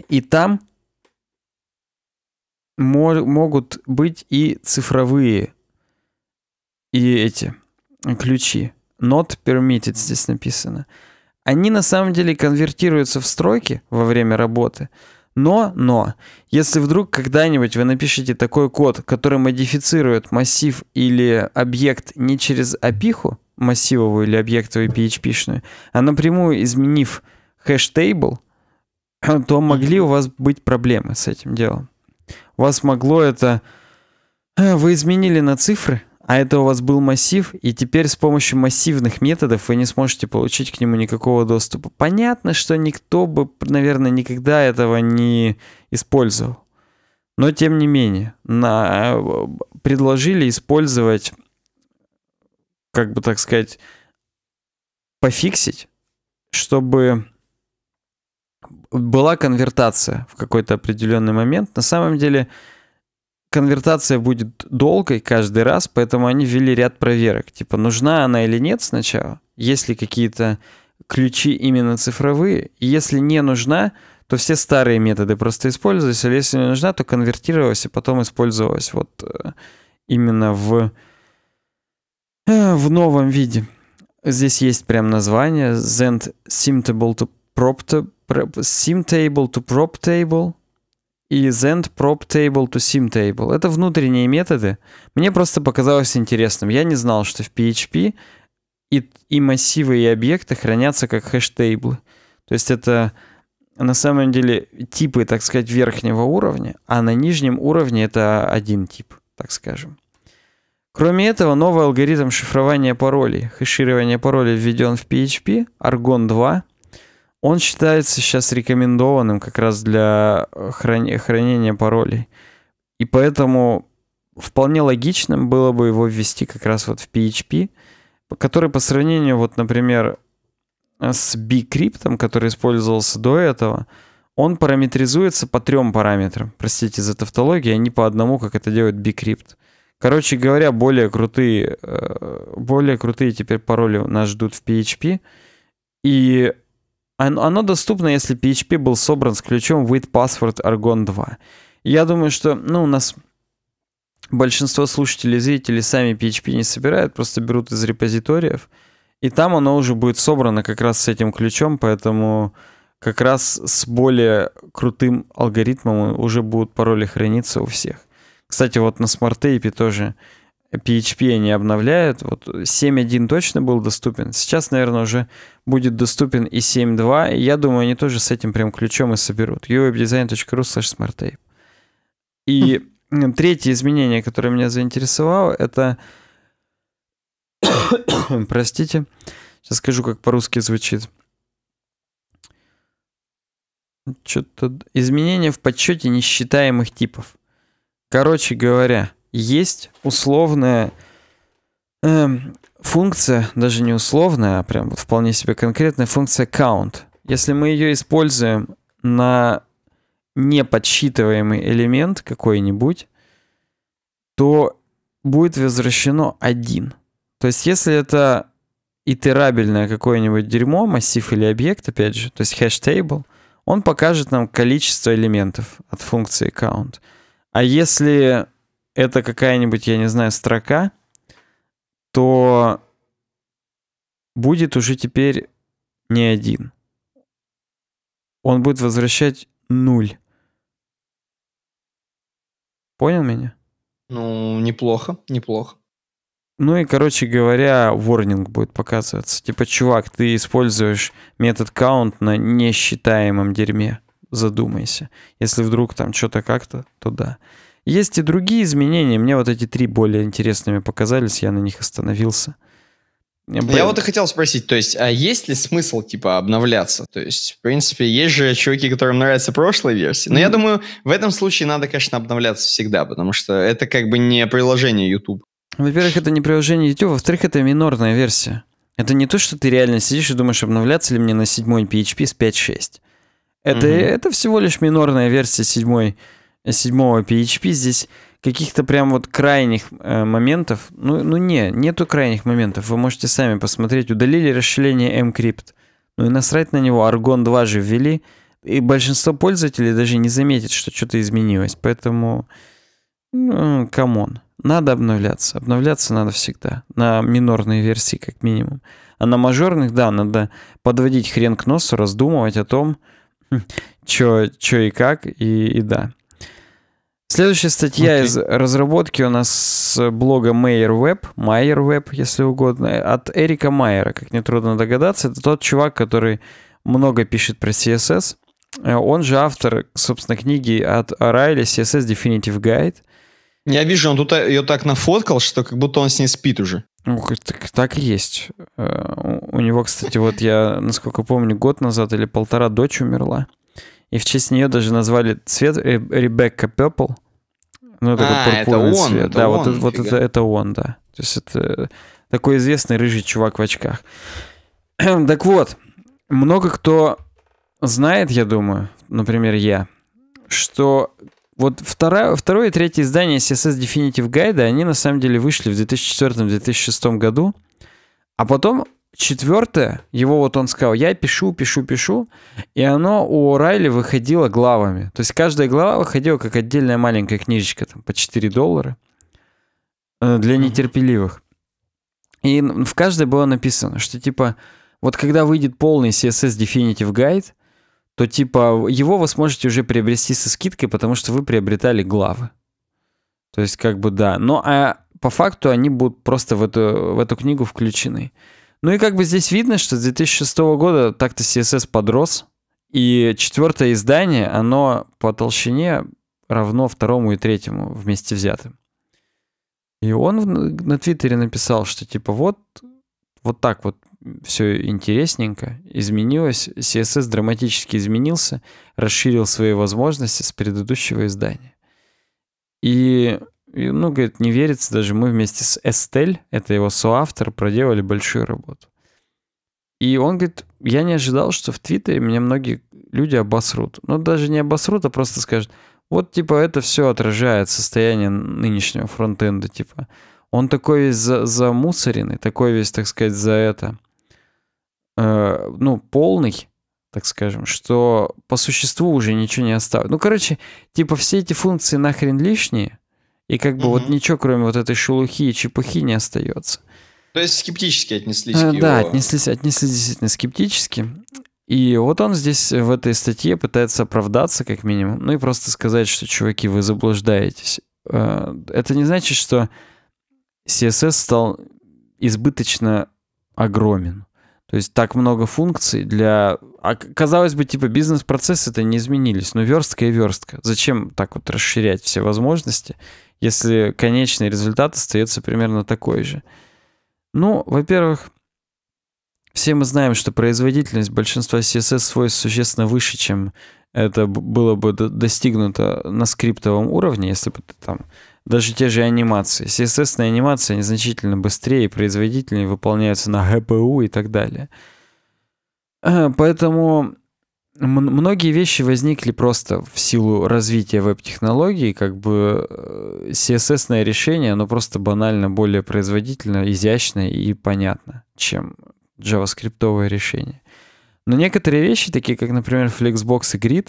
И там мо- могут быть и цифровые, и эти ключи. Not permitted здесь написано. Они на самом деле конвертируются в строки во время работы, но, но, если вдруг когда-нибудь вы напишете такой код, который модифицирует массив или объект не через опиху, массивовую или объектовую PHP-шную, а напрямую изменив хэштейбл, то могли у вас быть проблемы с этим делом. У вас могло это... Э, вы изменили на цифры, а это у вас был массив, и теперь с помощью массивных методов вы не сможете получить к нему никакого доступа. Понятно, что никто бы, наверное, никогда этого не использовал. Но тем не менее, на, предложили использовать, как бы так сказать, пофиксить, чтобы была конвертация в какой-то определенный момент. На самом деле, конвертация будет долгой каждый раз, поэтому они ввели ряд проверок. Типа, нужна она или нет сначала, есть ли какие-то ключи именно цифровые. И если не нужна, то все старые методы просто использовались, а если не нужна, то конвертировалась и потом использовалась вот э, именно в, э, в новом виде. Здесь есть прям название Zend Simtable to Prop Table, Simtable to Prop Table – и zend prop table to sim table. Это внутренние методы. Мне просто показалось интересным. Я не знал, что в PHP и, и массивы, и объекты хранятся как хэштейблы. То есть это на самом деле типы, так сказать, верхнего уровня, а на нижнем уровне это один тип, так скажем. Кроме этого, новый алгоритм шифрования паролей, хеширование паролей введен в PHP, Argon 2, он считается сейчас рекомендованным как раз для э, храни- хранения паролей. И поэтому вполне логичным было бы его ввести как раз вот в PHP, который по сравнению, вот, например, с bcrypt, который использовался до этого, он параметризуется по трем параметрам. Простите за тавтологию, а не по одному, как это делает bcrypt. Короче говоря, более крутые, э, более крутые теперь пароли нас ждут в PHP. И оно доступно, если PHP был собран с ключом with password argon 2. Я думаю, что ну, у нас большинство слушателей и зрителей сами PHP не собирают, просто берут из репозиториев. И там оно уже будет собрано как раз с этим ключом, поэтому как раз с более крутым алгоритмом уже будут пароли храниться у всех. Кстати, вот на Smart Tape тоже PHP они обновляют. Вот 7.1 точно был доступен. Сейчас, наверное, уже будет доступен и 7.2. Я думаю, они тоже с этим прям ключом и соберут. uwebdesign.ru slash smarttape. И третье изменение, которое меня заинтересовало, это... Простите. Сейчас скажу, как по-русски звучит. Что-то... изменение в подсчете несчитаемых типов. Короче говоря, есть условная эм, функция, даже не условная, а прям вот вполне себе конкретная функция count. Если мы ее используем на неподсчитываемый элемент какой-нибудь, то будет возвращено один. То есть если это итерабельное какое-нибудь дерьмо, массив или объект, опять же, то есть hash table, он покажет нам количество элементов от функции count. А если это какая-нибудь, я не знаю, строка, то будет уже теперь не один. Он будет возвращать нуль. Понял меня? Ну, неплохо, неплохо. Ну и, короче говоря, ворнинг будет показываться. Типа, чувак, ты используешь метод count на несчитаемом дерьме. Задумайся. Если вдруг там что-то как-то, то да. Есть и другие изменения. Мне вот эти три более интересными показались, я на них остановился. Блин. Я вот и хотел спросить, то есть, а есть ли смысл, типа, обновляться? То есть, в принципе, есть же чуваки, которым нравятся прошлые версии. Но mm я думаю, в этом случае надо, конечно, обновляться всегда, потому что это как бы не приложение YouTube. Во-первых, это не приложение YouTube, во-вторых, это минорная версия. Это не то, что ты реально сидишь и думаешь, обновляться ли мне на седьмой PHP с 5.6. Это, mm-hmm. это всего лишь минорная версия седьмой седьмого PHP здесь каких-то прям вот крайних э, моментов, ну, ну не, нету крайних моментов, вы можете сами посмотреть, удалили расширение mcrypt, ну и насрать на него, Argon 2 же ввели, и большинство пользователей даже не заметит, что что-то изменилось, поэтому, ну, камон, надо обновляться, обновляться надо всегда, на минорные версии как минимум, а на мажорных, да, надо подводить хрен к носу, раздумывать о том, что и как, и, и да. Следующая статья okay. из разработки у нас с блога Mayer Web, Mayer Web, если угодно, от Эрика Майера, как нетрудно догадаться. Это тот чувак, который много пишет про CSS. Э, он же автор, собственно, книги от Райли CSS Definitive Guide. Я вижу, он тут э, ее так нафоткал, что как будто он с ней спит уже. Ну, так, так и есть. Э, у него, кстати, вот я, насколько помню, год назад или полтора дочь умерла. И в честь нее даже назвали цвет э, Ребекка Пепл. Ну, это а, пурпурный это он, цвет. Это да, он, вот, фига. вот это, это он, да. То есть это э, такой известный рыжий чувак в очках. так вот, много кто знает, я думаю, например, я, что вот второе, второе и третье издание CSS Definitive Guide, они на самом деле вышли в 2004-2006 году, а потом четвертое, его вот он сказал, я пишу, пишу, пишу, и оно у Райли выходило главами. То есть каждая глава выходила как отдельная маленькая книжечка, там, по 4 доллара э, для нетерпеливых. И в каждой было написано, что типа, вот когда выйдет полный CSS Definitive Guide, то типа его вы сможете уже приобрести со скидкой, потому что вы приобретали главы. То есть как бы да. Но а по факту они будут просто в эту, в эту книгу включены. Ну и как бы здесь видно, что с 2006 года так-то CSS подрос, и четвертое издание, оно по толщине равно второму и третьему вместе взятым. И он на Твиттере написал, что типа вот, вот так вот все интересненько изменилось, CSS драматически изменился, расширил свои возможности с предыдущего издания. И и, ну, говорит, не верится, даже мы вместе с Эстель, это его соавтор, проделали большую работу. И он говорит, я не ожидал, что в Твиттере меня многие люди обосрут. Ну, даже не обосрут, а просто скажут, вот, типа, это все отражает состояние нынешнего фронтенда, типа. Он такой весь за замусоренный, такой весь, так сказать, за это, э, ну, полный, так скажем, что по существу уже ничего не осталось. Ну, короче, типа, все эти функции нахрен лишние, и как бы угу. вот ничего, кроме вот этой шелухи и чепухи, не остается. То есть скептически отнеслись э, к его... Да, отнеслись, отнеслись действительно скептически. И вот он здесь в этой статье пытается оправдаться, как минимум, ну и просто сказать, что, чуваки, вы заблуждаетесь. Э, это не значит, что CSS стал избыточно огромен. То есть так много функций для... А, казалось бы, типа бизнес процессы это не изменились, но верстка и верстка. Зачем так вот расширять все возможности? если конечный результат остается примерно такой же? Ну, во-первых, все мы знаем, что производительность большинства CSS свойств существенно выше, чем это было бы достигнуто на скриптовом уровне, если бы ты там даже те же анимации. CSS анимации они значительно быстрее и производительнее выполняются на GPU и так далее. Э, поэтому многие вещи возникли просто в силу развития веб-технологий, как бы CSS-ное э, решение, оно просто банально более производительно, изящно и понятно, чем JavaScript решение. Но некоторые вещи, такие как, например, Flexbox и Grid,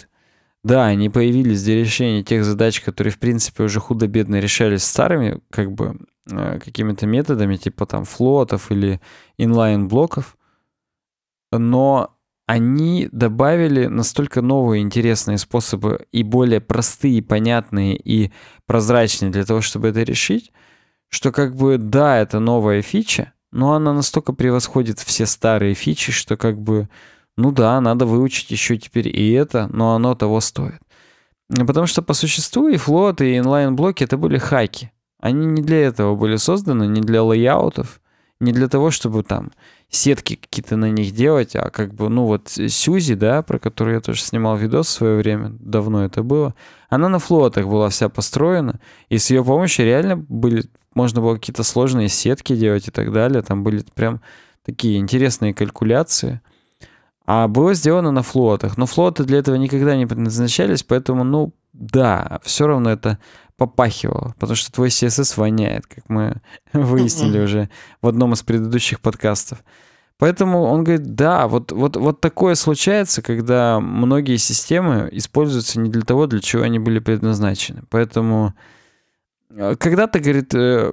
да, они появились для решения тех задач, которые, в принципе, уже худо-бедно решались старыми, как бы, э, какими-то методами, типа там флотов или inline блоков но они добавили настолько новые интересные способы и более простые, понятные и прозрачные для того, чтобы это решить, что как бы да, это новая фича, но она настолько превосходит все старые фичи, что как бы ну да, надо выучить еще теперь и это, но оно того стоит. Потому что по существу и флот, и инлайн-блоки это были хаки. Они не для этого были созданы, не для лейаутов, не для того, чтобы там сетки какие-то на них делать, а как бы, ну вот Сюзи, да, про которую я тоже снимал видос в свое время, давно это было, она на флотах была вся построена, и с ее помощью реально были, можно было какие-то сложные сетки делать и так далее, там были прям такие интересные калькуляции. А было сделано на флотах. Но флоты для этого никогда не предназначались, поэтому, ну, да, все равно это попахивало, потому что твой CSS воняет, как мы выяснили уже в одном из предыдущих подкастов. Поэтому он говорит, да, вот, вот, вот такое случается, когда многие системы используются не для того, для чего они были предназначены. Поэтому э, когда-то, говорит, э,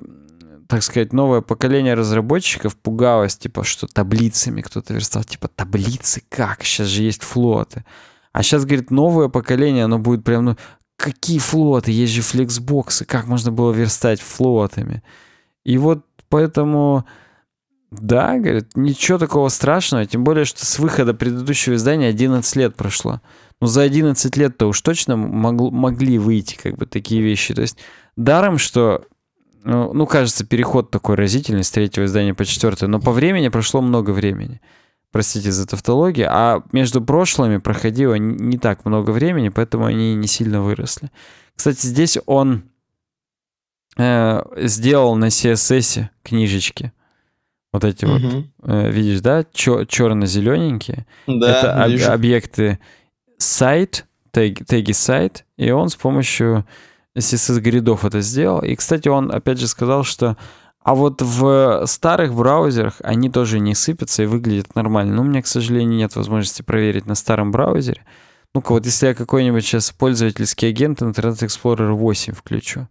так сказать, новое поколение разработчиков пугалось, типа, что таблицами кто-то верстал, типа, таблицы как? Сейчас же есть флоты. А сейчас, говорит, новое поколение, оно будет прям, ну, какие флоты? Есть же флексбоксы. Как можно было верстать флотами? И вот поэтому... Да, говорит, ничего такого страшного, тем более, что с выхода предыдущего издания 11 лет прошло. Но ну, за 11 лет-то уж точно мог, могли выйти как бы такие вещи. То есть даром, что, ну, ну кажется, переход такой разительный с третьего издания по четвертое, но по времени прошло много времени простите за тавтологию, а между прошлыми проходило не так много времени, поэтому они не сильно выросли. Кстати, здесь он э, сделал на CSS книжечки. Вот эти вот, э, видишь, да, Чер- черно-зелененькие. Да, Это об- объекты сайт, тег, теги сайт, и он с помощью CSS-гридов это сделал. И, кстати, он опять же сказал, что а вот в э, старых браузерах они тоже не сыпятся и выглядят нормально. Но ну, у меня, к сожалению, нет возможности проверить на старом браузере. Ну-ка, вот если я какой-нибудь сейчас пользовательский агент Internet Explorer 8 включу,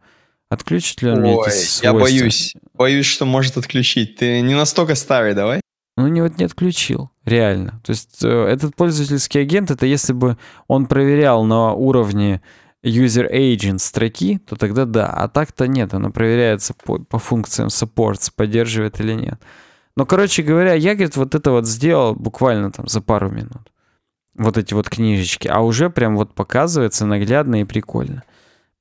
отключит ли он Ой, мне эти свойства? я боюсь. Боюсь, что может отключить. Ты не настолько старый, давай. Ну, не вот не отключил, реально. То есть э, этот пользовательский агент, это если бы он проверял на уровне user agent строки, то тогда да. А так-то нет, оно проверяется по, по функциям supports, поддерживает или нет. Но, короче говоря, я, говорит, вот это вот сделал буквально там за пару минут. Вот эти вот книжечки. А уже прям вот показывается наглядно и прикольно.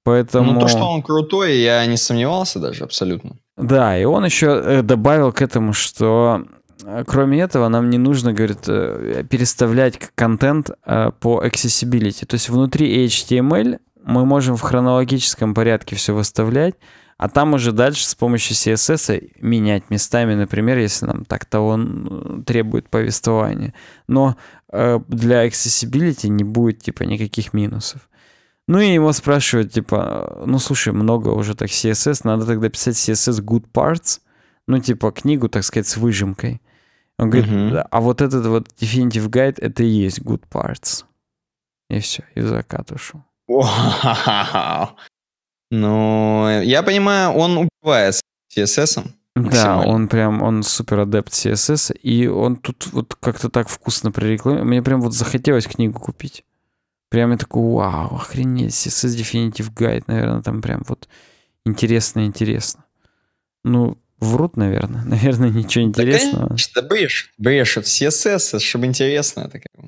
Поэтому... Ну, то, что он крутой, я не сомневался даже абсолютно. Да, и он еще э, добавил к этому, что э, кроме этого нам не нужно, говорит, э, переставлять контент по accessibility. То есть внутри HTML мы можем в хронологическом порядке все выставлять, а там уже дальше с помощью CSS -а менять местами, например, если нам так-то он требует повествования. Но э, для accessibility не будет типа никаких минусов. Ну и его спрашивают, типа, «А, ну слушай, много уже так CSS, надо тогда писать CSS good parts, ну типа книгу, так сказать, с выжимкой. Он говорит, uh-huh. а вот этот вот definitive guide, это и есть good parts. И все, и в закат ушел. Вау. Ну, э, я понимаю, он убивает CSS. Да, он прям, он супер адепт CSS, и он тут вот как-то так вкусно прорекламировал. Мне прям вот захотелось книгу купить. Прям я такой, вау, охренеть, CSS Definitive Guide, наверное, там прям вот интересно-интересно. Ну, врут, наверное. Наверное, ничего интересного. Да, конечно, брешут. Брешут CSS, чтобы интересно. Это как...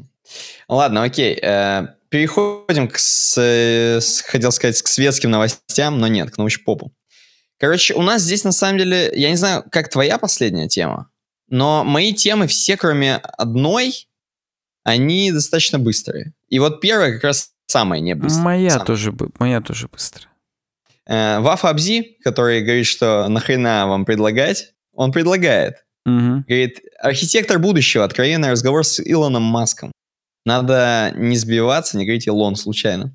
Ладно, окей. Э, Переходим к, с, хотел сказать, к светским новостям, но нет, к научпопу. Короче, у нас здесь на самом деле, я не знаю, как твоя последняя тема, но мои темы все, кроме одной, они достаточно быстрые. И вот первая как раз самая не быстрая. Моя, самая. Тоже, моя тоже быстрая. Э, Вафа Абзи, который говорит, что нахрена вам предлагать, он предлагает. Угу. Говорит, архитектор будущего, откровенный разговор с Илоном Маском. Надо не сбиваться, не говорите Лон случайно.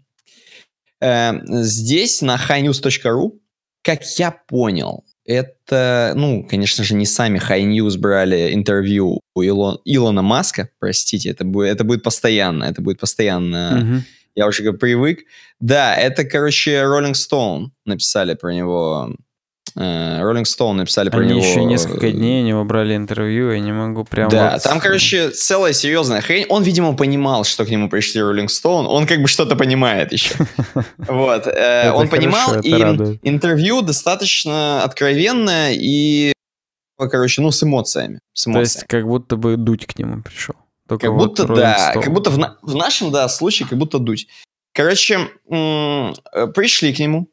Эм, здесь на highnews.ru, как я понял, это, ну, конечно же, не сами High News брали интервью у Илон, Илона Маска, простите, это будет, это будет постоянно, это будет постоянно, угу. я уже как привык. Да, это, короче, Rolling Stone написали про него Э, Роллинг Стоун написали про Они него. еще э, несколько дней у него брали интервью, я не могу прямо. Да, вот... там, короче, целая серьезная хрень. Он, видимо, понимал, что к нему пришли Роллинг Стоун. Он как бы что-то понимает еще. Вот. Э, он понимал, и интервью достаточно откровенное и, короче, ну, с эмоциями. То есть как будто бы дуть к нему пришел. Как будто, да, как будто в нашем, да, случае, как будто дуть. Короче, пришли к нему,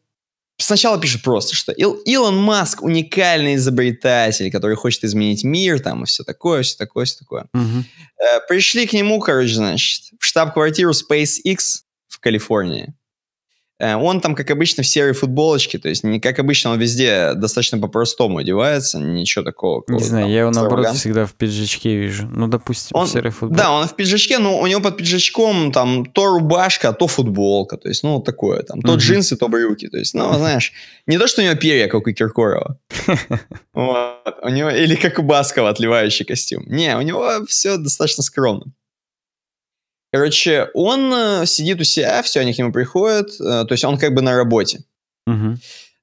Сначала пишут просто, что Ил Илон Маск уникальный изобретатель, который хочет изменить мир, там, и все такое, все такое, все такое. Угу. Uh Пришли к нему, короче, значит, в штаб-квартиру SpaceX в Калифорнии. Э, он там, как обычно, в серой футболочке, то есть, не как обычно, он везде достаточно по-простому одевается, ничего такого. Не знаю, там, я его, наоборот, всегда в пиджачке вижу. Ну, допустим, он, в серой футболке. Да, он в пиджачке, но у него под пиджачком там то рубашка, то футболка, то есть, ну, вот такое, там, то угу. джинсы, то брюки, то есть, ну, знаешь, не то, что у него перья, как у Киркорова, у него, или как у Баскова отливающий костюм. Не, у него все достаточно скромно. Короче, он э, сидит у себя, все, они к нему приходят, э, то есть он как бы на работе. Угу.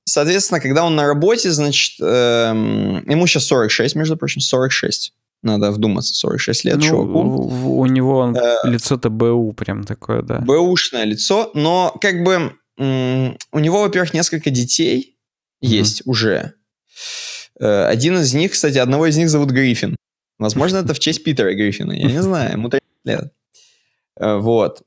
Соответственно, когда он на работе, значит, эм, ему сейчас 46, между прочим, 46. Надо вдуматься, 46 лет, ну, чуваку. У него э, лицо-то БУ прям такое, да. БУшное лицо, но как бы у него, во-первых, несколько детей mm-hmm. есть уже. Э, один из них, кстати, одного из них зовут Гриффин. Возможно, это в честь Питера Гриффина, я не знаю, ему 30 лет. Э, вот.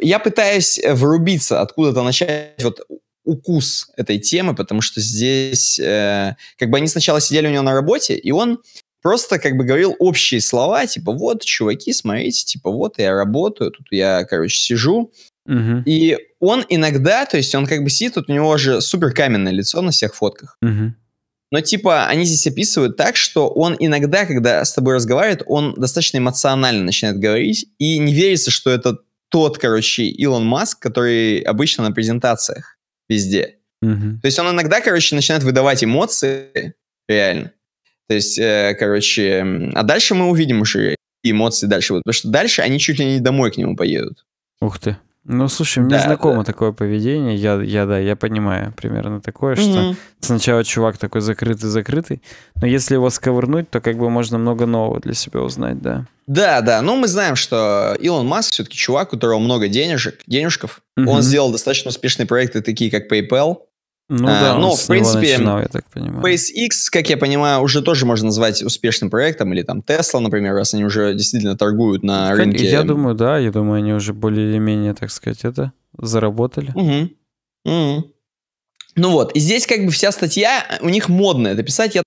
Я пытаюсь э, врубиться, откуда-то начать вот укус этой темы, потому что здесь э, как бы они сначала сидели у него на работе, и он просто как бы говорил общие слова, типа вот, чуваки, смотрите, типа вот, я работаю, тут я, короче, сижу. Угу. И он иногда, то есть он как бы сидит, тут у него же супер каменное лицо на всех фотках. Угу. Но типа они здесь описывают так, что он иногда, когда с тобой разговаривает, он достаточно эмоционально начинает говорить, и не верится, что это тот, короче, Илон Маск, который обычно на презентациях везде. Mm-hmm. То есть он иногда, короче, начинает выдавать эмоции, реально. То есть, э, короче, а дальше мы увидим уже эмоции дальше. Вот, потому что дальше они чуть ли не домой к нему поедут. Ух ты. Ну, слушай, мне да, знакомо да. такое поведение. Я, я, да, я понимаю примерно такое, что угу. сначала чувак такой закрытый-закрытый, но если его сковырнуть, то как бы можно много нового для себя узнать, да. Да, да. Ну, мы знаем, что Илон Маск все-таки чувак, у которого много денежек, денежков. Угу. Он сделал достаточно успешные проекты, такие как PayPal, ну а, да, но, ну, в принципе, начинал, я так SpaceX, как я понимаю, уже тоже можно назвать успешным проектом, или там Tesla, например, раз они уже действительно торгуют на как, рынке. Я думаю, да, я думаю, они уже более или менее, так сказать, это заработали. Угу. Угу. Ну вот, и здесь как бы вся статья, у них модно это писать, я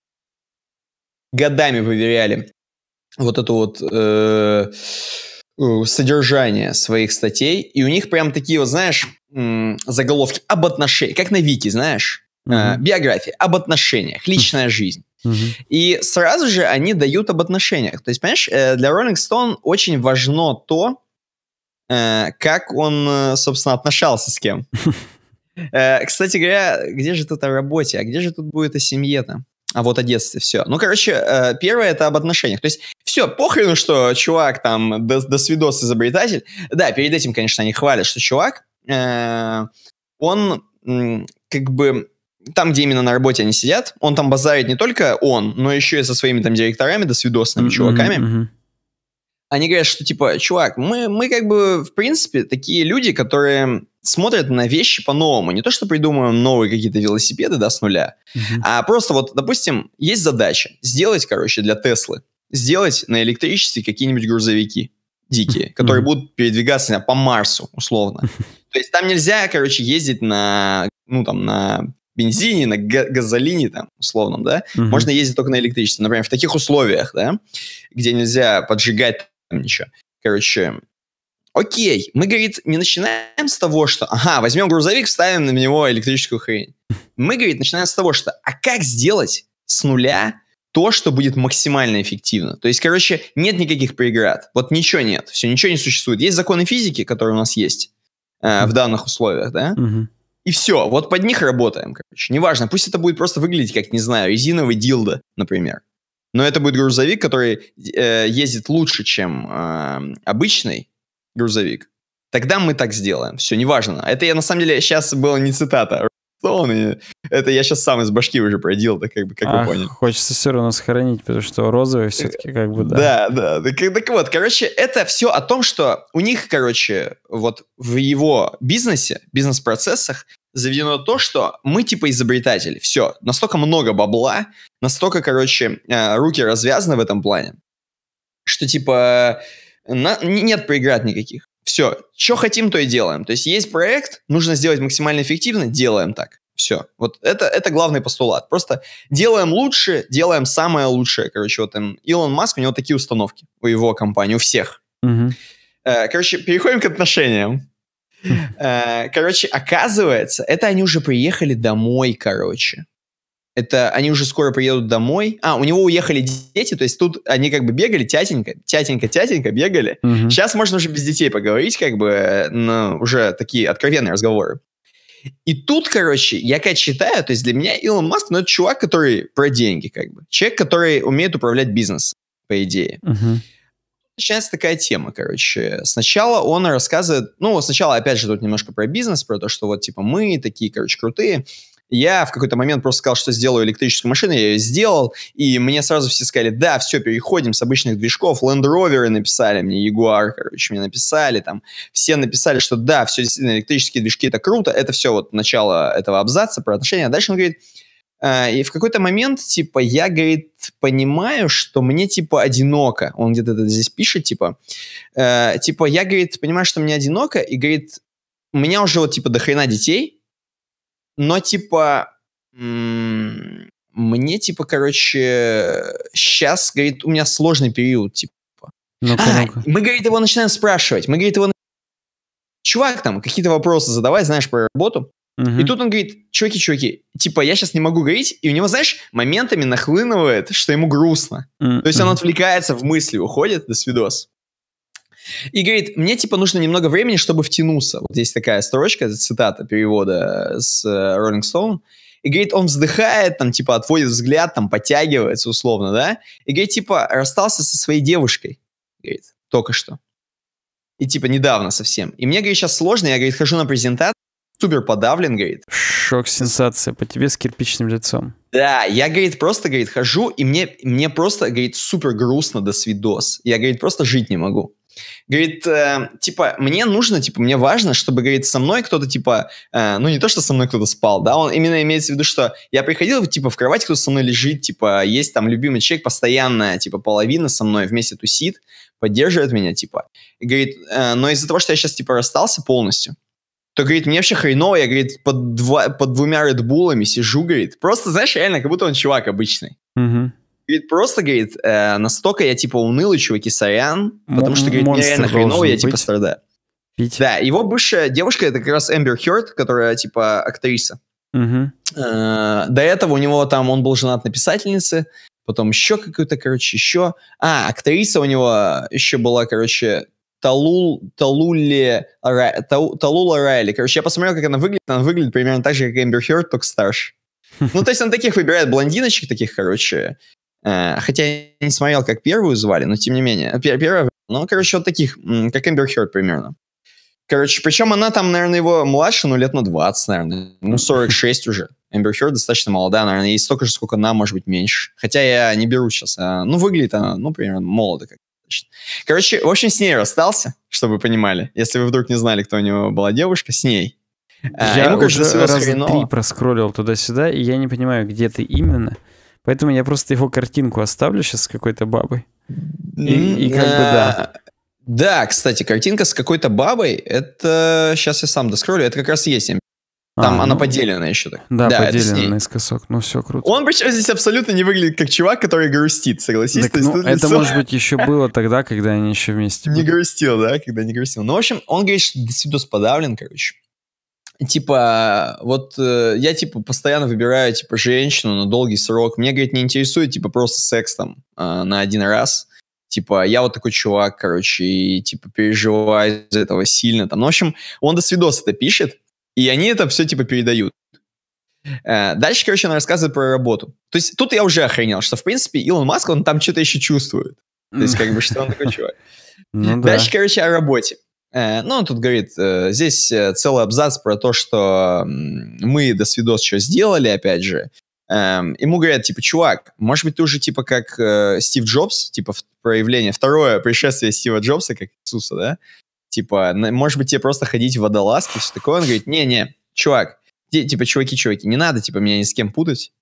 годами проверяли вот эту вот... Э- Э, содержание своих статей, и у них прям такие вот, знаешь, заголовки об отношениях, как на Вики, знаешь, mm биография, об отношениях, хм. личная жизнь. mm И сразу же они дают об отношениях. То есть, понимаешь, э, для Rolling Stone очень важно то, как он, собственно, отношался с кем. Кстати говоря, где же тут о работе, а где же тут будет о семье-то? а вот о детстве все. Ну, короче, э, первое это об отношениях. То есть все, похрену, что чувак там до, до свидос изобретатель. Да, перед этим, конечно, они хвалят, что чувак, э, он как бы там, где именно на работе они сидят, он там базарит не только он, но еще и со своими там директорами, до свидосными mm-hmm, чуваками. Mm-hmm. Они говорят, что типа, чувак, мы, мы как бы, в принципе, такие люди, которые смотрят на вещи по-новому. Не то, что придумываем новые какие-то велосипеды, да, с нуля, Uh-huh. а просто вот, допустим, есть задача сделать, короче, для Теслы, сделать на электричестве какие-нибудь грузовики дикие, которые mm-hmm. будут передвигаться по Марсу, условно. То есть там нельзя, короче, ездить на, ну, там, на бензине, на газолине, там, условном, да. Mm-hmm. Можно ездить только на электричестве. Например, в таких условиях, да, где нельзя поджигать там ничего. Короче, Окей, мы, говорит, не начинаем с того, что, ага, возьмем грузовик, вставим на него электрическую хрень. Мы, говорит, начинаем с того, что, а как сделать с нуля то, что будет максимально эффективно? То есть, короче, нет никаких преград. Вот ничего нет, все, ничего не существует. Есть законы физики, которые у нас есть э, в данных условиях, да? И все, вот под них работаем, короче. Неважно, пусть это будет просто выглядеть как, не знаю, резиновый дилда, например. Но это будет грузовик, который э, ездит лучше, чем э, обычный, грузовик. Тогда мы так сделаем. Все, неважно. Это я на самом деле сейчас было не цитата. Stone, а это я сейчас сам из башки уже проделал, да, как бы, как а, вы поняли. Хочется все равно сохранить, потому что розовый все-таки как бы, да. Да, да. Так, так вот, короче, это все о том, что у них, короче, вот в его бизнесе, бизнес-процессах заведено то, что мы типа изобретатели. Все, настолько много бабла, настолько, короче, э, руки развязаны в этом плане, что типа на, нет преград никаких. Все, что хотим, то и делаем. То есть есть проект, нужно сделать максимально эффективно, делаем так. Все. Вот это, это главный постулат. Просто делаем лучше, делаем самое лучшее. Короче, вот Илон Маск, у него такие установки у его компании, у всех. Угу. Короче, переходим к отношениям. Хм. Э, короче, оказывается, это они уже приехали домой, короче это они уже скоро приедут домой. А, у него уехали дети, то есть тут они как бы бегали, тятенька, тятенька, тятенька бегали. Угу. Сейчас можно уже без детей поговорить, как бы, ну, уже такие откровенные разговоры. И тут, короче, я как считаю, то есть для меня Илон Маск, ну, это чувак, который про деньги, как бы. Человек, который умеет управлять бизнесом, по идее. Угу. Начинается такая тема, короче. Сначала он рассказывает, ну, сначала, опять же, тут немножко про бизнес, про то, что вот, типа, мы такие, короче, крутые. Я в какой-то момент просто сказал, что сделаю электрическую машину, я ее сделал, и мне сразу все сказали, да, все, переходим с обычных движков, Land Rover написали мне, Jaguar, короче, мне написали, там, все написали, что да, все действительно, электрические движки, это круто, это все вот начало этого абзаца про отношения, а дальше он говорит, «Э, и в какой-то момент, типа, я, говорит, понимаю, что мне, типа, одиноко. Он где-то это здесь пишет, типа. Э, типа, я, говорит, понимаю, что мне одиноко, и, говорит, у меня уже вот, типа, дохрена детей, но, типа, мне, типа, короче, сейчас, говорит, у меня сложный период, типа. Ну-ка, а, ну-ка. Мы, говорит, его начинаем спрашивать. Мы, говорит, его... Чувак там какие-то вопросы задавать, знаешь, про работу. Угу. И тут он говорит, чуваки, чуваки, типа, я сейчас не могу говорить, и у него, знаешь, моментами нахлынывает, что ему грустно. Mm-hmm. То есть он отвлекается в мысли, уходит, до свидос. И говорит, мне типа нужно немного времени, чтобы втянуться. Вот есть такая строчка, цитата перевода с э, Rolling Stone. И говорит, он вздыхает, там типа отводит взгляд, там подтягивается условно, да? И говорит, типа расстался со своей девушкой. Говорит, только что. И типа недавно совсем. И мне, говорит, сейчас сложно, я, говорит, хожу на презентацию, супер подавлен, говорит. Шок, сенсация по тебе с кирпичным лицом. Да, я, говорит, просто, говорит, хожу, и мне, мне просто, говорит, супер грустно до свидос. Я, говорит, просто жить не могу. Говорит, э, типа, мне нужно, типа, мне важно, чтобы, говорит, со мной кто-то, типа, э, ну не то, что со мной кто-то спал, да, он именно имеется в виду, что я приходил, типа, в кровать кто-то со мной лежит, типа, есть там любимый человек, постоянная типа, половина со мной вместе тусит, поддерживает меня, типа. И говорит, э, но из-за того, что я сейчас, типа, расстался полностью, то, говорит, мне вообще хреново, я, говорит, под, два, под двумя редбулами сижу, говорит. Просто, знаешь, реально, как будто он чувак обычный. Угу. Говорит, просто, говорит, э, настолько я, типа, унылый, чуваки, сорян, потому что, говорит, мне реально хреново, я, типа, страдаю. Пить. Да, его бывшая девушка, это как раз Эмбер Хёрд, которая, типа, актриса. Угу. Э, до этого у него там, он был женат на писательнице, потом еще какую-то, короче, еще... А, актриса у него еще была, короче, Талул, Талуле, Ра, Тау, Талула Райли. Короче, я посмотрел, как она выглядит. Она выглядит примерно так же, как Эмбер Хёрд, только старше. Ну, то есть он таких выбирает блондиночек таких, короче, Э, хотя я не смотрел, как первую звали, но тем не менее. Первая, ну, короче, вот таких, как Эмбер Хёрд примерно. Короче, причем она там, наверное, его младше, ну, лет на 20, наверное. Ну, 46 уже. Эмбер Хёрд достаточно молодая, наверное, и столько же, сколько она, может быть, меньше. Хотя я не беру сейчас. А, ну, выглядит она, ну, примерно, молодо как Короче, в общем, с ней расстался, чтобы вы понимали. Если вы вдруг не знали, кто у него была девушка, с ней. Э, я а, ему, уже раз три проскроллил туда-сюда, и я не понимаю, где ты именно. Поэтому я просто его картинку оставлю сейчас с какой-то бабой. И, и как бы да. Э, да, кстати, картинка с какой-то бабой, это сейчас я сам доскроллю, это как раз есть там а, она ну, поделена еще так. Да, да поделена наискосок. Ну все круто. Он причем здесь абсолютно не выглядит как чувак, который грустит, согласись? Так, ну, это лицо... может быть еще было тогда, когда они еще вместе были. Не грустил, да, когда не грустил. Ну, в общем, он говорит, что досидос подавлен, короче типа, вот э, я, типа, постоянно выбираю, типа, женщину на долгий срок. Мне, говорит, не интересует, типа, просто секс там э, на один раз. Типа, я вот такой чувак, короче, и, типа, переживаю из этого сильно. Там. Ну, в общем, он до свидос это пишет, и они это все, типа, передают. Э, дальше, короче, она рассказывает про работу. То есть тут я уже охренел, что, в принципе, Илон Маск, он там что-то еще чувствует. То есть, как бы, что он такой чувак. Ну дальше, короче, о работе. Э, ну, он тут говорит, э, здесь э, целый абзац про то, что мы до свидос что сделали, опять же. Эм, ему говорят, типа, чувак, может быть, ты уже, типа, как Стив Джобс, типа, проявление, второе пришествие Стива Джобса, как Иисуса, да? Типа, может быть, тебе просто ходить в водолазке, все такое. Он говорит, не-не, чувак, типа, чуваки, чуваки, не надо, типа, меня ни с кем путать.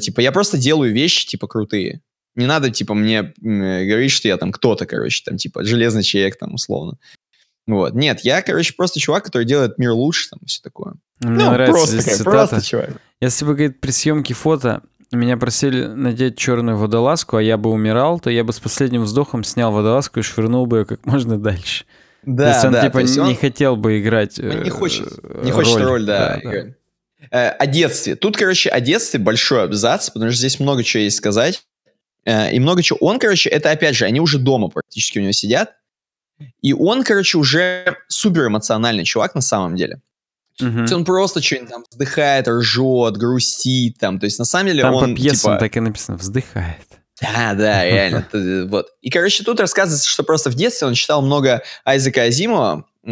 Типа, я просто делаю вещи, типа, крутые. Не надо, типа, мне говорить, что я там кто-то, короче, там, типа, железный человек, там, условно. Вот. Нет, я, короче, просто чувак, который делает мир лучше, там, все такое. Мне ну, нравится просто, здесь просто чувак. Если бы, говорит, при съемке фото меня просили надеть черную водолазку, а я бы умирал, то я бы с последним вздохом снял водолазку и швырнул бы ее как можно дальше. Да, то есть он, да, типа, есть не хотел бы играть он не э, хочет, э, не роль. хочет роль, да. да, да. Э, о детстве. Тут, короче, о детстве большой абзац, потому что здесь много чего есть сказать. Э, и много чего. Он, короче, это опять же, они уже дома практически у него сидят. И он, короче, уже супер эмоциональный чувак на самом деле. Угу. То есть он просто что-нибудь там вздыхает, ржет, грустит там. То есть на самом деле там он... По пьесам типа... так и написано «вздыхает». Да, да, реально. вот. И, короче, тут рассказывается, что просто в детстве он читал много Айзека Азимова, э,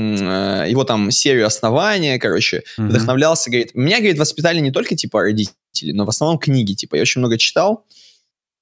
его там серию основания, короче, mm-hmm. вдохновлялся, говорит, меня, говорит, воспитали не только, типа, родители, но в основном книги, типа, я очень много читал,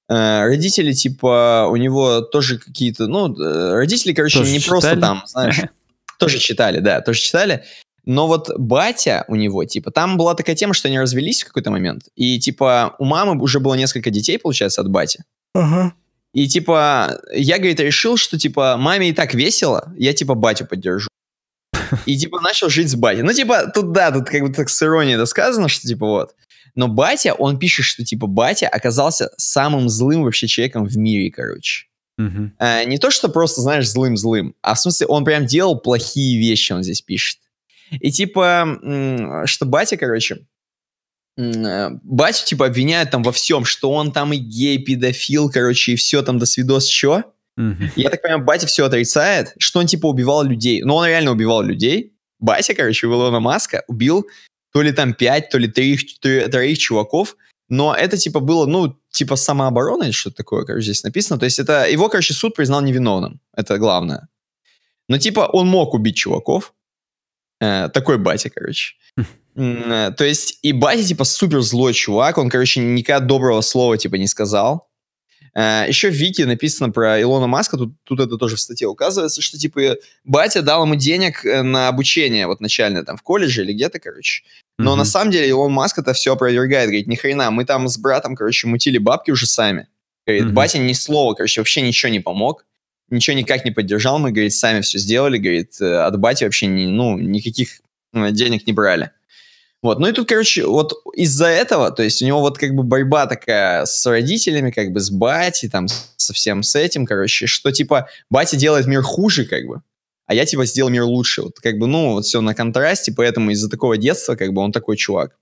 Э, родители, типа, у него тоже какие-то, ну, э, родители, короче, тоже не читали? просто там, знаешь, тоже читали, да, тоже читали. Но вот батя у него, типа, там была такая тема, что они развелись в какой-то момент. И, типа, у мамы уже было несколько детей, получается, от бати. Ага. И, типа, я, говорит, решил, что, типа, маме и так весело, я, типа, батю поддержу. И, типа, начал жить с батей. Ну, типа, тут, да, тут как бы так с иронией это сказано, что, типа, вот. Но батя, он пишет, что типа батя оказался самым злым вообще человеком в мире, короче. Uh-huh. А, не то, что просто, знаешь, злым-злым, а в смысле он прям делал плохие вещи, он здесь пишет. И типа, что батя, короче, э, батю типа обвиняют там во всем, что он там и гей, педофил, короче, и все там до свидос, чё. Uh-huh. Я так понимаю, батя все отрицает, что он типа убивал людей. Но ну, он реально убивал людей. Батя, короче, у Илона Маска убил то ли там пять, то ли троих, троих чуваков, но это, типа, было, ну, типа, самооборона или что-то такое, короче, здесь написано. То есть это... Его, короче, суд признал невиновным. Это главное. Но, типа, он мог убить чуваков. Э, такой батя, короче. Э, то есть и батя, типа, супер злой чувак. Он, короче, никогда доброго слова, типа, не сказал. Э, Еще в Вики написано про Илона Маска, тут, тут это тоже в статье указывается, что типа батя дал ему денег э, на обучение вот начальное там в колледже или где-то, короче. Но mm на самом деле Илон Маск это все опровергает, говорит, ни хрена, мы там с братом, короче, мутили бабки уже сами. Говорит, mm батя ни слова, короче, вообще ничего не помог, ничего никак не поддержал, мы, говорит, сами все сделали, говорит, э, от бати вообще, ни, ну, никаких денег не брали. Вот, ну и тут, короче, вот из-за этого, то есть у него вот как бы борьба такая с родителями, как бы с батей, там, со всем с этим, короче, что типа батя делает мир хуже, как бы, а я типа сделал мир лучше. Вот как бы, ну, вот все на контрасте, поэтому из-за такого детства, как бы, он такой чувак.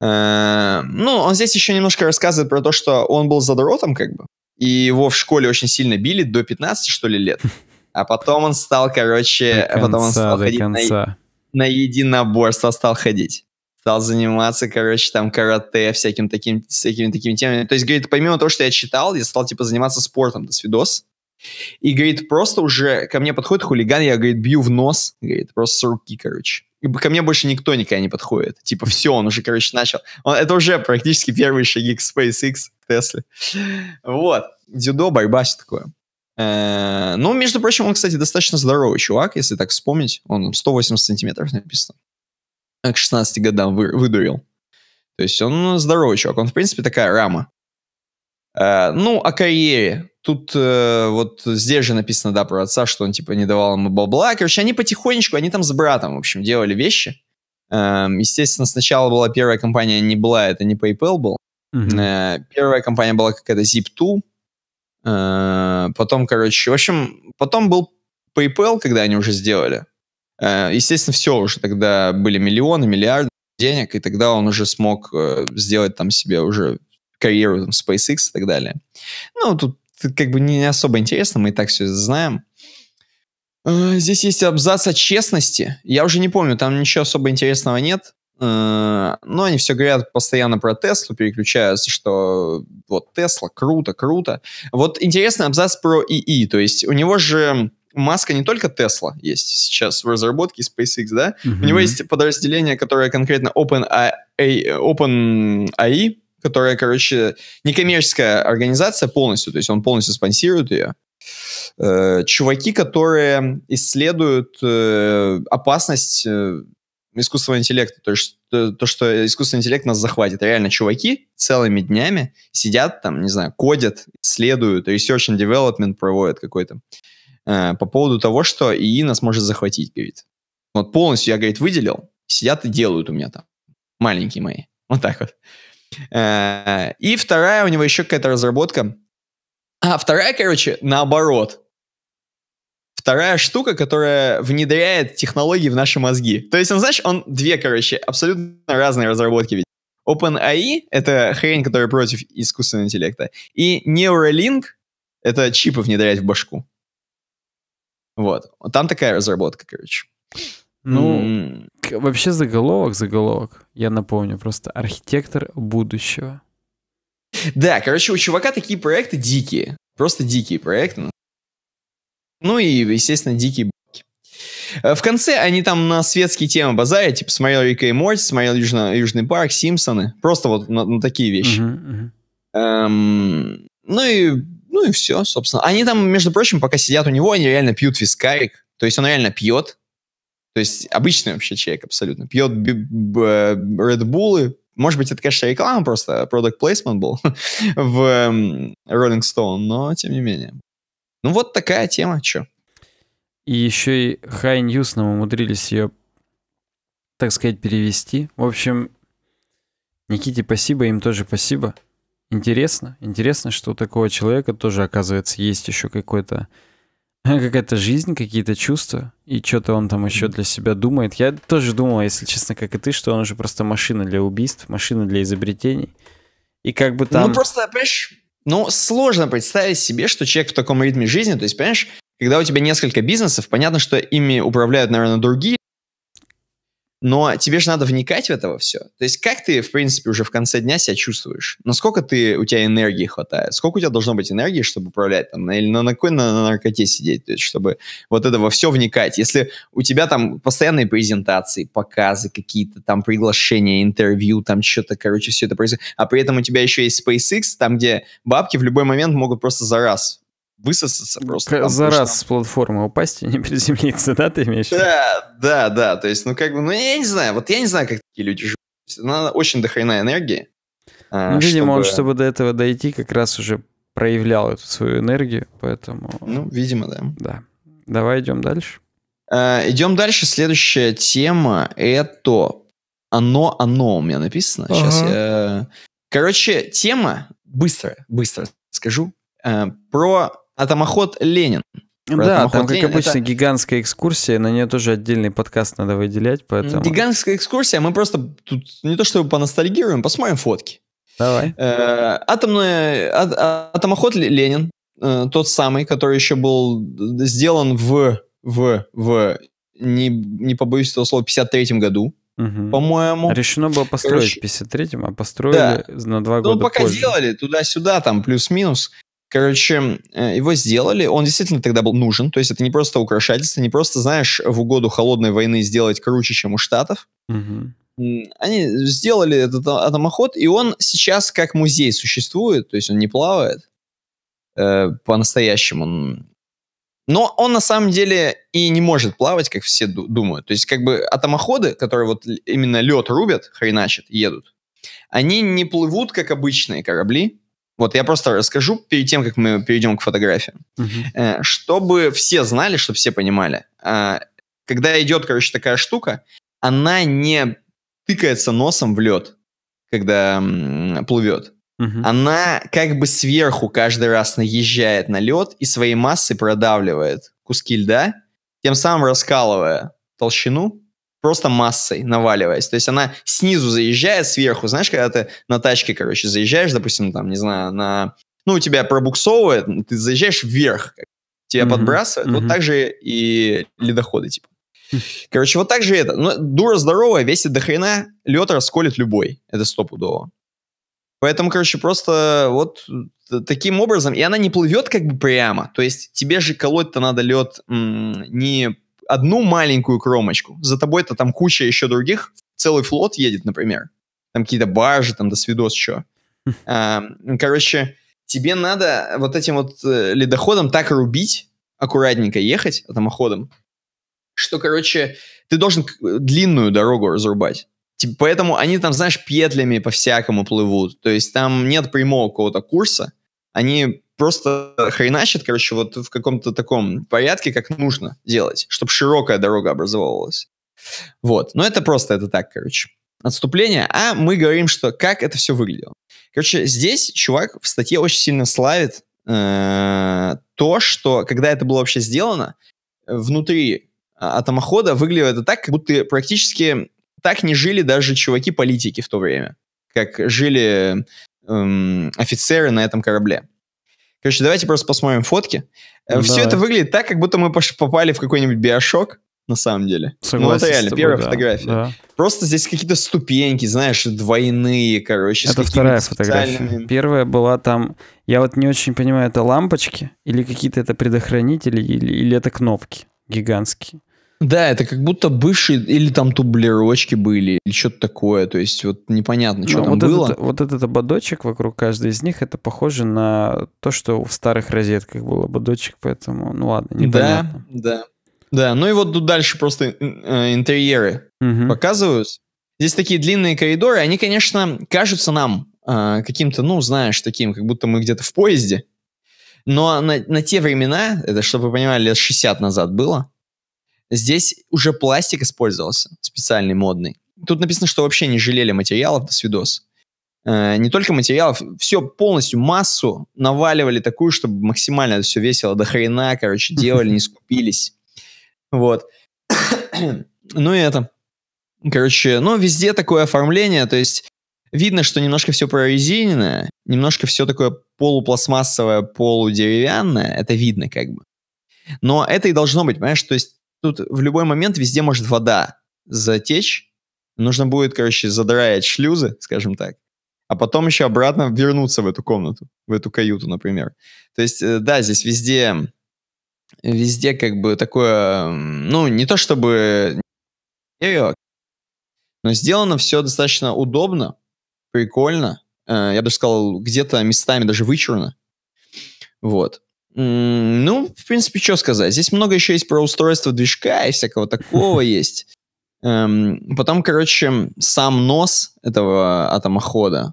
Э, ну, он здесь еще немножко рассказывает про то, что он был задротом, как бы, и его в школе очень сильно били до 15, что ли, лет. А потом он стал, короче, а потом он стал до ходить конца на единоборство стал ходить стал заниматься, короче, там, карате, всяким таким, всякими такими темами. То есть, говорит, помимо того, что я читал, я стал, типа, заниматься спортом, до свидос. И, говорит, просто уже ко мне подходит хулиган, я, говорит, бью в нос, говорит, просто с руки, короче. И ко мне больше никто никогда не подходит. Типа, все, он уже, короче, начал. Он, это уже практически первые шаги к SpaceX, к Tesla. Вот. Дзюдо, борьба, все такое. Э, ну, между прочим, он, кстати, достаточно здоровый чувак, если так вспомнить. Он 180 сантиметров написано. К 16 годам вы, выдурил. То есть он здоровый чувак. Он, в принципе, такая рама. Э, ну, о карьере. Тут э, вот здесь же написано, да, про отца, что он, типа, не давал ему бабла. Короче, они потихонечку, они там с братом, в общем, делали вещи. Естественно, сначала была первая компания, не была, это не PayPal был. Uh-huh. Первая компания была какая-то Zip2, Э, потом, короче, в общем, потом был PayPal, когда они уже сделали. Э, естественно, все уже тогда были миллионы, миллиарды денег, и тогда он уже смог э, сделать там себе уже карьеру там, SpaceX и так далее. Ну, тут как бы не особо интересно, мы и так все знаем. Здесь есть абзац о честности. Я уже не помню, там ничего особо интересного нет. Э, но они все говорят постоянно про Теслу, переключаются, что вот Тесла, круто, круто. Вот интересный абзац про ИИ, то есть у него же Маска не только Тесла есть сейчас в разработке SpaceX, да? Mm-hmm. У него есть подразделение, которое конкретно OpenAI, OpenAI которая, короче, некоммерческая организация полностью, то есть он полностью спонсирует ее. Э, чуваки, которые исследуют э, опасность искусственного интеллекта, то, что, э, то, что искусственный интеллект нас захватит. Реально, чуваки целыми днями сидят там, не знаю, кодят, следуют, research and development проводят какой-то э, по поводу того, что ИИ нас может захватить, говорит. Вот полностью я, говорит, выделил, сидят и делают у меня там, маленькие мои, вот так вот. Э, и вторая у него еще какая-то разработка. А вторая, короче, наоборот – Вторая штука, которая внедряет технологии в наши мозги. То есть он, ну, знаешь, он две, короче, абсолютно разные разработки ведь. OpenAI — это хрень, которая против искусственного интеллекта. И Neuralink — это чипы внедрять в башку. Вот. Там такая разработка, короче. Ну, mm. К- вообще заголовок, заголовок, я напомню, просто архитектор будущего. Да, короче, у чувака такие проекты дикие. Просто дикие проекты, ну и, естественно, дикие бабки. Э, в конце они там на светские темы базарят, типа смотрел Рика и Морти, смотрел Южно, Южный парк, Симпсоны. Просто вот на, на такие вещи. Uh-huh, uh-huh. Эм, ну и ну и все, собственно. Они там, между прочим, пока сидят у него, они реально пьют вискарик. То есть он реально пьет. То есть обычный вообще человек абсолютно. Пьет э, Red Bull. Может быть, это, конечно, реклама просто, product placement был в эм, Rolling Stone, но тем не менее. Ну вот такая тема, что. И еще и High News нам умудрились ее, так сказать, перевести. В общем, Никите спасибо, им тоже спасибо. Интересно, интересно, что у такого человека тоже, оказывается, есть еще какой-то какая-то жизнь, какие-то чувства, и что-то он там еще для себя думает. Я тоже думал, если честно, как и ты, что он уже просто машина для убийств, машина для изобретений. И как бы ну, там... Ну просто, понимаешь, но ну, сложно представить себе, что человек в таком ритме жизни, то есть, понимаешь, когда у тебя несколько бизнесов, понятно, что ими управляют, наверное, другие но тебе же надо вникать в этого все. То есть как ты, в принципе, уже в конце дня себя чувствуешь? Насколько ты, у тебя энергии хватает? Сколько у тебя должно быть энергии, чтобы управлять? Там, или на, на какой на, на наркоте сидеть? То есть чтобы вот это во все вникать. Если у тебя там постоянные презентации, показы какие-то, там приглашения, интервью, там что-то, короче, все это происходит. А при этом у тебя еще есть SpaceX, там где бабки в любой момент могут просто за раз высосаться просто. Там, за раз там... с платформы упасть и не приземлиться, да, ты имеешь? Да, да, да. То есть, ну как бы, ну я не знаю, вот я не знаю, как такие люди живут. Ну, надо очень дохрена энергии. А, ну, видимо, чтобы... он, чтобы до этого дойти, как раз уже проявлял эту свою энергию, поэтому... Ну, видимо, да. Да. Давай идем дальше. Э, идем дальше. Следующая тема — это оно, оно у меня написано. Ага. Сейчас я... Э, короче, тема быстро, быстро скажу. Э, про Атомоход Ленин. Про да, там, как Ленин, обычно, это... гигантская экскурсия, на нее тоже отдельный подкаст надо выделять, поэтому... Гигантская экскурсия, мы просто тут не то чтобы поностальгируем, посмотрим фотки. Давай. Э, атомная, а, а, атомоход Ленин, э, тот самый, который еще был сделан в, в, в не, не побоюсь этого слова, 53-м году, угу. по-моему. Решено было построить Короче, в 53-м, а построили да. на два ну, года пока позже. делали, туда-сюда, там, плюс-минус. Короче, э, его сделали, он действительно тогда был нужен, то есть это не просто украшательство, не просто, знаешь, в угоду холодной войны сделать круче, чем у Штатов. Угу. Они сделали этот а, атомоход, и он сейчас как музей существует, то есть он не плавает э, по-настоящему. Но он на самом деле и не может плавать, как все думают. То есть как бы атомоходы, которые вот именно лед рубят, хреначат, едут, они не плывут, как обычные корабли, вот я просто расскажу перед тем, как мы перейдем к фотографии. Uh-huh. Э, чтобы все знали, чтобы все понимали. Э, когда идет, короче, такая штука, она не тыкается носом в лед, когда плывет. Uh-huh. Она как бы сверху каждый раз наезжает на лед и своей массой продавливает куски льда, тем самым раскалывая толщину просто массой наваливаясь. То есть она снизу заезжает, сверху. Знаешь, когда ты на тачке, короче, заезжаешь, допустим, там, не знаю, на... Ну, у тебя пробуксовывает, ты заезжаешь вверх, тебя mm-hmm. подбрасывает. Mm-hmm. Вот так же и ледоходы, типа. Короче, вот так же это. Ну, дура здоровая, весит до хрена, лед расколет любой. Это стопудово. Поэтому, короче, просто вот э, таким образом, и она не плывет как бы прямо, то есть тебе же колоть-то надо лед м- не одну маленькую кромочку. За тобой-то там куча еще других. Целый флот едет, например. Там какие-то баржи, там до свидос еще. Короче, тебе надо вот этим вот э, ледоходом так рубить, аккуратненько ехать атомоходом, что, короче, ты должен э, длинную дорогу разрубать. поэтому они там, знаешь, петлями по-всякому плывут. То есть там нет прямого какого-то курса. Они просто хреначит, короче, вот в каком-то таком порядке, как нужно делать, чтобы широкая дорога образовывалась. Вот. Но это просто, это так, короче. Отступление. А мы говорим, что как это все выглядело. Короче, здесь чувак в статье очень сильно славит э, то, что когда это было вообще сделано, внутри а, атомохода выглядело это так, как будто практически так не жили даже чуваки-политики в то время, как жили эм, офицеры на этом корабле. Короче, давайте просто посмотрим фотки. Ну, э, Все это выглядит так, как будто мы попали в какой-нибудь биошок, на самом деле. Согласен ну, это реально, тобой, первая да, фотография. Да. Просто здесь какие-то ступеньки, знаешь, двойные, короче. Это вторая фотография. Специальными... Первая была там... Я вот не очень понимаю, это лампочки или какие-то это предохранители, или, или это кнопки гигантские. Да, это как будто бывшие или там тублерочки были, или что-то такое. То есть вот непонятно, что Но ну, там вот было. Этот, вот этот ободочек вокруг каждой из них, это похоже на то, что в старых розетках был ободочек, поэтому, ну ладно, непонятно. Да, да. Да, ну и вот тут дальше просто э, интерьеры угу. показываются. Здесь такие длинные коридоры, они, конечно, кажутся нам э, каким-то, ну, знаешь, таким, как будто мы где-то в поезде. Но на, на те времена, это, чтобы вы понимали, лет 60 назад было, Здесь уже пластик использовался, специальный, модный. Тут написано, что вообще не жалели материалов до свидос. Э, не только материалов, все полностью, массу наваливали такую, чтобы максимально это все весело до хрена, короче, делали, не скупились. Вот. Ну и это. Короче, ну везде такое оформление, то есть видно, что немножко все прорезиненное, немножко все такое полупластмассовое, полудеревянное, это видно как бы. Но это и должно быть, понимаешь, то есть тут в любой момент везде может вода затечь. Нужно будет, короче, задраять шлюзы, скажем так, а потом еще обратно вернуться в эту комнату, в эту каюту, например. То есть, э, да, здесь везде, везде как бы такое, ну, не то чтобы... Но сделано все достаточно удобно, прикольно. Э, я бы даже сказал, где-то местами даже вычурно. Вот. Ну, в принципе, что сказать. Здесь много еще есть про устройство движка и всякого такого есть. Эм, потом, короче, сам нос этого атомохода.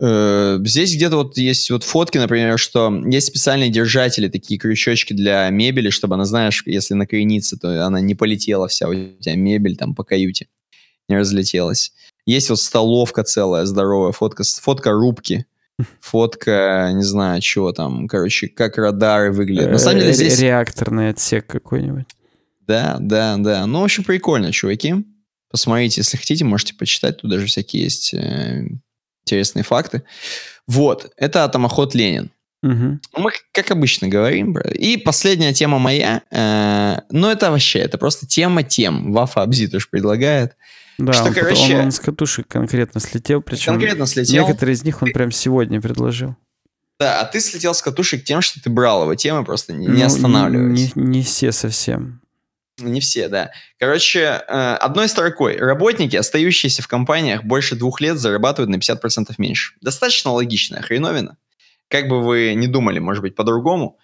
Э, здесь где-то вот есть вот фотки, например, что есть специальные держатели, такие крючочки для мебели, чтобы она, знаешь, если накренится, то она не полетела вся у тебя мебель там по каюте, не разлетелась. Есть вот столовка целая, здоровая фотка, фотка рубки фотка, не знаю, чего там, короче, как радары выглядят. На самом э, деле здесь... Реакторный отсек какой-нибудь. Да, да, да. Ну, в общем, прикольно, чуваки. Посмотрите, если хотите, можете почитать. Тут даже всякие есть э, интересные факты. Вот, это атомоход Ленин. Угу. Мы, как обычно, говорим. И последняя тема моя. Э, ну, это вообще, это просто тема тем. Вафа Абзит уж предлагает. Да, что, он, короче, он, он с катушек конкретно слетел, причем конкретно слетел. некоторые из них он прям сегодня предложил. Да, а ты слетел с катушек тем, что ты брал его темы, просто не, ну, не останавливаясь. Не, не все совсем. Не все, да. Короче, э, одной строкой. Работники, остающиеся в компаниях больше двух лет, зарабатывают на 50% меньше. Достаточно логичная хреновина. Как бы вы не думали, может быть, по-другому.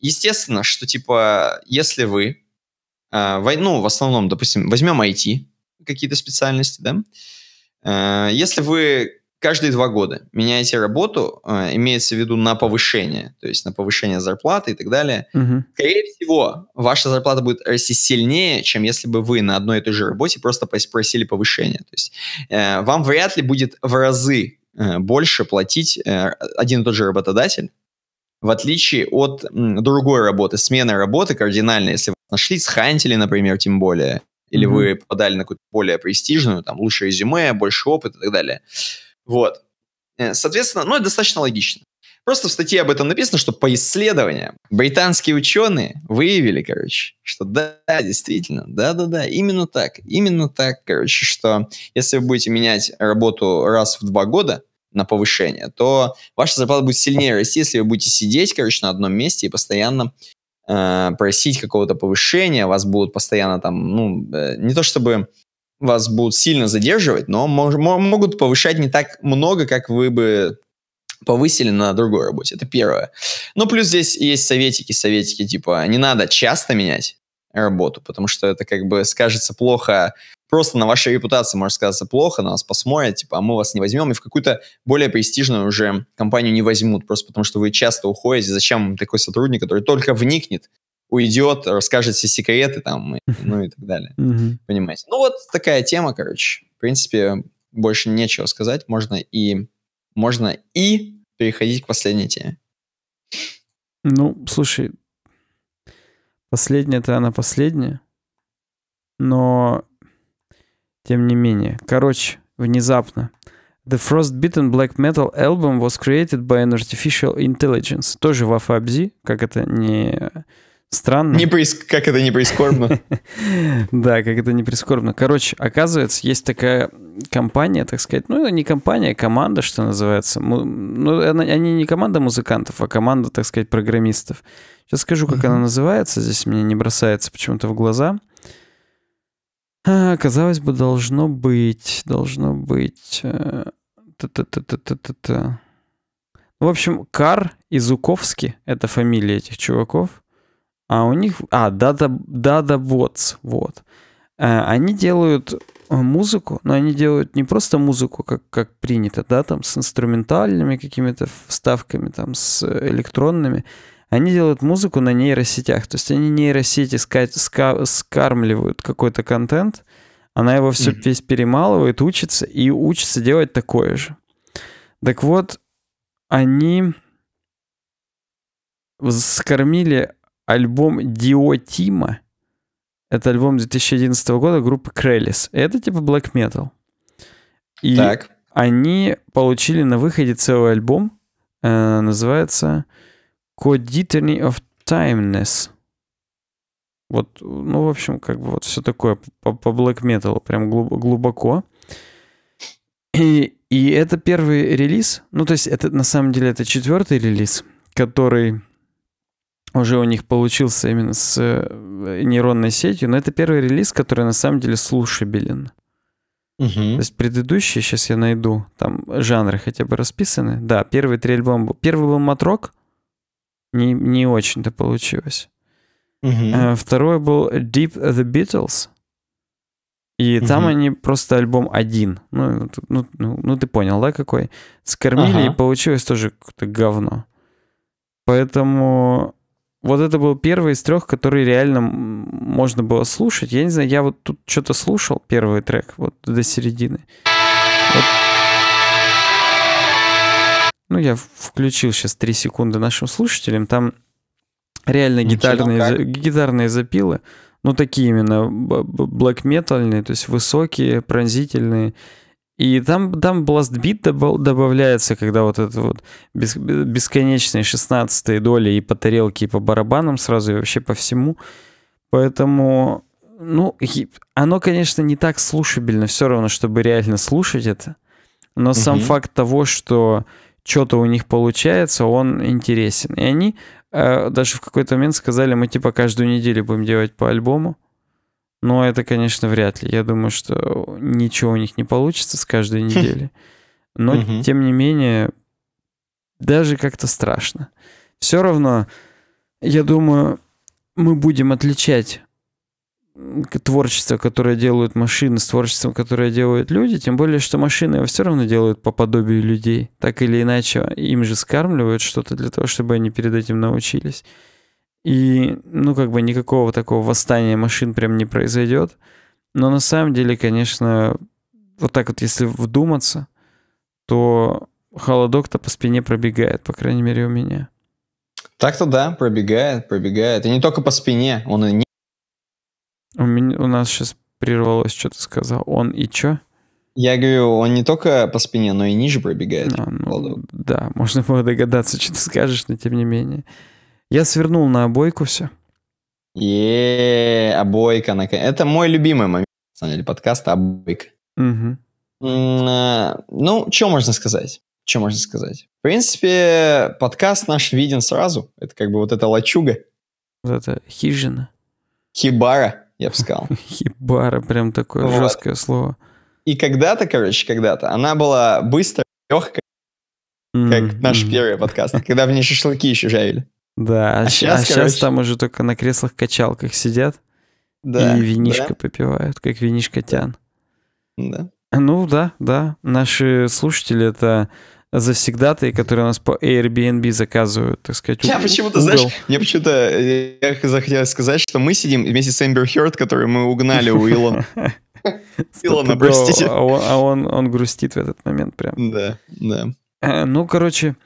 Естественно, что, типа, если вы, э, ну, в основном, допустим, возьмем IT, какие-то специальности, да. Э, если вы каждые два года меняете работу, э, имеется в виду на повышение, то есть на повышение зарплаты и так далее, угу. скорее всего, ваша зарплата будет расти сильнее, чем если бы вы на одной и той же работе просто просили повышение. То есть э, вам вряд ли будет в разы больше платить один и тот же работодатель, в отличие от другой работы, смены работы кардинально, если вы нашли, схантили, например, тем более, или mm-hmm. вы попадали на какую-то более престижную, там, лучшее резюме, больше опыта и так далее. Вот. Э, соответственно, ну, это достаточно логично. Просто в статье об этом написано, что по исследованиям британские ученые выявили, короче, что да, действительно, да-да-да, именно так, именно так, короче, что если вы будете менять работу раз в два года на повышение, то ваша зарплата будет сильнее расти, если вы будете сидеть, короче, на одном месте и постоянно э, просить какого-то повышения, вас будут постоянно там, ну, э, не то чтобы вас будут сильно задерживать, но мож, могут повышать не так много, как вы бы повысили на другой работе. Это первое. Ну, плюс здесь есть советики, советики типа, не надо часто менять работу, потому что это как бы скажется плохо просто на вашей репутации может сказаться плохо, на вас посмотрят, типа, а мы вас не возьмем, и в какую-то более престижную уже компанию не возьмут, просто потому что вы часто уходите, зачем такой сотрудник, который только вникнет, уйдет, расскажет все секреты там, и, ну и так далее. Mm-hmm. Понимаете? Ну вот такая тема, короче. В принципе, больше нечего сказать, можно и можно и переходить к последней теме. Ну, слушай, последняя-то она последняя, но тем не менее. Короче, внезапно. The Frostbitten Black Metal Album was created by an artificial intelligence. Тоже в Афабзи, как это не странно. Не прис... Как это не прискорбно. да, как это не прискорбно. Короче, оказывается, есть такая компания, так сказать, ну, не компания, а команда, что называется. Ну, они не команда музыкантов, а команда, так сказать, программистов. Сейчас скажу, как она называется, здесь мне не бросается почему-то в глаза. А, казалось бы, должно быть, должно быть. Э, Та-та-та-та-та-та. Ну, в общем, Кар и Зуковский — это фамилии этих чуваков. А у них... А, Дада, Дада Ботс, вот. Э, они делают музыку, но они делают не просто музыку, как, как принято, да, там с инструментальными какими-то вставками, там с э, электронными они делают музыку на нейросетях. То есть они нейросети скать, ска, скармливают какой-то контент, она его все mm-hmm. весь перемалывает, учится и учится делать такое же. Так вот, они скормили альбом Диотима. Это альбом 2011 года группы Крелис. Это типа black metal. И так. они получили на выходе целый альбом. Э, называется... Coditany of Timeness. Вот, ну, в общем, как бы вот все такое по, по Black Metal, прям глубоко. И, и это первый релиз, ну, то есть это на самом деле это четвертый релиз, который уже у них получился именно с э, нейронной сетью, но это первый релиз, который на самом деле слушабелен. Угу. То есть предыдущие, сейчас я найду, там жанры хотя бы расписаны. Да, первый три альбома. Первый был Матрок, не, не очень-то получилось. Угу. Второй был Deep the Beatles. И угу. там они просто альбом один. Ну, ну, ну, ну ты понял, да, какой? Скормили, ага. и получилось тоже какое-то говно. Поэтому вот это был первый из трех, который реально можно было слушать. Я не знаю, я вот тут что-то слушал, первый трек, вот до середины. Вот ну, я включил сейчас 3 секунды нашим слушателям. Там реально гитарные, за, гитарные запилы. Ну, такие именно блэк-метальные, то есть высокие, пронзительные. И там, там blast beat добавляется, когда вот это вот бесконечные 16 доли и по тарелке, и по барабанам сразу, и вообще по всему. Поэтому, ну, оно, конечно, не так слушабельно все равно, чтобы реально слушать это. Но угу. сам факт того, что что-то у них получается, он интересен. И они э, даже в какой-то момент сказали, мы типа каждую неделю будем делать по альбому. Но это, конечно, вряд ли. Я думаю, что ничего у них не получится с каждой недели. Но, тем не менее, даже как-то страшно. Все равно, я думаю, мы будем отличать творчество, которое делают машины, с творчеством, которое делают люди, тем более, что машины его все равно делают по подобию людей. Так или иначе, им же скармливают что-то для того, чтобы они перед этим научились. И, ну, как бы никакого такого восстания машин прям не произойдет. Но на самом деле, конечно, вот так вот, если вдуматься, то холодок-то по спине пробегает, по крайней мере, у меня. Так-то да, пробегает, пробегает. И не только по спине, он и не у, меня, у нас сейчас прервалось, что ты сказал. Он и чё? Я говорю, он не только по спине, но и ниже пробегает. А, ну, да, можно было догадаться, что ты скажешь, но тем не менее. Я свернул на обойку все. Еее, обойка. наконец. Это мой любимый момент, на самом деле, подкаста обойка. Угу. Ну, что можно сказать? Что можно сказать? В принципе, подкаст наш виден сразу. Это как бы вот эта лачуга. Вот это хижина. Хибара я бы сказал. Хибара, прям такое вот. жесткое слово. И когда-то, короче, когда-то она была быстро, легкая, mm-hmm. как наш первый подкаст, когда в ней шашлыки еще жарили. Да, а, а, сейчас, а короче... сейчас там уже только на креслах-качалках сидят да, и винишко да. попивают, как винишко тян. Да. Ну да, да. Наши слушатели это завсегдатые, которые у нас по Airbnb заказывают, так сказать. Я почему-то, знаешь, мне почему-то э, я захотел сказать, что мы сидим вместе с Эмбер Хёрд, который мы угнали у Илона. Илона, простите. А он, а он, он грустит в этот момент прям. Да, да. Э, ну, короче,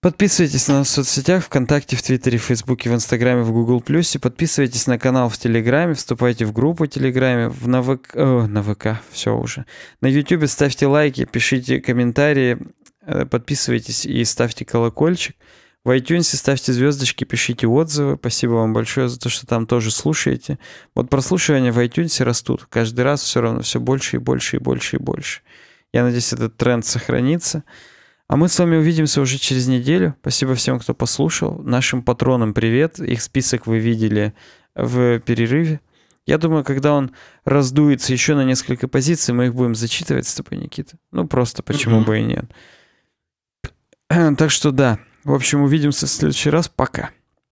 Подписывайтесь на нас в соцсетях, ВКонтакте, в Твиттере, в Фейсбуке, в Инстаграме, в Гугл Плюсе. Подписывайтесь на канал в Телеграме, вступайте в группу Телеграме, в на ВК, э, на ВК, все уже. На Ютубе ставьте лайки, пишите комментарии, Э, подписывайтесь и ставьте колокольчик. В iTunes ставьте звездочки, пишите отзывы. Спасибо вам большое за то, что там тоже слушаете. Вот прослушивания в iTunes растут. Каждый раз все равно все больше и больше и больше и больше. Я надеюсь, этот тренд сохранится. А мы с вами увидимся уже через неделю. Спасибо всем, кто послушал. Нашим патронам привет. Их список вы видели в перерыве. Я думаю, когда он раздуется еще на несколько позиций, мы их будем зачитывать с тобой, Никита. Ну, просто почему бы и нет. Так что да. В общем, увидимся в следующий раз. Пока.